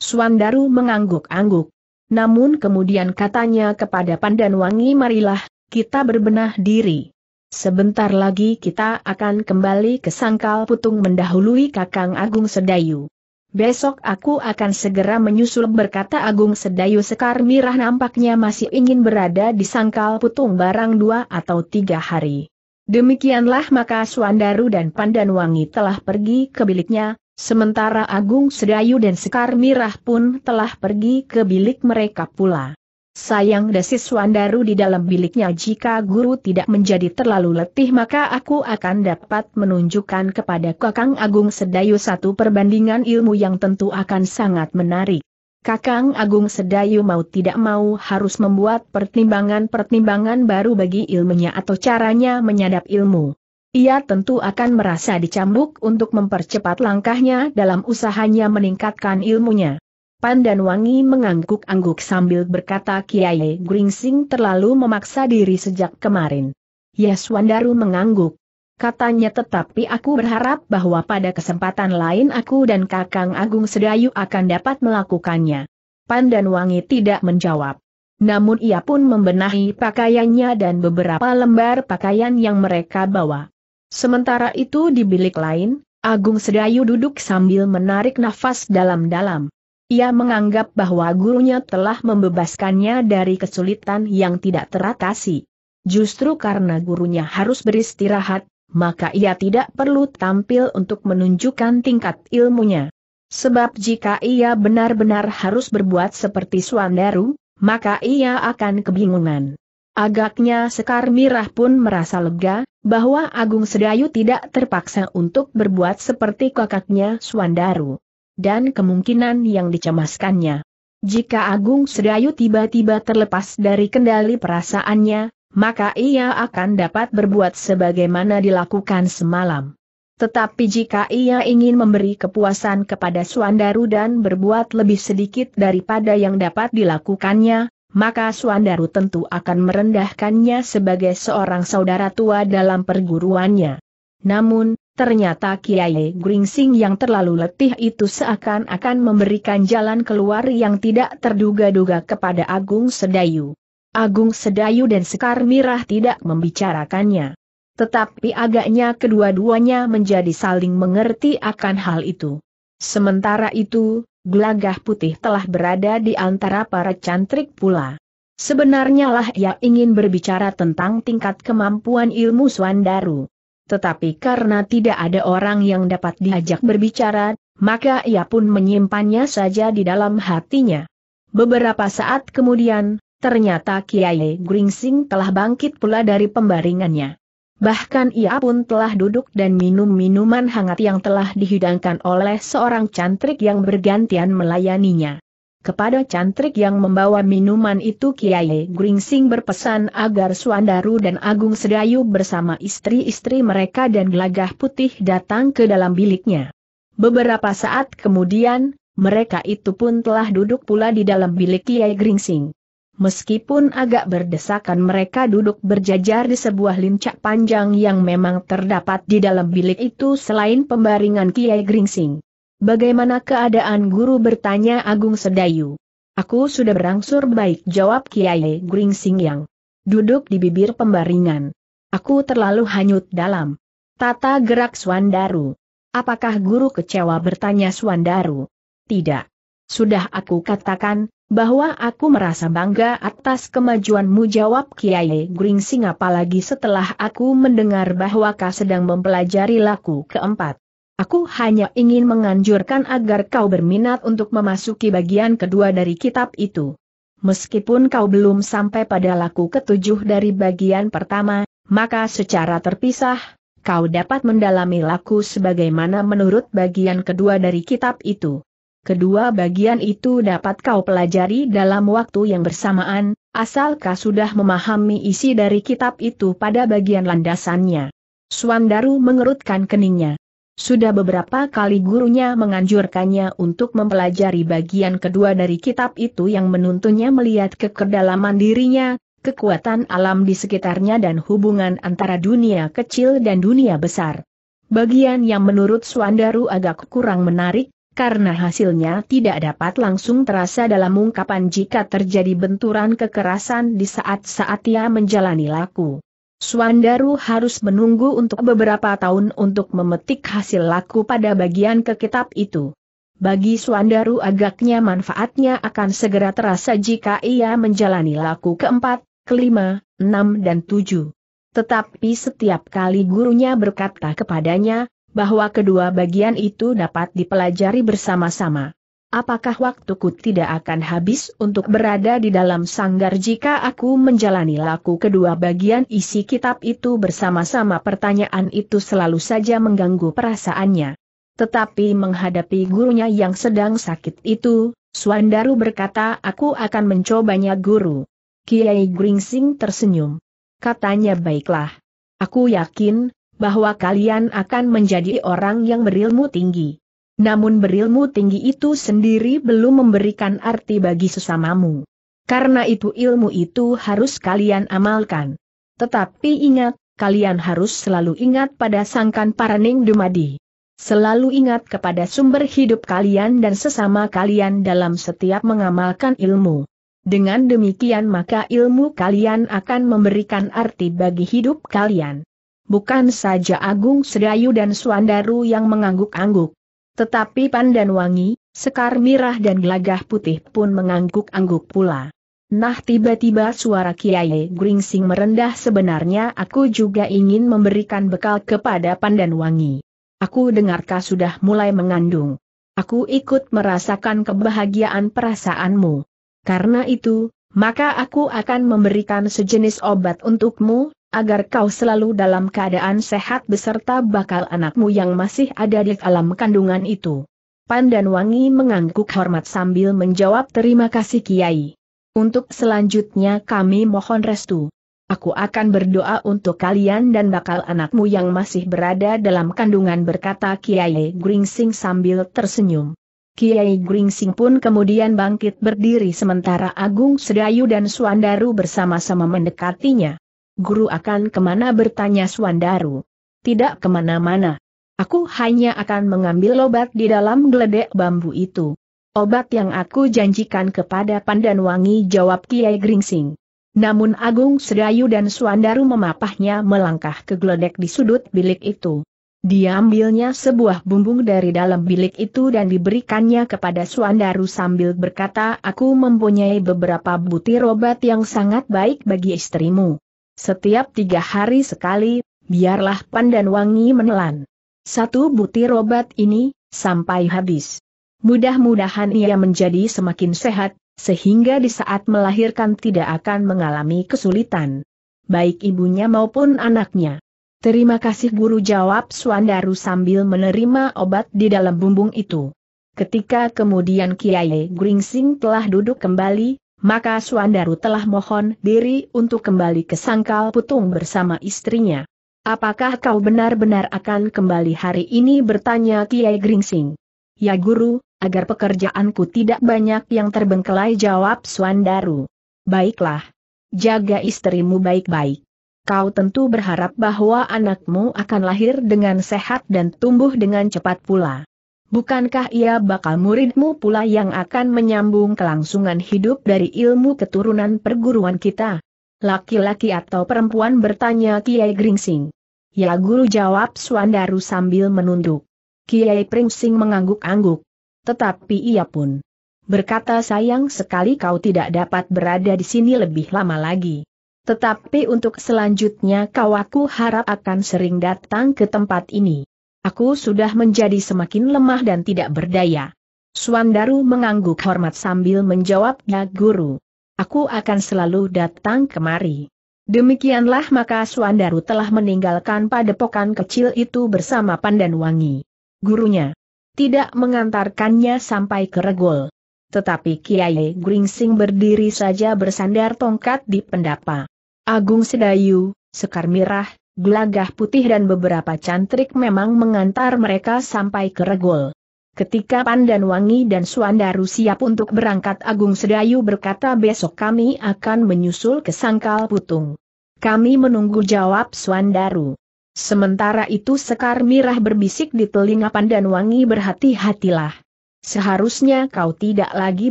Swandaru mengangguk-angguk. Namun kemudian katanya kepada Pandan Wangi, marilah, kita berbenah diri. Sebentar lagi kita akan kembali ke Sangkal Putung mendahului Kakang Agung Sedayu. Besok aku akan segera menyusul berkata Agung Sedayu Sekar Mirah nampaknya masih ingin berada di Sangkal Putung barang dua atau tiga hari. Demikianlah maka Suandaru dan Pandan Wangi telah pergi ke biliknya, Sementara Agung Sedayu dan Sekar Mirah pun telah pergi ke bilik mereka pula. Sayang desis Wandaru di dalam biliknya jika guru tidak menjadi terlalu letih maka aku akan dapat menunjukkan kepada Kakang Agung Sedayu satu perbandingan ilmu yang tentu akan sangat menarik. Kakang Agung Sedayu mau tidak mau harus membuat pertimbangan-pertimbangan baru bagi ilmunya atau caranya menyadap ilmu. Ia tentu akan merasa dicambuk untuk mempercepat langkahnya dalam usahanya meningkatkan ilmunya. Pandan Wangi mengangguk-angguk sambil berkata Kiai Gringsing terlalu memaksa diri sejak kemarin. Yes Wandaru mengangguk. Katanya tetapi aku berharap bahwa pada kesempatan lain aku dan Kakang Agung Sedayu akan dapat melakukannya. Pandan Wangi tidak menjawab. Namun ia pun membenahi pakaiannya dan beberapa lembar pakaian yang mereka bawa. Sementara itu di bilik lain, Agung Sedayu duduk sambil menarik nafas dalam-dalam. Ia menganggap bahwa gurunya telah membebaskannya dari kesulitan yang tidak teratasi. Justru karena gurunya harus beristirahat, maka ia tidak perlu tampil untuk menunjukkan tingkat ilmunya. Sebab jika ia benar-benar harus berbuat seperti Suandaru, maka ia akan kebingungan. Agaknya Sekar Mirah pun merasa lega, bahwa Agung Sedayu tidak terpaksa untuk berbuat seperti kakaknya Suandaru. Dan kemungkinan yang dicemaskannya. Jika Agung Sedayu tiba-tiba terlepas dari kendali perasaannya, maka ia akan dapat berbuat sebagaimana dilakukan semalam. Tetapi jika ia ingin memberi kepuasan kepada Suandaru dan berbuat lebih sedikit daripada yang dapat dilakukannya, maka Suandaru tentu akan merendahkannya sebagai seorang saudara tua dalam perguruannya. Namun, ternyata Kiai Gringsing yang terlalu letih itu seakan-akan memberikan jalan keluar yang tidak terduga-duga kepada Agung Sedayu. Agung Sedayu dan Sekar Mirah tidak membicarakannya. Tetapi agaknya kedua-duanya menjadi saling mengerti akan hal itu. Sementara itu, gelagah putih telah berada di antara para cantrik pula. Sebenarnya lah ia ingin berbicara tentang tingkat kemampuan ilmu Swandaru. Tetapi karena tidak ada orang yang dapat diajak berbicara, maka ia pun menyimpannya saja di dalam hatinya. Beberapa saat kemudian, ternyata Kiai Gringsing telah bangkit pula dari pembaringannya bahkan ia pun telah duduk dan minum minuman hangat yang telah dihidangkan oleh seorang cantrik yang bergantian melayaninya. Kepada cantrik yang membawa minuman itu Kiai Gringsing berpesan agar Suandaru dan Agung Sedayu bersama istri-istri mereka dan gelagah putih datang ke dalam biliknya. Beberapa saat kemudian, mereka itu pun telah duduk pula di dalam bilik Kiai Gringsing. Meskipun agak berdesakan mereka duduk berjajar di sebuah lincak panjang yang memang terdapat di dalam bilik itu selain pembaringan Kiai Gringsing. Bagaimana keadaan guru bertanya Agung Sedayu. Aku sudah berangsur baik jawab Kiai Gringsing yang duduk di bibir pembaringan. Aku terlalu hanyut dalam. Tata gerak Swandaru. Apakah guru kecewa bertanya Swandaru? Tidak. Sudah aku katakan, bahwa aku merasa bangga atas kemajuanmu jawab Kiai Gringsing apalagi setelah aku mendengar bahwa kau sedang mempelajari laku keempat. Aku hanya ingin menganjurkan agar kau berminat untuk memasuki bagian kedua dari kitab itu. Meskipun kau belum sampai pada laku ketujuh dari bagian pertama, maka secara terpisah, kau dapat mendalami laku sebagaimana menurut bagian kedua dari kitab itu. Kedua bagian itu dapat kau pelajari dalam waktu yang bersamaan, asalkah sudah memahami isi dari kitab itu pada bagian landasannya. Suandaru mengerutkan keningnya. Sudah beberapa kali gurunya menganjurkannya untuk mempelajari bagian kedua dari kitab itu yang menuntunnya melihat kekedalaman dirinya, kekuatan alam di sekitarnya dan hubungan antara dunia kecil dan dunia besar. Bagian yang menurut Suandaru agak kurang menarik, karena hasilnya tidak dapat langsung terasa dalam ungkapan jika terjadi benturan kekerasan di saat-saat ia menjalani laku. Suandaru harus menunggu untuk beberapa tahun untuk memetik hasil laku pada bagian kekitab itu. Bagi Suandaru agaknya manfaatnya akan segera terasa jika ia menjalani laku keempat, kelima, enam dan tujuh. Tetapi setiap kali gurunya berkata kepadanya, bahwa kedua bagian itu dapat dipelajari bersama-sama. Apakah waktuku tidak akan habis untuk berada di dalam sanggar jika aku menjalani laku kedua bagian isi kitab itu bersama-sama? Pertanyaan itu selalu saja mengganggu perasaannya. Tetapi menghadapi gurunya yang sedang sakit itu, Swandaru berkata aku akan mencobanya guru. Kiai Gringsing tersenyum. Katanya baiklah. Aku yakin, bahwa kalian akan menjadi orang yang berilmu tinggi. Namun berilmu tinggi itu sendiri belum memberikan arti bagi sesamamu. Karena itu ilmu itu harus kalian amalkan. Tetapi ingat, kalian harus selalu ingat pada sangkan paraning dumadi. Selalu ingat kepada sumber hidup kalian dan sesama kalian dalam setiap mengamalkan ilmu. Dengan demikian maka ilmu kalian akan memberikan arti bagi hidup kalian. Bukan saja Agung Sedayu dan Suandaru yang mengangguk-angguk. Tetapi Pandan Wangi, Sekar Mirah dan Gelagah Putih pun mengangguk-angguk pula. Nah tiba-tiba suara Kiai Gringsing merendah sebenarnya aku juga ingin memberikan bekal kepada Pandan Wangi. Aku dengarkah sudah mulai mengandung. Aku ikut merasakan kebahagiaan perasaanmu. Karena itu, maka aku akan memberikan sejenis obat untukmu agar kau selalu dalam keadaan sehat beserta bakal anakmu yang masih ada di alam kandungan itu. Pandan Wangi mengangguk hormat sambil menjawab terima kasih Kiai. Untuk selanjutnya kami mohon restu. Aku akan berdoa untuk kalian dan bakal anakmu yang masih berada dalam kandungan berkata Kiai Gringsing sambil tersenyum. Kiai Gringsing pun kemudian bangkit berdiri sementara Agung Sedayu dan Suandaru bersama-sama mendekatinya. Guru akan kemana bertanya Suandaru. Tidak kemana-mana. Aku hanya akan mengambil obat di dalam geledek bambu itu. Obat yang aku janjikan kepada Pandan Wangi, jawab Kiai Gringsing. Namun Agung Sedayu dan Suandaru memapahnya melangkah ke geledek di sudut bilik itu. Diambilnya sebuah bumbung dari dalam bilik itu dan diberikannya kepada Suandaru sambil berkata aku mempunyai beberapa butir obat yang sangat baik bagi istrimu. Setiap tiga hari sekali, biarlah pandan wangi menelan. Satu butir obat ini, sampai habis. Mudah-mudahan ia menjadi semakin sehat, sehingga di saat melahirkan tidak akan mengalami kesulitan. Baik ibunya maupun anaknya. Terima kasih guru jawab Suandaru sambil menerima obat di dalam bumbung itu. Ketika kemudian Kiai Gringsing telah duduk kembali, maka Suandaru telah mohon diri untuk kembali ke Sangkal Putung bersama istrinya. Apakah kau benar-benar akan kembali hari ini bertanya Kiai Gringsing? Ya guru, agar pekerjaanku tidak banyak yang terbengkelai jawab Suandaru. Baiklah. Jaga istrimu baik-baik. Kau tentu berharap bahwa anakmu akan lahir dengan sehat dan tumbuh dengan cepat pula bukankah ia bakal muridmu pula yang akan menyambung kelangsungan hidup dari ilmu keturunan perguruan kita? Laki-laki atau perempuan bertanya Kiai Gringsing. Ya guru jawab Suandaru sambil menunduk. Kiai Gringsing mengangguk-angguk. Tetapi ia pun berkata sayang sekali kau tidak dapat berada di sini lebih lama lagi. Tetapi untuk selanjutnya kau aku harap akan sering datang ke tempat ini. Aku sudah menjadi semakin lemah dan tidak berdaya. Suandaru mengangguk hormat sambil menjawabnya, guru. Aku akan selalu datang kemari. Demikianlah maka Suandaru telah meninggalkan padepokan kecil itu bersama Pandan Wangi. Gurunya tidak mengantarkannya sampai ke regol. Tetapi Kiai Gringsing berdiri saja bersandar tongkat di pendapa. Agung Sedayu, Sekar Mirah, gelagah putih dan beberapa cantrik memang mengantar mereka sampai ke regol. Ketika Pandan Wangi dan Suandaru siap untuk berangkat Agung Sedayu berkata besok kami akan menyusul ke Sangkal Putung. Kami menunggu jawab Suandaru. Sementara itu Sekar Mirah berbisik di telinga Pandan Wangi berhati-hatilah. Seharusnya kau tidak lagi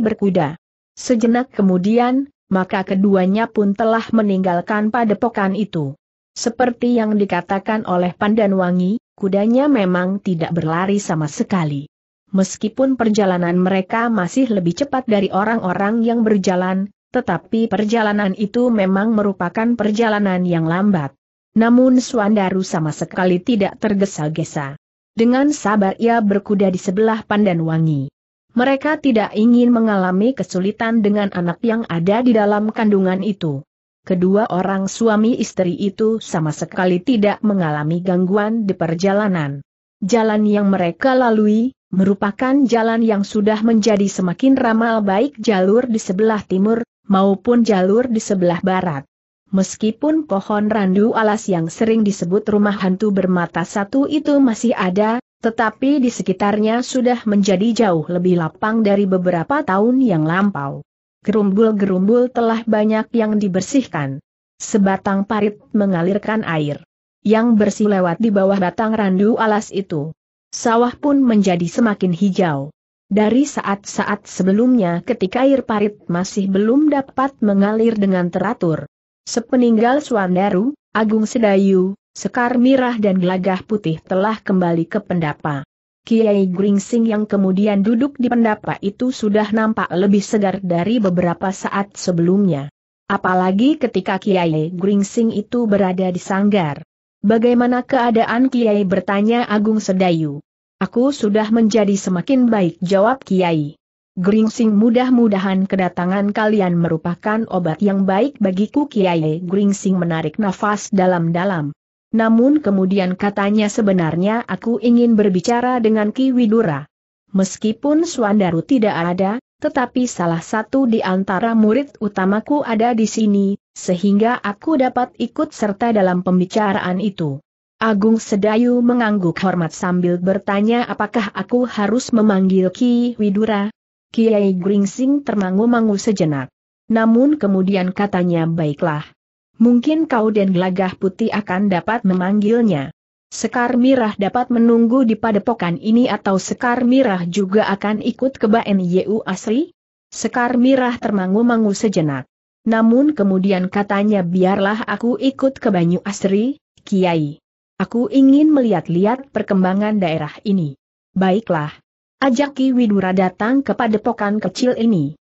berkuda. Sejenak kemudian, maka keduanya pun telah meninggalkan padepokan itu. Seperti yang dikatakan oleh Pandan Wangi, kudanya memang tidak berlari sama sekali. Meskipun perjalanan mereka masih lebih cepat dari orang-orang yang berjalan, tetapi perjalanan itu memang merupakan perjalanan yang lambat. Namun Suandaru sama sekali tidak tergesa-gesa. Dengan sabar ia berkuda di sebelah Pandan Wangi. Mereka tidak ingin mengalami kesulitan dengan anak yang ada di dalam kandungan itu kedua orang suami istri itu sama sekali tidak mengalami gangguan di perjalanan. Jalan yang mereka lalui, merupakan jalan yang sudah menjadi semakin ramal baik jalur di sebelah timur, maupun jalur di sebelah barat. Meskipun pohon randu alas yang sering disebut rumah hantu bermata satu itu masih ada, tetapi di sekitarnya sudah menjadi jauh lebih lapang dari beberapa tahun yang lampau gerumbul-gerumbul telah banyak yang dibersihkan. Sebatang parit mengalirkan air yang bersih lewat di bawah batang randu alas itu. Sawah pun menjadi semakin hijau. Dari saat-saat sebelumnya ketika air parit masih belum dapat mengalir dengan teratur. Sepeninggal Suandaru, Agung Sedayu, Sekar Mirah dan Gelagah Putih telah kembali ke pendapa. Kiai Gringsing yang kemudian duduk di pendapa itu sudah nampak lebih segar dari beberapa saat sebelumnya. Apalagi ketika Kiai Gringsing itu berada di sanggar. Bagaimana keadaan Kiai bertanya Agung Sedayu. Aku sudah menjadi semakin baik jawab Kiai. Gringsing mudah-mudahan kedatangan kalian merupakan obat yang baik bagiku Kiai Gringsing menarik nafas dalam-dalam. Namun kemudian katanya sebenarnya aku ingin berbicara dengan Ki Widura. Meskipun Suandaru tidak ada, tetapi salah satu di antara murid utamaku ada di sini, sehingga aku dapat ikut serta dalam pembicaraan itu. Agung Sedayu mengangguk hormat sambil bertanya apakah aku harus memanggil Ki Widura. Kiai Gringsing termangu-mangu sejenak. Namun kemudian katanya baiklah mungkin kau dan gelagah putih akan dapat memanggilnya. Sekar Mirah dapat menunggu di padepokan ini atau Sekar Mirah juga akan ikut ke Baen Yu Asri? Sekar Mirah termangu-mangu sejenak. Namun kemudian katanya biarlah aku ikut ke Banyu Asri, Kiai. Aku ingin melihat-lihat perkembangan daerah ini. Baiklah. Ajak Ki Widura datang ke padepokan kecil ini.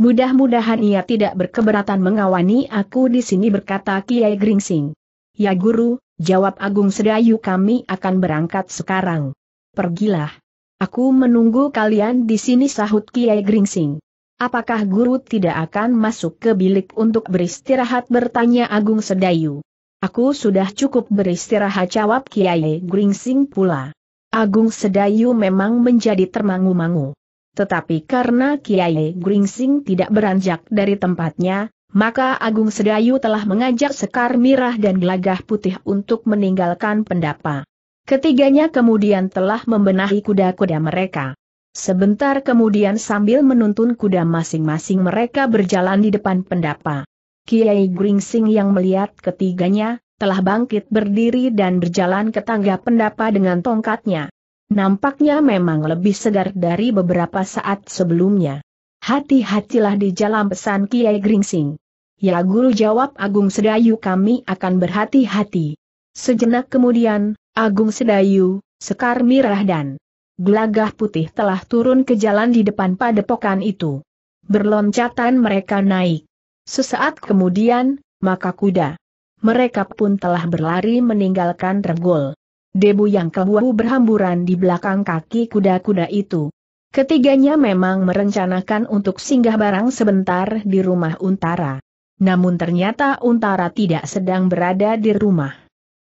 Mudah-mudahan ia tidak berkeberatan mengawani aku di sini berkata Kiai Gringsing. Ya guru, jawab Agung Sedayu kami akan berangkat sekarang. Pergilah. Aku menunggu kalian di sini sahut Kiai Gringsing. Apakah guru tidak akan masuk ke bilik untuk beristirahat bertanya Agung Sedayu. Aku sudah cukup beristirahat jawab Kiai Gringsing pula. Agung Sedayu memang menjadi termangu-mangu. Tetapi karena Kiai Gringsing tidak beranjak dari tempatnya, maka Agung Sedayu telah mengajak Sekar Mirah dan Gelagah Putih untuk meninggalkan pendapa. Ketiganya kemudian telah membenahi kuda-kuda mereka. Sebentar kemudian sambil menuntun kuda masing-masing mereka berjalan di depan pendapa. Kiai Gringsing yang melihat ketiganya, telah bangkit berdiri dan berjalan ke tangga pendapa dengan tongkatnya. Nampaknya memang lebih segar dari beberapa saat sebelumnya. Hati-hatilah di jalan pesan Kiai Gringsing. Ya Guru jawab Agung Sedayu kami akan berhati-hati. Sejenak kemudian, Agung Sedayu, Sekar Mirah dan Gelagah Putih telah turun ke jalan di depan padepokan itu. Berloncatan mereka naik. Sesaat kemudian, maka kuda. Mereka pun telah berlari meninggalkan regol. Debu yang keluar berhamburan di belakang kaki kuda-kuda itu. Ketiganya memang merencanakan untuk singgah barang sebentar di rumah Untara. Namun ternyata Untara tidak sedang berada di rumah.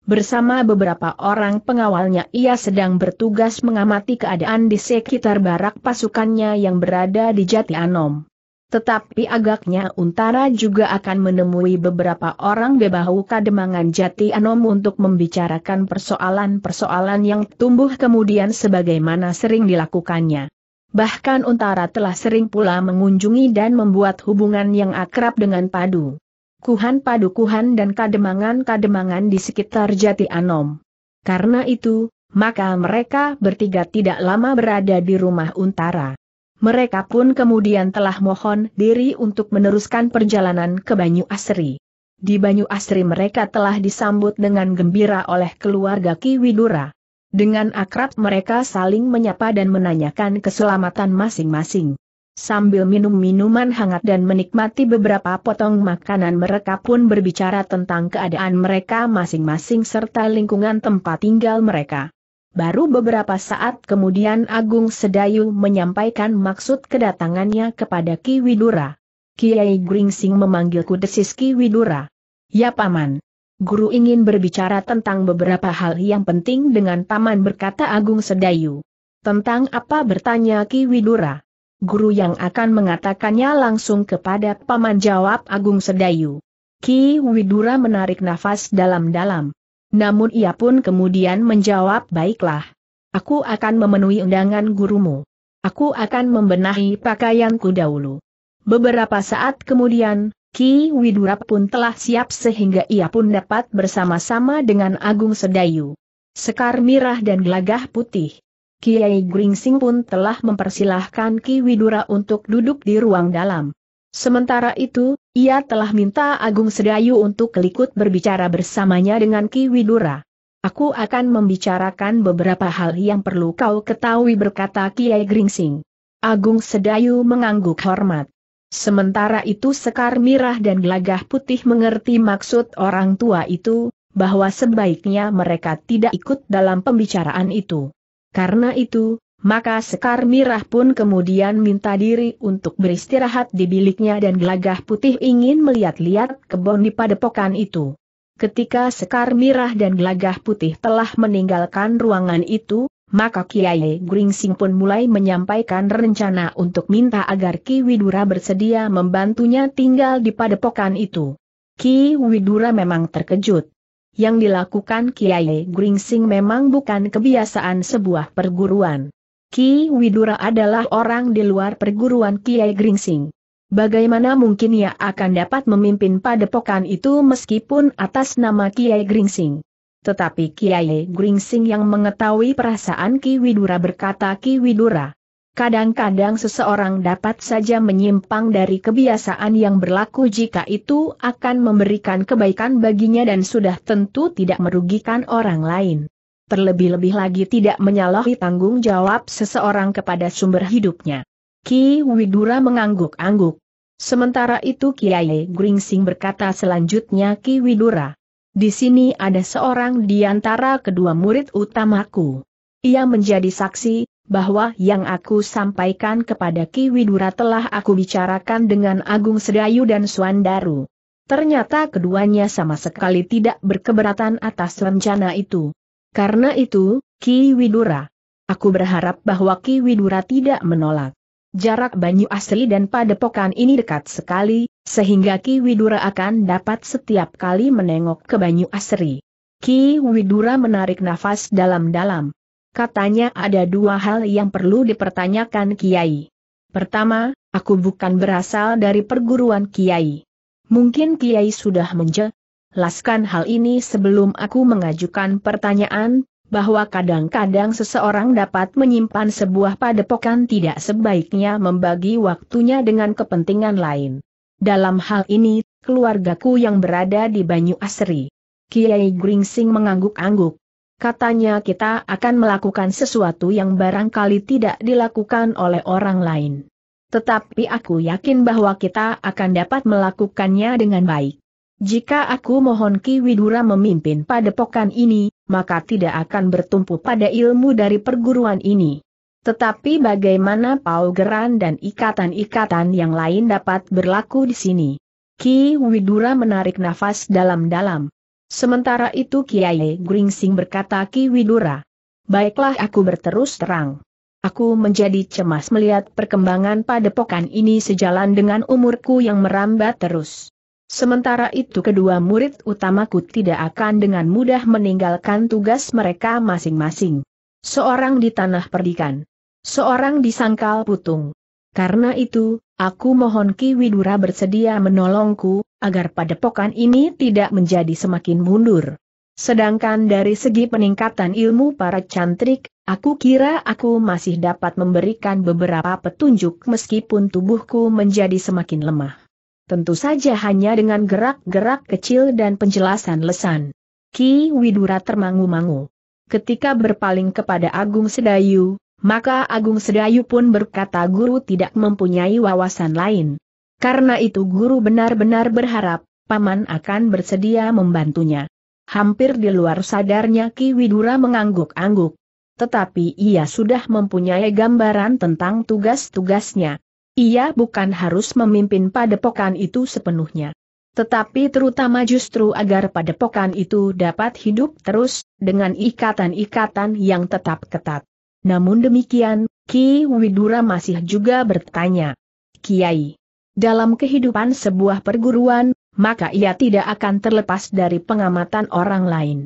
Bersama beberapa orang pengawalnya ia sedang bertugas mengamati keadaan di sekitar barak pasukannya yang berada di Jati Anom tetapi agaknya Untara juga akan menemui beberapa orang bebahu kademangan jati anom untuk membicarakan persoalan-persoalan yang tumbuh kemudian sebagaimana sering dilakukannya. Bahkan Untara telah sering pula mengunjungi dan membuat hubungan yang akrab dengan Padu. Kuhan Padu kuhan dan kademangan-kademangan di sekitar jati anom. Karena itu, maka mereka bertiga tidak lama berada di rumah Untara mereka pun kemudian telah mohon diri untuk meneruskan perjalanan ke Banyu Asri. Di Banyu Asri mereka telah disambut dengan gembira oleh keluarga Ki Widura. Dengan akrab mereka saling menyapa dan menanyakan keselamatan masing-masing. Sambil minum minuman hangat dan menikmati beberapa potong makanan mereka pun berbicara tentang keadaan mereka masing-masing serta lingkungan tempat tinggal mereka. Baru beberapa saat kemudian Agung Sedayu menyampaikan maksud kedatangannya kepada Ki Widura. Kiai Gringsing memanggilku desis Ki Widura. Ya Paman. Guru ingin berbicara tentang beberapa hal yang penting dengan Paman berkata Agung Sedayu. Tentang apa bertanya Ki Widura. Guru yang akan mengatakannya langsung kepada Paman jawab Agung Sedayu. Ki Widura menarik nafas dalam-dalam. Namun ia pun kemudian menjawab baiklah. Aku akan memenuhi undangan gurumu. Aku akan membenahi pakaianku dahulu. Beberapa saat kemudian, Ki Widura pun telah siap sehingga ia pun dapat bersama-sama dengan Agung Sedayu. Sekar mirah dan gelagah putih. Kiai Gringsing pun telah mempersilahkan Ki Widura untuk duduk di ruang dalam. Sementara itu, ia telah minta Agung Sedayu untuk kelikut berbicara bersamanya dengan Ki Widura. Aku akan membicarakan beberapa hal yang perlu kau ketahui berkata Kiai Gringsing. Agung Sedayu mengangguk hormat. Sementara itu Sekar Mirah dan Gelagah Putih mengerti maksud orang tua itu, bahwa sebaiknya mereka tidak ikut dalam pembicaraan itu. Karena itu, maka Sekar Mirah pun kemudian minta diri untuk beristirahat di biliknya dan gelagah putih ingin melihat-lihat kebon di padepokan itu. Ketika Sekar Mirah dan gelagah putih telah meninggalkan ruangan itu, maka Kiai Gringsing pun mulai menyampaikan rencana untuk minta agar Ki Widura bersedia membantunya tinggal di padepokan itu. Ki Widura memang terkejut. Yang dilakukan Kiai Gringsing memang bukan kebiasaan sebuah perguruan. Ki Widura adalah orang di luar perguruan Kiai Gringsing. Bagaimana mungkin ia akan dapat memimpin padepokan itu meskipun atas nama Kiai Gringsing? Tetapi Kiai Gringsing yang mengetahui perasaan Ki Widura berkata Ki Widura. Kadang-kadang seseorang dapat saja menyimpang dari kebiasaan yang berlaku jika itu akan memberikan kebaikan baginya dan sudah tentu tidak merugikan orang lain terlebih-lebih lagi tidak menyalahi tanggung jawab seseorang kepada sumber hidupnya. Ki Widura mengangguk-angguk. Sementara itu Kiai Gringsing berkata selanjutnya Ki Widura. Di sini ada seorang di antara kedua murid utamaku. Ia menjadi saksi, bahwa yang aku sampaikan kepada Ki Widura telah aku bicarakan dengan Agung Sedayu dan Suandaru. Ternyata keduanya sama sekali tidak berkeberatan atas rencana itu. Karena itu, Ki Widura. Aku berharap bahwa Ki Widura tidak menolak. Jarak Banyu Asri dan Padepokan ini dekat sekali, sehingga Ki Widura akan dapat setiap kali menengok ke Banyu Asri. Ki Widura menarik nafas dalam-dalam. Katanya ada dua hal yang perlu dipertanyakan Kiai. Pertama, aku bukan berasal dari perguruan Kiai. Mungkin Kiai sudah menje, jelaskan hal ini sebelum aku mengajukan pertanyaan, bahwa kadang-kadang seseorang dapat menyimpan sebuah padepokan tidak sebaiknya membagi waktunya dengan kepentingan lain. Dalam hal ini, keluargaku yang berada di Banyu Asri. Kiai Gringsing mengangguk-angguk. Katanya kita akan melakukan sesuatu yang barangkali tidak dilakukan oleh orang lain. Tetapi aku yakin bahwa kita akan dapat melakukannya dengan baik. Jika aku mohon Ki Widura memimpin padepokan ini, maka tidak akan bertumpu pada ilmu dari perguruan ini. Tetapi bagaimana paugeran dan ikatan-ikatan yang lain dapat berlaku di sini? Ki Widura menarik nafas dalam-dalam. Sementara itu Kiai Gringsing berkata Ki Widura, Baiklah aku berterus terang. Aku menjadi cemas melihat perkembangan padepokan ini sejalan dengan umurku yang merambat terus. Sementara itu kedua murid utamaku tidak akan dengan mudah meninggalkan tugas mereka masing-masing. Seorang di tanah perdikan. Seorang di sangkal putung. Karena itu, aku mohon Ki Widura bersedia menolongku, agar padepokan ini tidak menjadi semakin mundur. Sedangkan dari segi peningkatan ilmu para cantrik, aku kira aku masih dapat memberikan beberapa petunjuk meskipun tubuhku menjadi semakin lemah. Tentu saja hanya dengan gerak-gerak kecil dan penjelasan lesan. Ki Widura termangu-mangu. Ketika berpaling kepada Agung Sedayu, maka Agung Sedayu pun berkata guru tidak mempunyai wawasan lain. Karena itu guru benar-benar berharap, Paman akan bersedia membantunya. Hampir di luar sadarnya Ki Widura mengangguk-angguk. Tetapi ia sudah mempunyai gambaran tentang tugas-tugasnya. Ia bukan harus memimpin padepokan itu sepenuhnya. Tetapi terutama justru agar padepokan itu dapat hidup terus, dengan ikatan-ikatan yang tetap ketat. Namun demikian, Ki Widura masih juga bertanya. Kiai, dalam kehidupan sebuah perguruan, maka ia tidak akan terlepas dari pengamatan orang lain.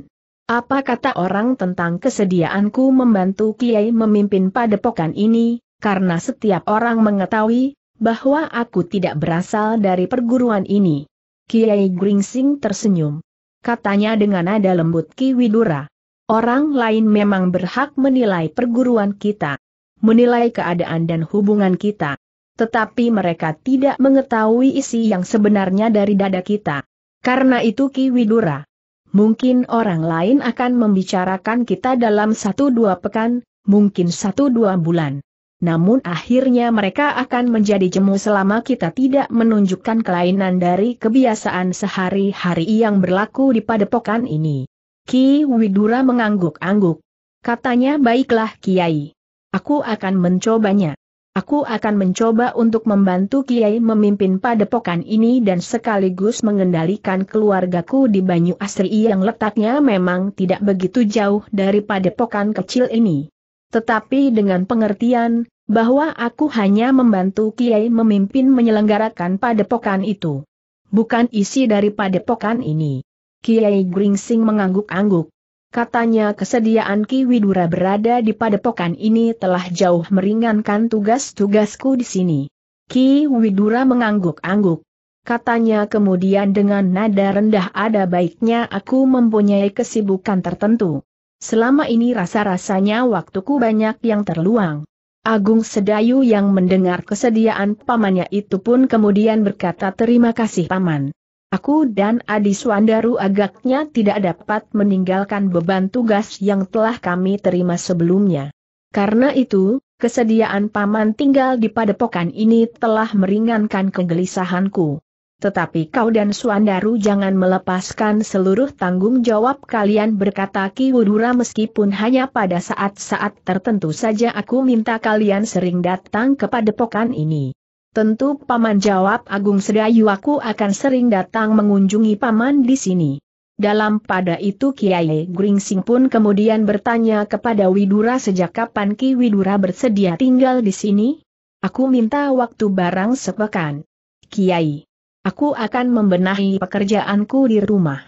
Apa kata orang tentang kesediaanku membantu Kiai memimpin padepokan ini, karena setiap orang mengetahui bahwa aku tidak berasal dari perguruan ini. Kiai Gringsing tersenyum. Katanya dengan nada lembut Ki Widura. Orang lain memang berhak menilai perguruan kita, menilai keadaan dan hubungan kita. Tetapi mereka tidak mengetahui isi yang sebenarnya dari dada kita. Karena itu Ki Widura. Mungkin orang lain akan membicarakan kita dalam satu dua pekan, mungkin satu dua bulan namun akhirnya mereka akan menjadi jemu selama kita tidak menunjukkan kelainan dari kebiasaan sehari-hari yang berlaku di padepokan ini. Ki Widura mengangguk-angguk. Katanya baiklah Kiai. Aku akan mencobanya. Aku akan mencoba untuk membantu Kiai memimpin padepokan ini dan sekaligus mengendalikan keluargaku di Banyu Asri yang letaknya memang tidak begitu jauh dari padepokan kecil ini. Tetapi dengan pengertian, bahwa aku hanya membantu Kiai memimpin menyelenggarakan padepokan itu. Bukan isi dari padepokan ini. Kiai Gringsing mengangguk-angguk. Katanya kesediaan Ki Widura berada di padepokan ini telah jauh meringankan tugas-tugasku di sini. Ki Widura mengangguk-angguk. Katanya kemudian dengan nada rendah ada baiknya aku mempunyai kesibukan tertentu. Selama ini rasa-rasanya waktuku banyak yang terluang. Agung Sedayu yang mendengar kesediaan pamannya itu pun kemudian berkata terima kasih paman. Aku dan Adi Swandaru agaknya tidak dapat meninggalkan beban tugas yang telah kami terima sebelumnya. Karena itu, kesediaan paman tinggal di padepokan ini telah meringankan kegelisahanku tetapi kau dan Suandaru jangan melepaskan seluruh tanggung jawab kalian berkata Ki Wudura meskipun hanya pada saat-saat tertentu saja aku minta kalian sering datang kepada pokan ini. Tentu Paman jawab Agung Sedayu aku akan sering datang mengunjungi Paman di sini. Dalam pada itu Kiai Gringsing pun kemudian bertanya kepada Widura sejak kapan Ki Widura bersedia tinggal di sini? Aku minta waktu barang sepekan. Kiai Aku akan membenahi pekerjaanku di rumah.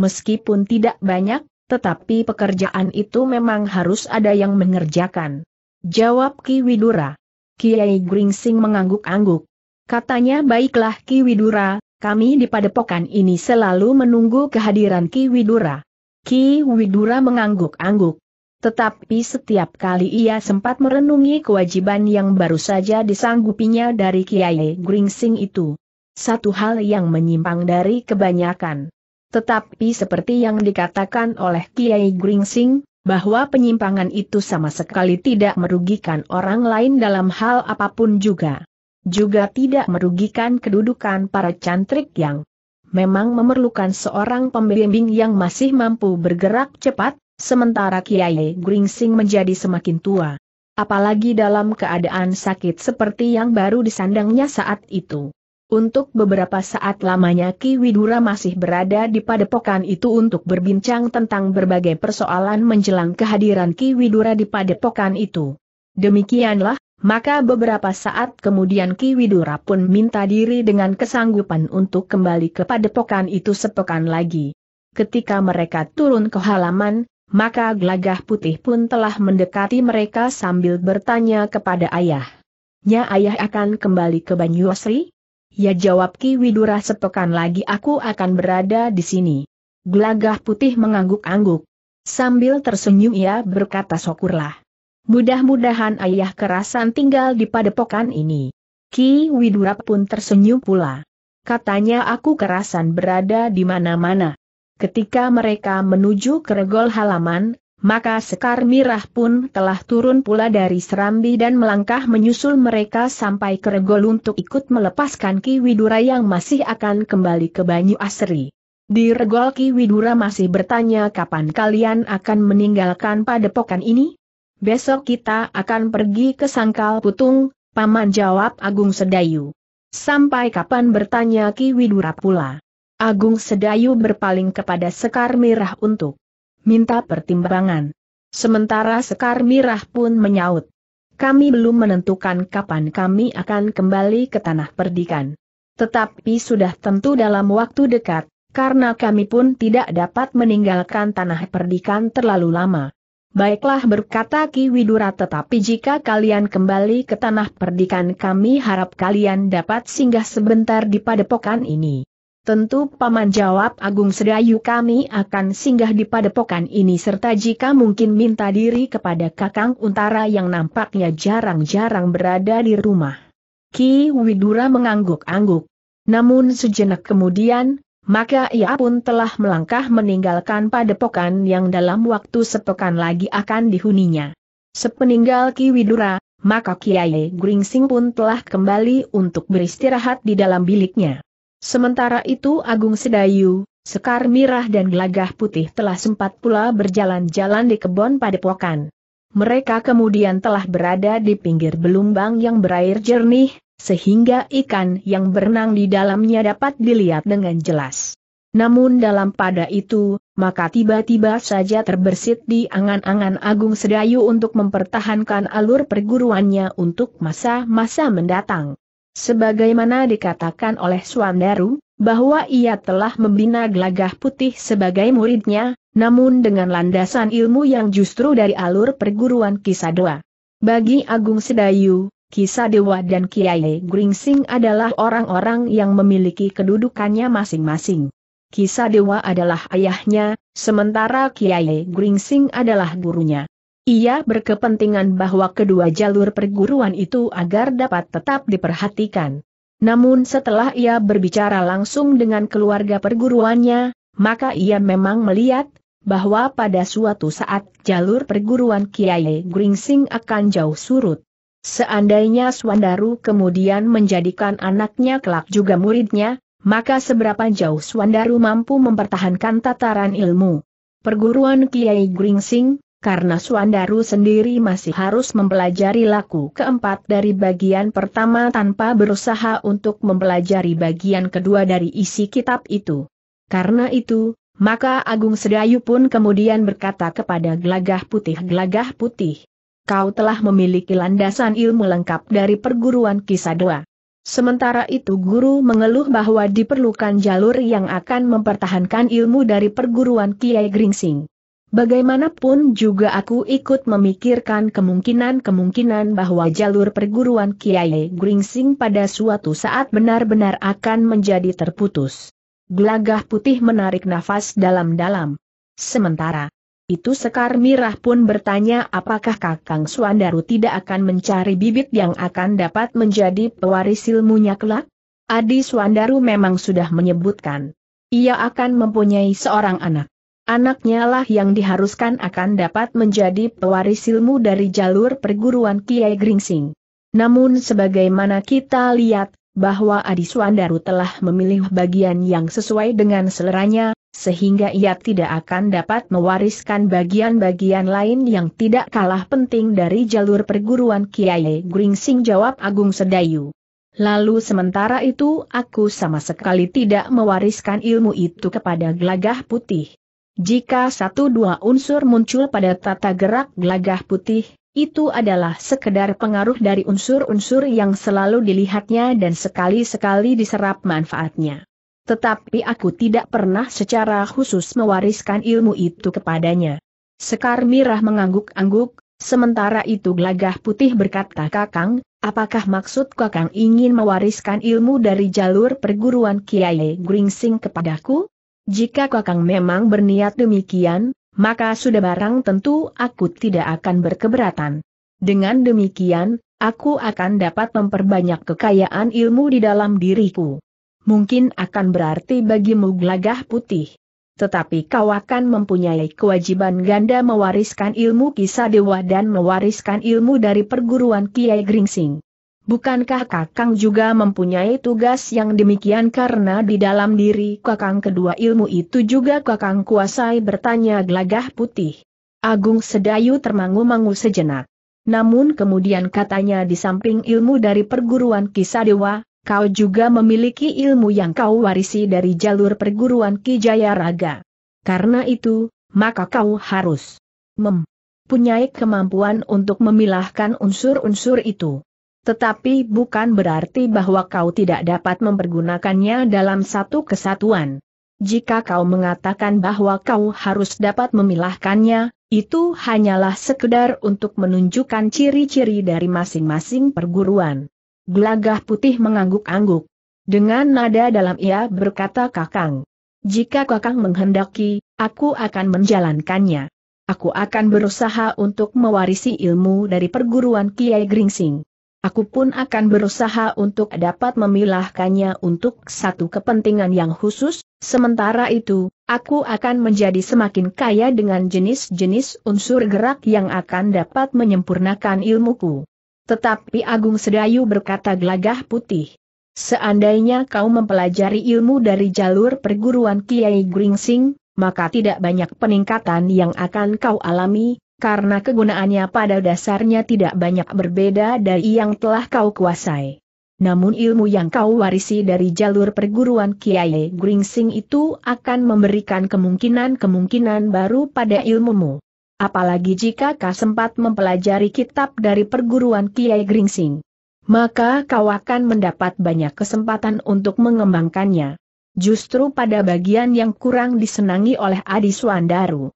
Meskipun tidak banyak, tetapi pekerjaan itu memang harus ada yang mengerjakan. Jawab Ki Widura. Kiai Gringsing mengangguk-angguk. Katanya baiklah Ki Widura, kami di padepokan ini selalu menunggu kehadiran Ki Widura. Ki Widura mengangguk-angguk. Tetapi setiap kali ia sempat merenungi kewajiban yang baru saja disanggupinya dari Kiai Gringsing itu satu hal yang menyimpang dari kebanyakan. Tetapi seperti yang dikatakan oleh Kiai Gringsing, bahwa penyimpangan itu sama sekali tidak merugikan orang lain dalam hal apapun juga. Juga tidak merugikan kedudukan para cantrik yang memang memerlukan seorang pembimbing yang masih mampu bergerak cepat, sementara Kiai Gringsing menjadi semakin tua apalagi dalam keadaan sakit seperti yang baru disandangnya saat itu. Untuk beberapa saat lamanya Ki Widura masih berada di padepokan itu untuk berbincang tentang berbagai persoalan menjelang kehadiran Ki Widura di padepokan itu. Demikianlah, maka beberapa saat kemudian Ki Widura pun minta diri dengan kesanggupan untuk kembali ke padepokan itu sepekan lagi. Ketika mereka turun ke halaman, maka gelagah putih pun telah mendekati mereka sambil bertanya kepada ayah. Nya ayah akan kembali ke Banyuasri? Ya jawab Ki Widura sepekan lagi aku akan berada di sini. Gelagah putih mengangguk-angguk. Sambil tersenyum ia berkata syukurlah. Mudah-mudahan ayah kerasan tinggal di padepokan ini. Ki Widura pun tersenyum pula. Katanya aku kerasan berada di mana-mana. Ketika mereka menuju ke regol halaman, maka Sekar Mirah pun telah turun pula dari serambi dan melangkah menyusul mereka sampai ke regol untuk ikut melepaskan Ki Widura yang masih akan kembali ke Banyu Asri. Di regol Ki Widura masih bertanya kapan kalian akan meninggalkan padepokan ini? Besok kita akan pergi ke Sangkal Putung, Paman jawab Agung Sedayu. Sampai kapan bertanya Ki Widura pula? Agung Sedayu berpaling kepada Sekar Mirah untuk minta pertimbangan. Sementara Sekar Mirah pun menyaut. Kami belum menentukan kapan kami akan kembali ke tanah perdikan. Tetapi sudah tentu dalam waktu dekat, karena kami pun tidak dapat meninggalkan tanah perdikan terlalu lama. Baiklah berkata Ki Widura tetapi jika kalian kembali ke tanah perdikan kami harap kalian dapat singgah sebentar di padepokan ini. Tentu paman jawab Agung Sedayu kami akan singgah di padepokan ini serta jika mungkin minta diri kepada Kakang Untara yang nampaknya jarang-jarang berada di rumah. Ki Widura mengangguk-angguk. Namun sejenak kemudian, maka ia pun telah melangkah meninggalkan padepokan yang dalam waktu sepekan lagi akan dihuninya. Sepeninggal Ki Widura, maka Kiai Gringsing pun telah kembali untuk beristirahat di dalam biliknya. Sementara itu Agung Sedayu, Sekar Mirah dan Gelagah Putih telah sempat pula berjalan-jalan di kebun padepokan. Mereka kemudian telah berada di pinggir belumbang yang berair jernih, sehingga ikan yang berenang di dalamnya dapat dilihat dengan jelas. Namun dalam pada itu, maka tiba-tiba saja terbersit di angan-angan Agung Sedayu untuk mempertahankan alur perguruannya untuk masa-masa mendatang. Sebagaimana dikatakan oleh Suandaru, bahwa ia telah membina gelagah putih sebagai muridnya, namun dengan landasan ilmu yang justru dari alur perguruan Kisadewa. Bagi Agung Sedayu, Kisadewa dan Kiai Gringsing adalah orang-orang yang memiliki kedudukannya masing-masing. Kisadewa adalah ayahnya, sementara Kiai Gringsing adalah gurunya. Ia berkepentingan bahwa kedua jalur perguruan itu agar dapat tetap diperhatikan. Namun setelah ia berbicara langsung dengan keluarga perguruannya, maka ia memang melihat bahwa pada suatu saat jalur perguruan Kiai Gringsing akan jauh surut. Seandainya Swandaru kemudian menjadikan anaknya kelak juga muridnya, maka seberapa jauh Swandaru mampu mempertahankan tataran ilmu. Perguruan Kiai Gringsing, karena Suandaru sendiri masih harus mempelajari laku keempat dari bagian pertama tanpa berusaha untuk mempelajari bagian kedua dari isi kitab itu. Karena itu, maka Agung Sedayu pun kemudian berkata kepada Glagah Putih Glagah Putih, kau telah memiliki landasan ilmu lengkap dari perguruan kisah dua. Sementara itu guru mengeluh bahwa diperlukan jalur yang akan mempertahankan ilmu dari perguruan Kiai Gringsing. Bagaimanapun juga aku ikut memikirkan kemungkinan-kemungkinan bahwa jalur perguruan Kiai Gringsing pada suatu saat benar-benar akan menjadi terputus. Gelagah putih menarik nafas dalam-dalam. Sementara itu Sekar Mirah pun bertanya apakah Kakang Suandaru tidak akan mencari bibit yang akan dapat menjadi pewaris ilmunya kelak? Adi Suandaru memang sudah menyebutkan. Ia akan mempunyai seorang anak. Anaknya lah yang diharuskan akan dapat menjadi pewaris ilmu dari jalur perguruan Kiai Gringsing. Namun sebagaimana kita lihat, bahwa Adi Suandaru telah memilih bagian yang sesuai dengan seleranya, sehingga ia tidak akan dapat mewariskan bagian-bagian lain yang tidak kalah penting dari jalur perguruan Kiai Gringsing jawab Agung Sedayu. Lalu sementara itu aku sama sekali tidak mewariskan ilmu itu kepada gelagah putih. Jika satu dua unsur muncul pada tata gerak gelagah putih, itu adalah sekedar pengaruh dari unsur-unsur yang selalu dilihatnya dan sekali-sekali diserap manfaatnya. Tetapi aku tidak pernah secara khusus mewariskan ilmu itu kepadanya. Sekar Mirah mengangguk-angguk, sementara itu gelagah putih berkata Kakang, apakah maksud Kakang ingin mewariskan ilmu dari jalur perguruan Kiai Gringsing kepadaku? Jika Kakang memang berniat demikian, maka sudah barang tentu aku tidak akan berkeberatan. Dengan demikian, aku akan dapat memperbanyak kekayaan ilmu di dalam diriku. Mungkin akan berarti bagimu gelagah putih. Tetapi kau akan mempunyai kewajiban ganda mewariskan ilmu kisah dewa dan mewariskan ilmu dari perguruan Kiai Gringsing. Bukankah Kakang juga mempunyai tugas yang demikian karena di dalam diri Kakang kedua ilmu itu juga Kakang kuasai bertanya gelagah putih. Agung Sedayu termangu-mangu sejenak. Namun kemudian katanya di samping ilmu dari perguruan Kisadewa, kau juga memiliki ilmu yang kau warisi dari jalur perguruan Kijaya Raga. Karena itu, maka kau harus mempunyai kemampuan untuk memilahkan unsur-unsur itu. Tetapi bukan berarti bahwa kau tidak dapat mempergunakannya dalam satu kesatuan. Jika kau mengatakan bahwa kau harus dapat memilahkannya, itu hanyalah sekedar untuk menunjukkan ciri-ciri dari masing-masing perguruan. Gelagah putih mengangguk-angguk. Dengan nada dalam ia berkata kakang. Jika kakang menghendaki, aku akan menjalankannya. Aku akan berusaha untuk mewarisi ilmu dari perguruan Kiai Gringsing. Aku pun akan berusaha untuk dapat memilahkannya untuk satu kepentingan yang khusus, sementara itu, aku akan menjadi semakin kaya dengan jenis-jenis unsur gerak yang akan dapat menyempurnakan ilmuku. Tetapi Agung Sedayu berkata gelagah putih. Seandainya kau mempelajari ilmu dari jalur perguruan Kiai Gringsing, maka tidak banyak peningkatan yang akan kau alami, karena kegunaannya pada dasarnya tidak banyak berbeda dari yang telah kau kuasai. Namun ilmu yang kau warisi dari jalur perguruan Kiai Gringsing itu akan memberikan kemungkinan-kemungkinan baru pada ilmumu. Apalagi jika kau sempat mempelajari kitab dari perguruan Kiai Gringsing. Maka kau akan mendapat banyak kesempatan untuk mengembangkannya. Justru pada bagian yang kurang disenangi oleh Adi Suandaru.